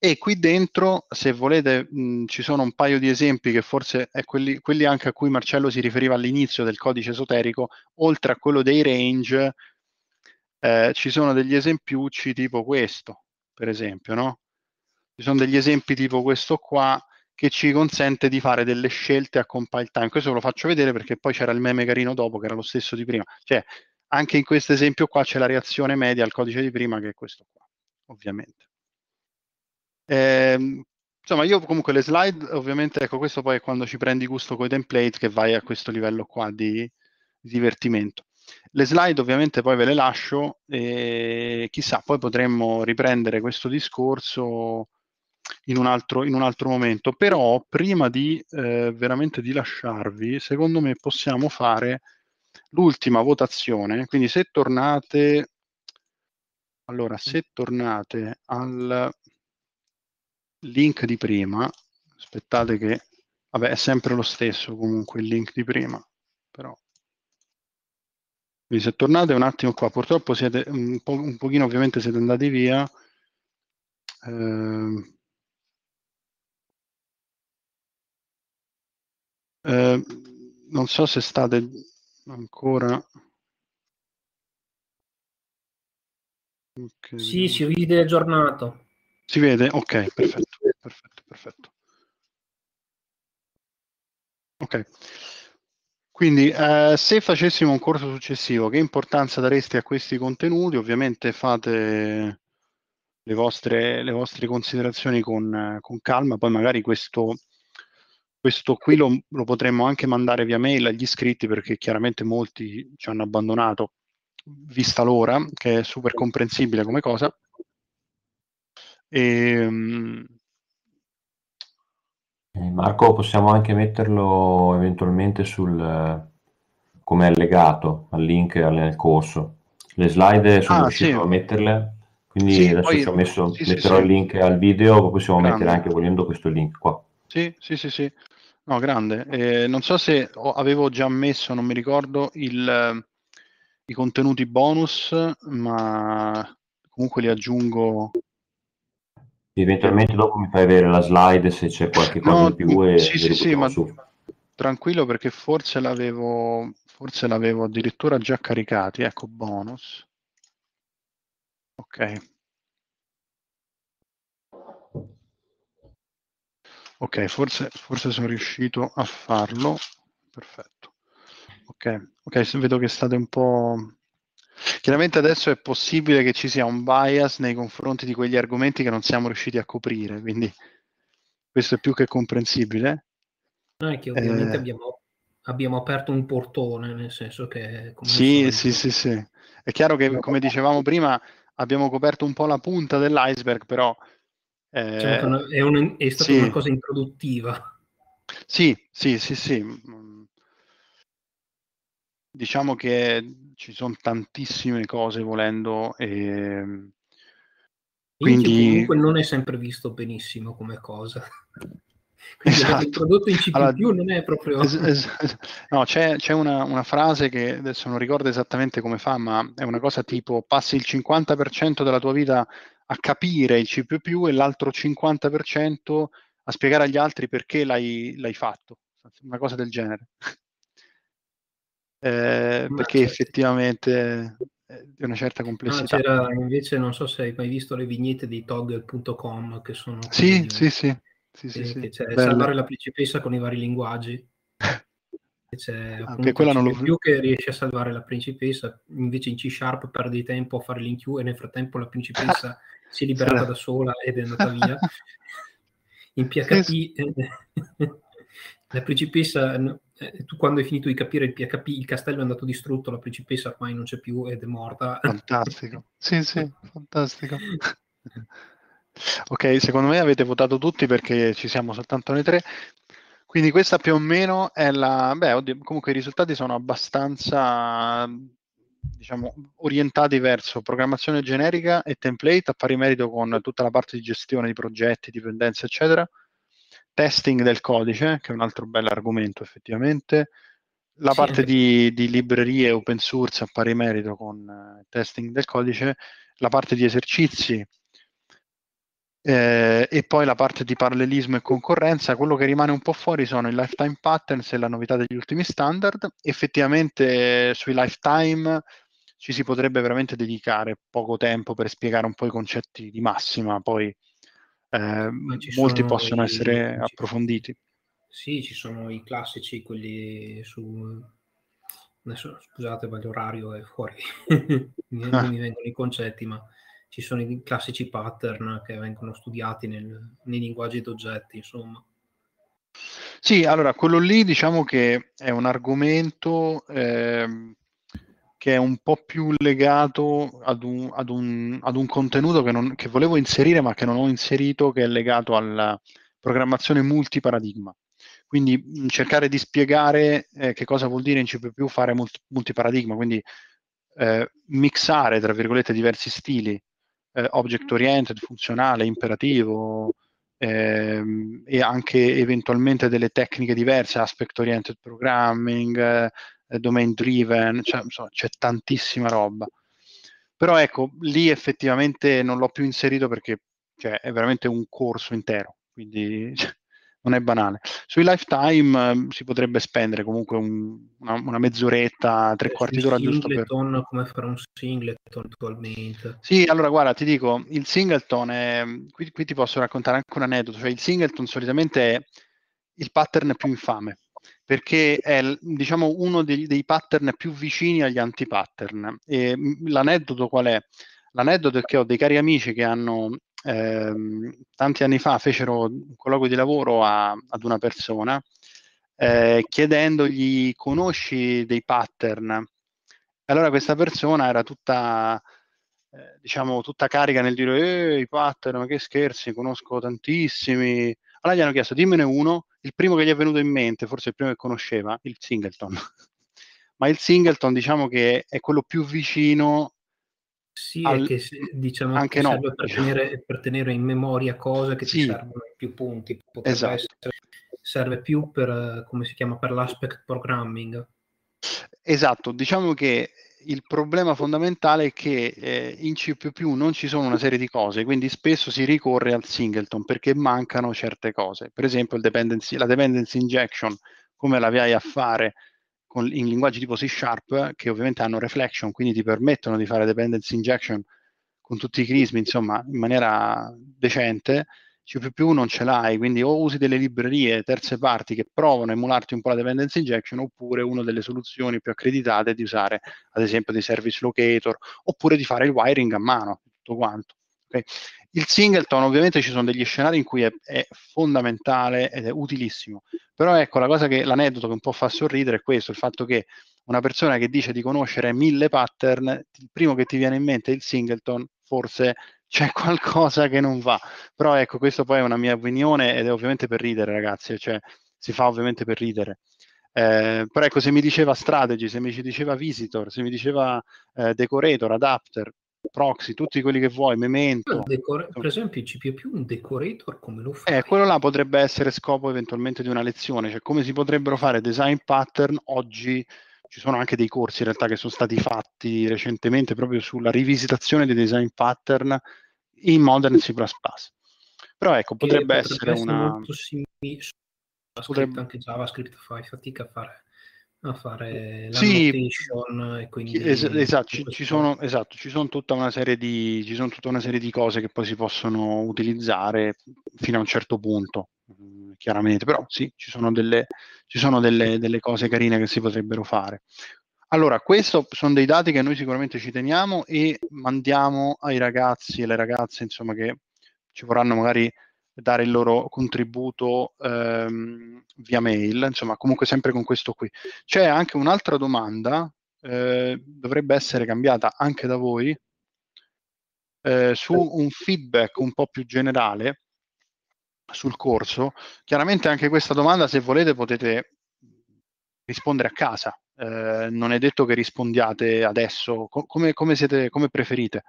E qui dentro, se volete, mh, ci sono un paio di esempi che forse è quelli, quelli, anche a cui Marcello si riferiva all'inizio del codice esoterico, oltre a quello dei range, eh, ci sono degli esempiucci tipo questo, per esempio, no? Ci sono degli esempi tipo questo qua, che ci consente di fare delle scelte a compile time. Questo ve lo faccio vedere perché poi c'era il meme carino dopo, che era lo stesso di prima. Cioè, anche in questo esempio qua c'è la reazione media al codice di prima, che è questo qua, ovviamente. Ehm, insomma, io comunque le slide, ovviamente, ecco, questo poi è quando ci prendi gusto con i template che vai a questo livello qua di, di divertimento. Le slide ovviamente poi ve le lascio e chissà, poi potremmo riprendere questo discorso in un, altro, in un altro, momento. Però prima di eh, veramente di lasciarvi, secondo me possiamo fare l'ultima votazione. Quindi se tornate, allora, se tornate al link di prima, aspettate che, vabbè, è sempre lo stesso comunque il link di prima, però quindi se tornate un attimo qua, purtroppo siete un, po', un pochino ovviamente siete andati via, eh, Ehm, non so se state ancora... Okay. Sì, si vede aggiornato. Si vede? Ok, perfetto, perfetto, perfetto. Ok. Quindi eh, se facessimo un corso successivo, che importanza dareste a questi contenuti? Ovviamente fate le vostre, le vostre considerazioni con, con calma, poi magari questo questo qui lo, lo potremmo anche mandare via mail agli iscritti perché chiaramente molti ci hanno abbandonato vista l'ora, che è super comprensibile come cosa. E, ehm, eh, Marco, possiamo anche metterlo eventualmente sul come allegato al link nel corso. Le slide sono ah, riuscito sì. a metterle, quindi sì, adesso poi, ci ho messo, sì, metterò il link al video, possiamo Grande. mettere anche volendo questo link qua. Sì, sì, sì, sì. No, grande. Eh, non so se ho, avevo già messo, non mi ricordo, il, eh, i contenuti bonus, ma comunque li aggiungo. Eventualmente dopo mi fai vedere la slide se c'è qualche cosa no, in più. E sì, sì, sì, ma su. tranquillo perché forse l'avevo, forse l'avevo addirittura già caricati. Ecco, bonus. Ok. Ok, forse, forse sono riuscito a farlo. Perfetto. Ok, ok, vedo che state un po'... Chiaramente adesso è possibile che ci sia un bias nei confronti di quegli argomenti che non siamo riusciti a coprire, quindi questo è più che comprensibile. No, è che ovviamente eh... abbiamo, abbiamo, aperto un portone, nel senso che... Sì, sì, sì, sì. È chiaro che, come dicevamo prima, abbiamo coperto un po' la punta dell'iceberg, però cioè, eh, è, un, è, stata sì. una cosa introduttiva. Sì, sì, sì, sì. Mm. Diciamo che ci sono tantissime cose volendo. E... Ehm, quindi comunque non è sempre visto benissimo come cosa. Quindi esatto. il prodotto in C++ allora, non è proprio... es, es, no, c'è, c'è una, una, frase che adesso non ricordo esattamente come fa, ma è una cosa tipo passi il 50% della tua vita a capire il C++ e l'altro 50% a spiegare agli altri perché l'hai, l'hai fatto, una cosa del genere. eh, perché cioè, effettivamente di eh, una certa ah, complessità. Ah, c'era invece, non so se hai mai visto le vignette di toggle.com che sono... Sì, quelle, sì, sì. sì, sì, eh, sì. salvare la principessa con i vari linguaggi. C'è anche non lo più che riesce a salvare la principessa, invece in C Sharp perdi tempo a fare l'inQ e nel frattempo la principessa si è liberata sì. da sola ed è andata via. In PHP, eh, la principessa, eh, tu quando hai finito di capire il PHP, il castello è andato distrutto, la principessa ormai non c'è più ed è morta. Fantastico, sì, sì, fantastico. ok, secondo me avete votato tutti perché ci siamo soltanto noi tre. Quindi questa più o meno è la... Beh, oddio, comunque i risultati sono abbastanza diciamo, orientati verso programmazione generica e template a pari merito con tutta la parte di gestione di progetti, dipendenze, eccetera, testing del codice, che è un altro bel argomento effettivamente, la sì. parte di, di, librerie open source a pari merito con uh, testing del codice, la parte di esercizi eh, e poi la parte di parallelismo e concorrenza, quello che rimane un po' fuori sono i lifetime patterns e la novità degli ultimi standard. Effettivamente sui lifetime ci si potrebbe veramente dedicare poco tempo per spiegare un po' i concetti di massima, poi eh, molti possono i, essere ci, approfonditi. Sì, ci sono i classici, quelli su... Adesso, scusate, ma l'orario è fuori, non ah. mi vengono i concetti, ma ci sono i classici pattern che vengono studiati nel, nei linguaggi d'oggetti, insomma. Sì, allora quello lì diciamo che è un argomento eh, che è un po' più legato ad un, ad un, ad un contenuto che, non, che, volevo inserire ma che non ho inserito, che è legato alla programmazione multiparadigma. Quindi cercare di spiegare eh, che cosa vuol dire in C++ fare multiparadigma, quindi eh, mixare, tra virgolette, diversi stili eh, object oriented, funzionale, imperativo ehm, e anche eventualmente delle tecniche diverse, aspect oriented programming, eh, domain driven, cioè, insomma, c'è tantissima roba. Però ecco, lì effettivamente non l'ho più inserito perché cioè, è veramente un corso intero, quindi cioè, non è banale. Sui lifetime eh, si potrebbe spendere comunque un, una, una, mezz'oretta, tre quarti d'ora giusto per... come fare un singleton attualmente. Sì, allora guarda, ti dico, il singleton è... qui, qui ti posso raccontare anche un aneddoto, cioè il singleton solitamente è il pattern più infame perché è diciamo, uno dei, dei, pattern più vicini agli antipattern. E mm, l'aneddoto qual è? L'aneddoto è che ho dei cari amici che hanno Ehm, tanti anni fa fecero un colloquio di lavoro a, ad una persona eh, chiedendogli conosci dei pattern. Allora questa persona era tutta, eh, diciamo, tutta carica nel dire i pattern, ma che scherzi, conosco tantissimi. Allora gli hanno chiesto dimmene uno, il primo che gli è venuto in mente, forse il primo che conosceva, il singleton. ma il singleton diciamo che è quello più vicino sì, al... che se, diciamo anche no. per, tenere, per tenere, in memoria cose che sì. ci servono più punti. Esatto. Essere, serve più per, come si chiama, per l'aspect programming. Esatto, diciamo che il problema fondamentale è che eh, in C++ non ci sono una serie di cose, quindi spesso si ricorre al singleton perché mancano certe cose. Per esempio dependency, la dependency injection, come la vai a fare con, in linguaggi tipo C Sharp che ovviamente hanno reflection, quindi ti permettono di fare dependency injection con tutti i crismi, insomma, in maniera decente. C++ non ce l'hai, quindi o usi delle librerie terze parti che provano a emularti un po' la dependency injection, oppure una delle soluzioni più accreditate è di usare ad esempio dei service locator, oppure di fare il wiring a mano, tutto quanto. Okay? Il singleton ovviamente ci sono degli scenari in cui è, è, fondamentale ed è utilissimo, però ecco la cosa che l'aneddoto che un po' fa sorridere è questo, il fatto che una persona che dice di conoscere mille pattern, il primo che ti viene in mente è il singleton, forse c'è qualcosa che non va, però ecco questa poi è una mia opinione ed è ovviamente per ridere ragazzi, eh, cioè si fa ovviamente per ridere. Eh, però ecco, se mi diceva strategy, se mi diceva visitor, se mi diceva eh, decorator, adapter, Proxy, tutti quelli che vuoi, Memento. Decor- per esempio in C++ un decorator come lo fa? Eh, quello là potrebbe essere scopo eventualmente di una lezione, cioè come si potrebbero fare design pattern oggi ci sono anche dei corsi in realtà che sono stati fatti recentemente proprio sulla rivisitazione dei design pattern in Modern C++. Però ecco, potrebbe, potrebbe essere, essere una... Molto simile, potrebbe... anche JavaScript fai fatica a fare a fare la sì, e quindi es- esatto, ci, ci sono, esatto, ci, sono, tutta una serie di ci sono tutta una serie di cose che poi si possono utilizzare fino a un certo punto mm, chiaramente però sì ci sono delle, ci sono delle, delle cose carine che si potrebbero fare allora questo sono dei dati che noi sicuramente ci teniamo e mandiamo ai ragazzi e alle ragazze insomma che ci vorranno magari dare il loro contributo ehm, via mail, insomma comunque sempre con questo qui. C'è anche un'altra domanda, eh, dovrebbe essere cambiata anche da voi, eh, su un feedback un po' più generale sul corso. Chiaramente anche questa domanda, se volete, potete rispondere a casa. Eh, non è detto che rispondiate adesso, co- come, come, siete, come preferite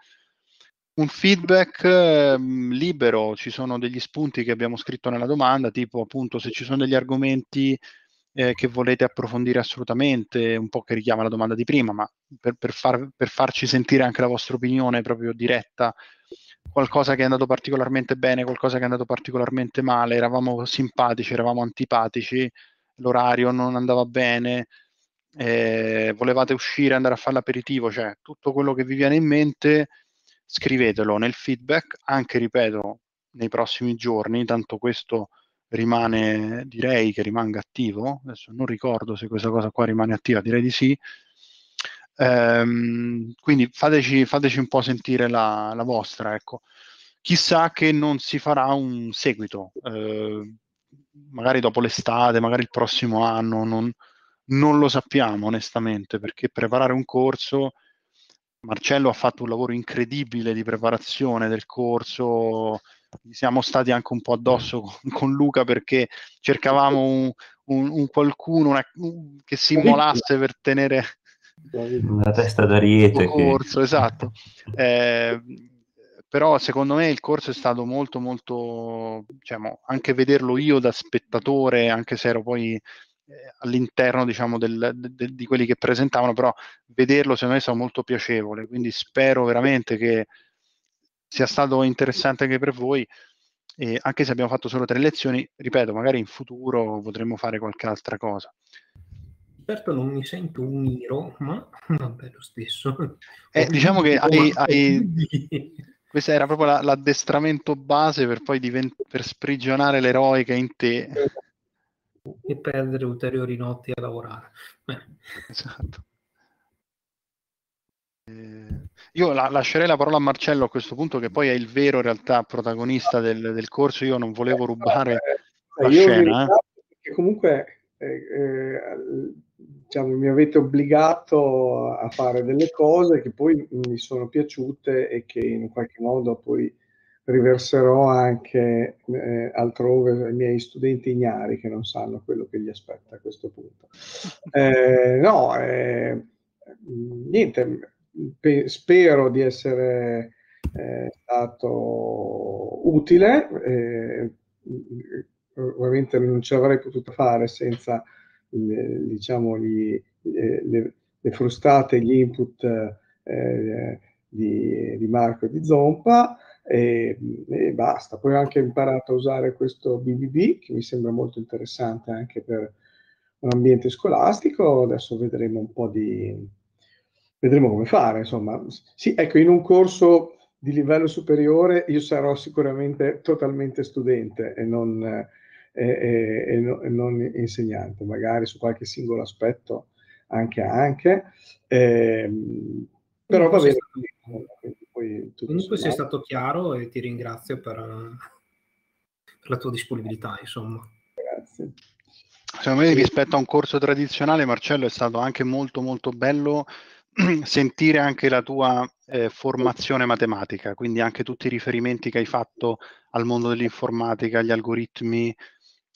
un feedback eh, libero, ci sono degli spunti che abbiamo scritto nella domanda, tipo appunto se ci sono degli argomenti eh, che volete approfondire assolutamente, un po' che richiama la domanda di prima, ma per, per, far, per, farci sentire anche la vostra opinione proprio diretta, qualcosa che è andato particolarmente bene, qualcosa che è andato particolarmente male, eravamo simpatici, eravamo antipatici, l'orario non andava bene, eh, volevate uscire, andare a fare l'aperitivo, cioè tutto quello che vi viene in mente scrivetelo nel feedback, anche ripeto, nei prossimi giorni, tanto questo rimane, direi che rimanga attivo, adesso non ricordo se questa cosa qua rimane attiva, direi di sì. Ehm, quindi fateci, fateci, un po' sentire la, la, vostra, ecco. Chissà che non si farà un seguito, eh, magari dopo l'estate, magari il prossimo anno, non, non lo sappiamo onestamente, perché preparare un corso Marcello ha fatto un lavoro incredibile di preparazione del corso, siamo stati anche un po' addosso con, con Luca perché cercavamo un, un, un qualcuno una, un, che si per tenere una testa d'ariete. Il corso, che... esatto. Eh, però secondo me il corso è stato molto molto diciamo anche vederlo io da spettatore anche se ero poi eh, all'interno diciamo, del, de, di quelli che presentavano, però vederlo secondo me è stato molto piacevole, quindi spero veramente che sia stato interessante anche per voi, e anche se abbiamo fatto solo tre lezioni, ripeto, magari in futuro potremmo fare qualche altra cosa. Certo non mi sento un Iro, ma vabbè lo stesso. Eh, diciamo che hai, hai... questo era proprio la, l'addestramento base per poi divent... per sprigionare l'eroica in te. Esatto e perdere ulteriori notti a lavorare. Esatto. Eh, io la, lascerei la parola a Marcello a questo punto, che poi è il vero in realtà protagonista del, del corso. Io non volevo eh, rubare eh, la io scena. Eh. Comunque, eh, eh, diciamo, mi avete obbligato a fare delle cose che poi mi sono piaciute e che in qualche modo poi riverserò anche eh, altrove i miei studenti ignari che non sanno quello che gli aspetta a questo punto. Eh, no, eh, niente, pe- spero di essere eh, stato utile, eh, ovviamente non ce l'avrei potuto fare senza le, diciamo, gli, le, le, frustate, gli input eh, di, di Marco e di Zompa e, e, basta. Poi ho anche imparato a usare questo BBB che mi sembra molto interessante anche per un ambiente scolastico, adesso vedremo un po' di... vedremo come fare, insomma. Sì, ecco, in un corso di livello superiore io sarò sicuramente totalmente studente e non, e, e, no, non insegnante, magari su qualche singolo aspetto anche anche, eh, però va bene. Comunque sei stato chiaro e ti ringrazio per, eh, per la tua disponibilità, insomma. Grazie. Secondo me rispetto a un corso tradizionale, Marcello, è stato anche molto molto bello sentire anche la tua eh, formazione matematica, quindi anche tutti i riferimenti che hai fatto al mondo dell'informatica, agli algoritmi,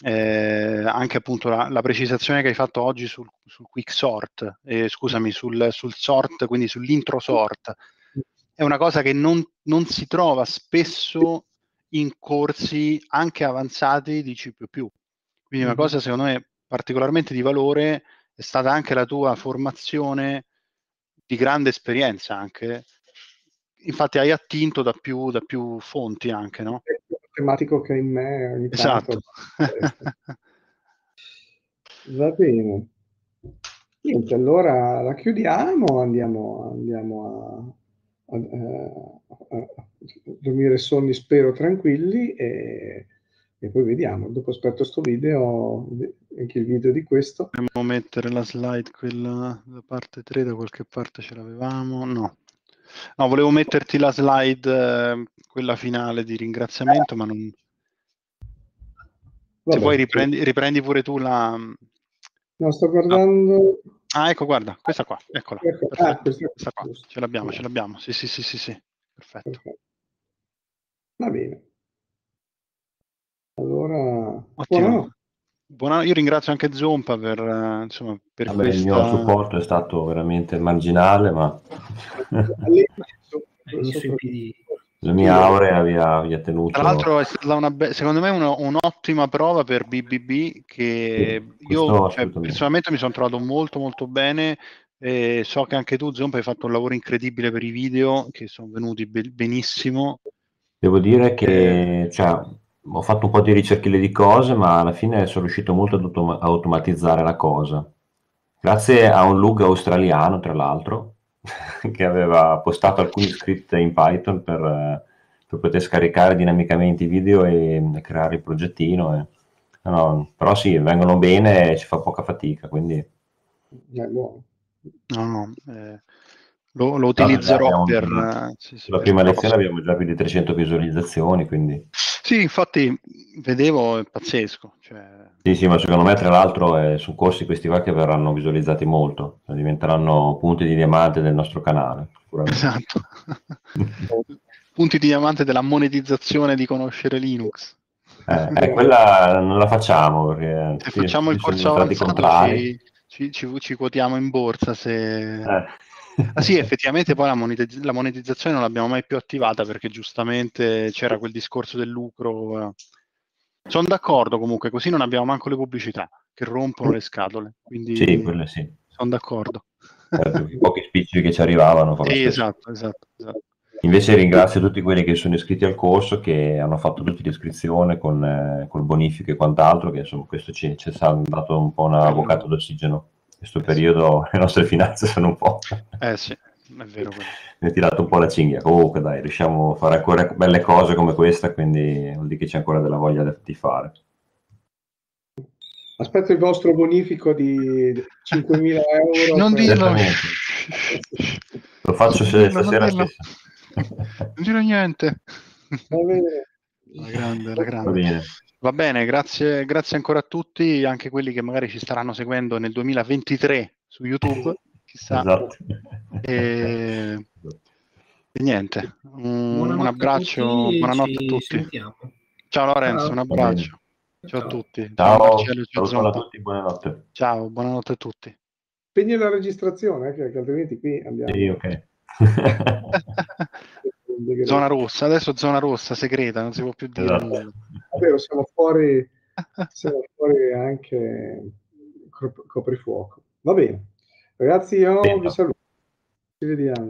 eh, anche appunto la, la, precisazione che hai fatto oggi sul, sul quick sort, eh, scusami, sul, sul, sort, quindi sull'intro sort, è una cosa che non, non, si trova spesso in corsi anche avanzati di C++. Quindi una mm-hmm. cosa secondo me particolarmente di valore è stata anche la tua formazione di grande esperienza anche. Infatti hai attinto da più, da più fonti anche, no? tematico che è in me ogni esatto. Va bene. Niente, allora la chiudiamo, andiamo, andiamo a, a, a, a, dormire sonni, spero, tranquilli e, e poi vediamo. Dopo aspetto sto video, anche il video di questo. Dobbiamo mettere la slide, quella da parte 3, da qualche parte ce l'avevamo, no. No, volevo metterti la slide, eh, quella finale di ringraziamento, ma non... Vabbè, Se vuoi riprendi, riprendi, pure tu la... No, sto guardando... Ah, ecco, guarda, questa qua, eccola. Ecco, ah, questa qua. Ce l'abbiamo, ce l'abbiamo. Sì, sì, sì, sì, sì. Perfetto. Va bene. Allora... Ottimo. Buono. Oh, Buona... Io ringrazio anche Zompa per, eh, insomma, per Vabbè, questa... Il mio supporto è stato veramente marginale, ma... La mia aurea vi ha, vi ha, tenuto... Tra l'altro è stata be- secondo me una, un'ottima prova per BBB che sì, io cioè, personalmente mi sono trovato molto molto bene. Eh, so che anche tu Zompa hai fatto un lavoro incredibile per i video che sono venuti be- benissimo. Devo dire che cioè, ho fatto un po' di ricerchile di cose, ma alla fine sono riuscito molto ad autom- automatizzare la cosa. Grazie a un lug australiano, tra l'altro, che aveva postato alcuni script in Python per, per poter scaricare dinamicamente i video e, mm, creare il progettino. E, no, però sì, vengono bene e ci fa poca fatica, quindi... Eh, no, no, eh, lo, lo, utilizzerò allora, per... Un, sì, sì, sulla per prima lezione abbiamo già più di 300 visualizzazioni, quindi... Sì, infatti vedevo, è pazzesco. Cioè... Sì, sì, ma secondo me tra l'altro eh, sono corsi questi qua che verranno visualizzati molto, cioè diventeranno punti di diamante del nostro canale. Esatto. punti di diamante della monetizzazione di conoscere Linux. Eh, eh, quella non la facciamo perché se eh, sì, facciamo il corso avanzato ci, ci, ci, quotiamo in borsa se... Eh, Ah sì, effettivamente poi la, monetizz- la, monetizzazione non l'abbiamo mai più attivata perché giustamente c'era quel discorso del lucro. Eh. Sono d'accordo comunque, così non abbiamo manco le pubblicità che rompono le scatole. Quindi sì, quello sì. Sono d'accordo. Certo, I pochi spicci che ci arrivavano. Sì, esatto, esatto, esatto. Invece ringrazio tutti quelli che sono iscritti al corso, che hanno fatto tutti l'iscrizione con, eh, col bonifico e quant'altro, che insomma questo ci, ha dato un po' un certo. avvocato d'ossigeno questo periodo le nostre finanze sono un po'... Eh sì, è vero. Mi ha tirato un po' la cinghia. Comunque dai, riusciamo a fare ancora belle cose come questa, quindi vuol dire che c'è ancora della voglia di fare. Aspetto il vostro bonifico di 5.000 euro. non per... dirlo. Lo faccio non dirlo, stasera non dirlo. Non dirò niente. Va bene. La grande, la grande. Va bene. Va bene, grazie, grazie ancora a tutti, anche quelli che magari ci staranno seguendo nel 2023 su YouTube, chissà. Esatto. E... e niente, un, un abbraccio, a buonanotte a tutti. Sentiamo. Ciao Lorenzo, ciao. un abbraccio. Ciao, ciao, a tutti. Ciao, Marcello, ciao, ciao a tutti, buonanotte. Ciao, buonanotte a tutti. Spegni la registrazione, eh, che altrimenti qui andiamo. Sì, ok. Zona rossa, adesso zona rossa, segreta, non si può più dire. Esatto. È vero, siamo fuori, siamo fuori anche coprifuoco. Va bene. Ragazzi, io Bello. vi saluto. Ci vediamo.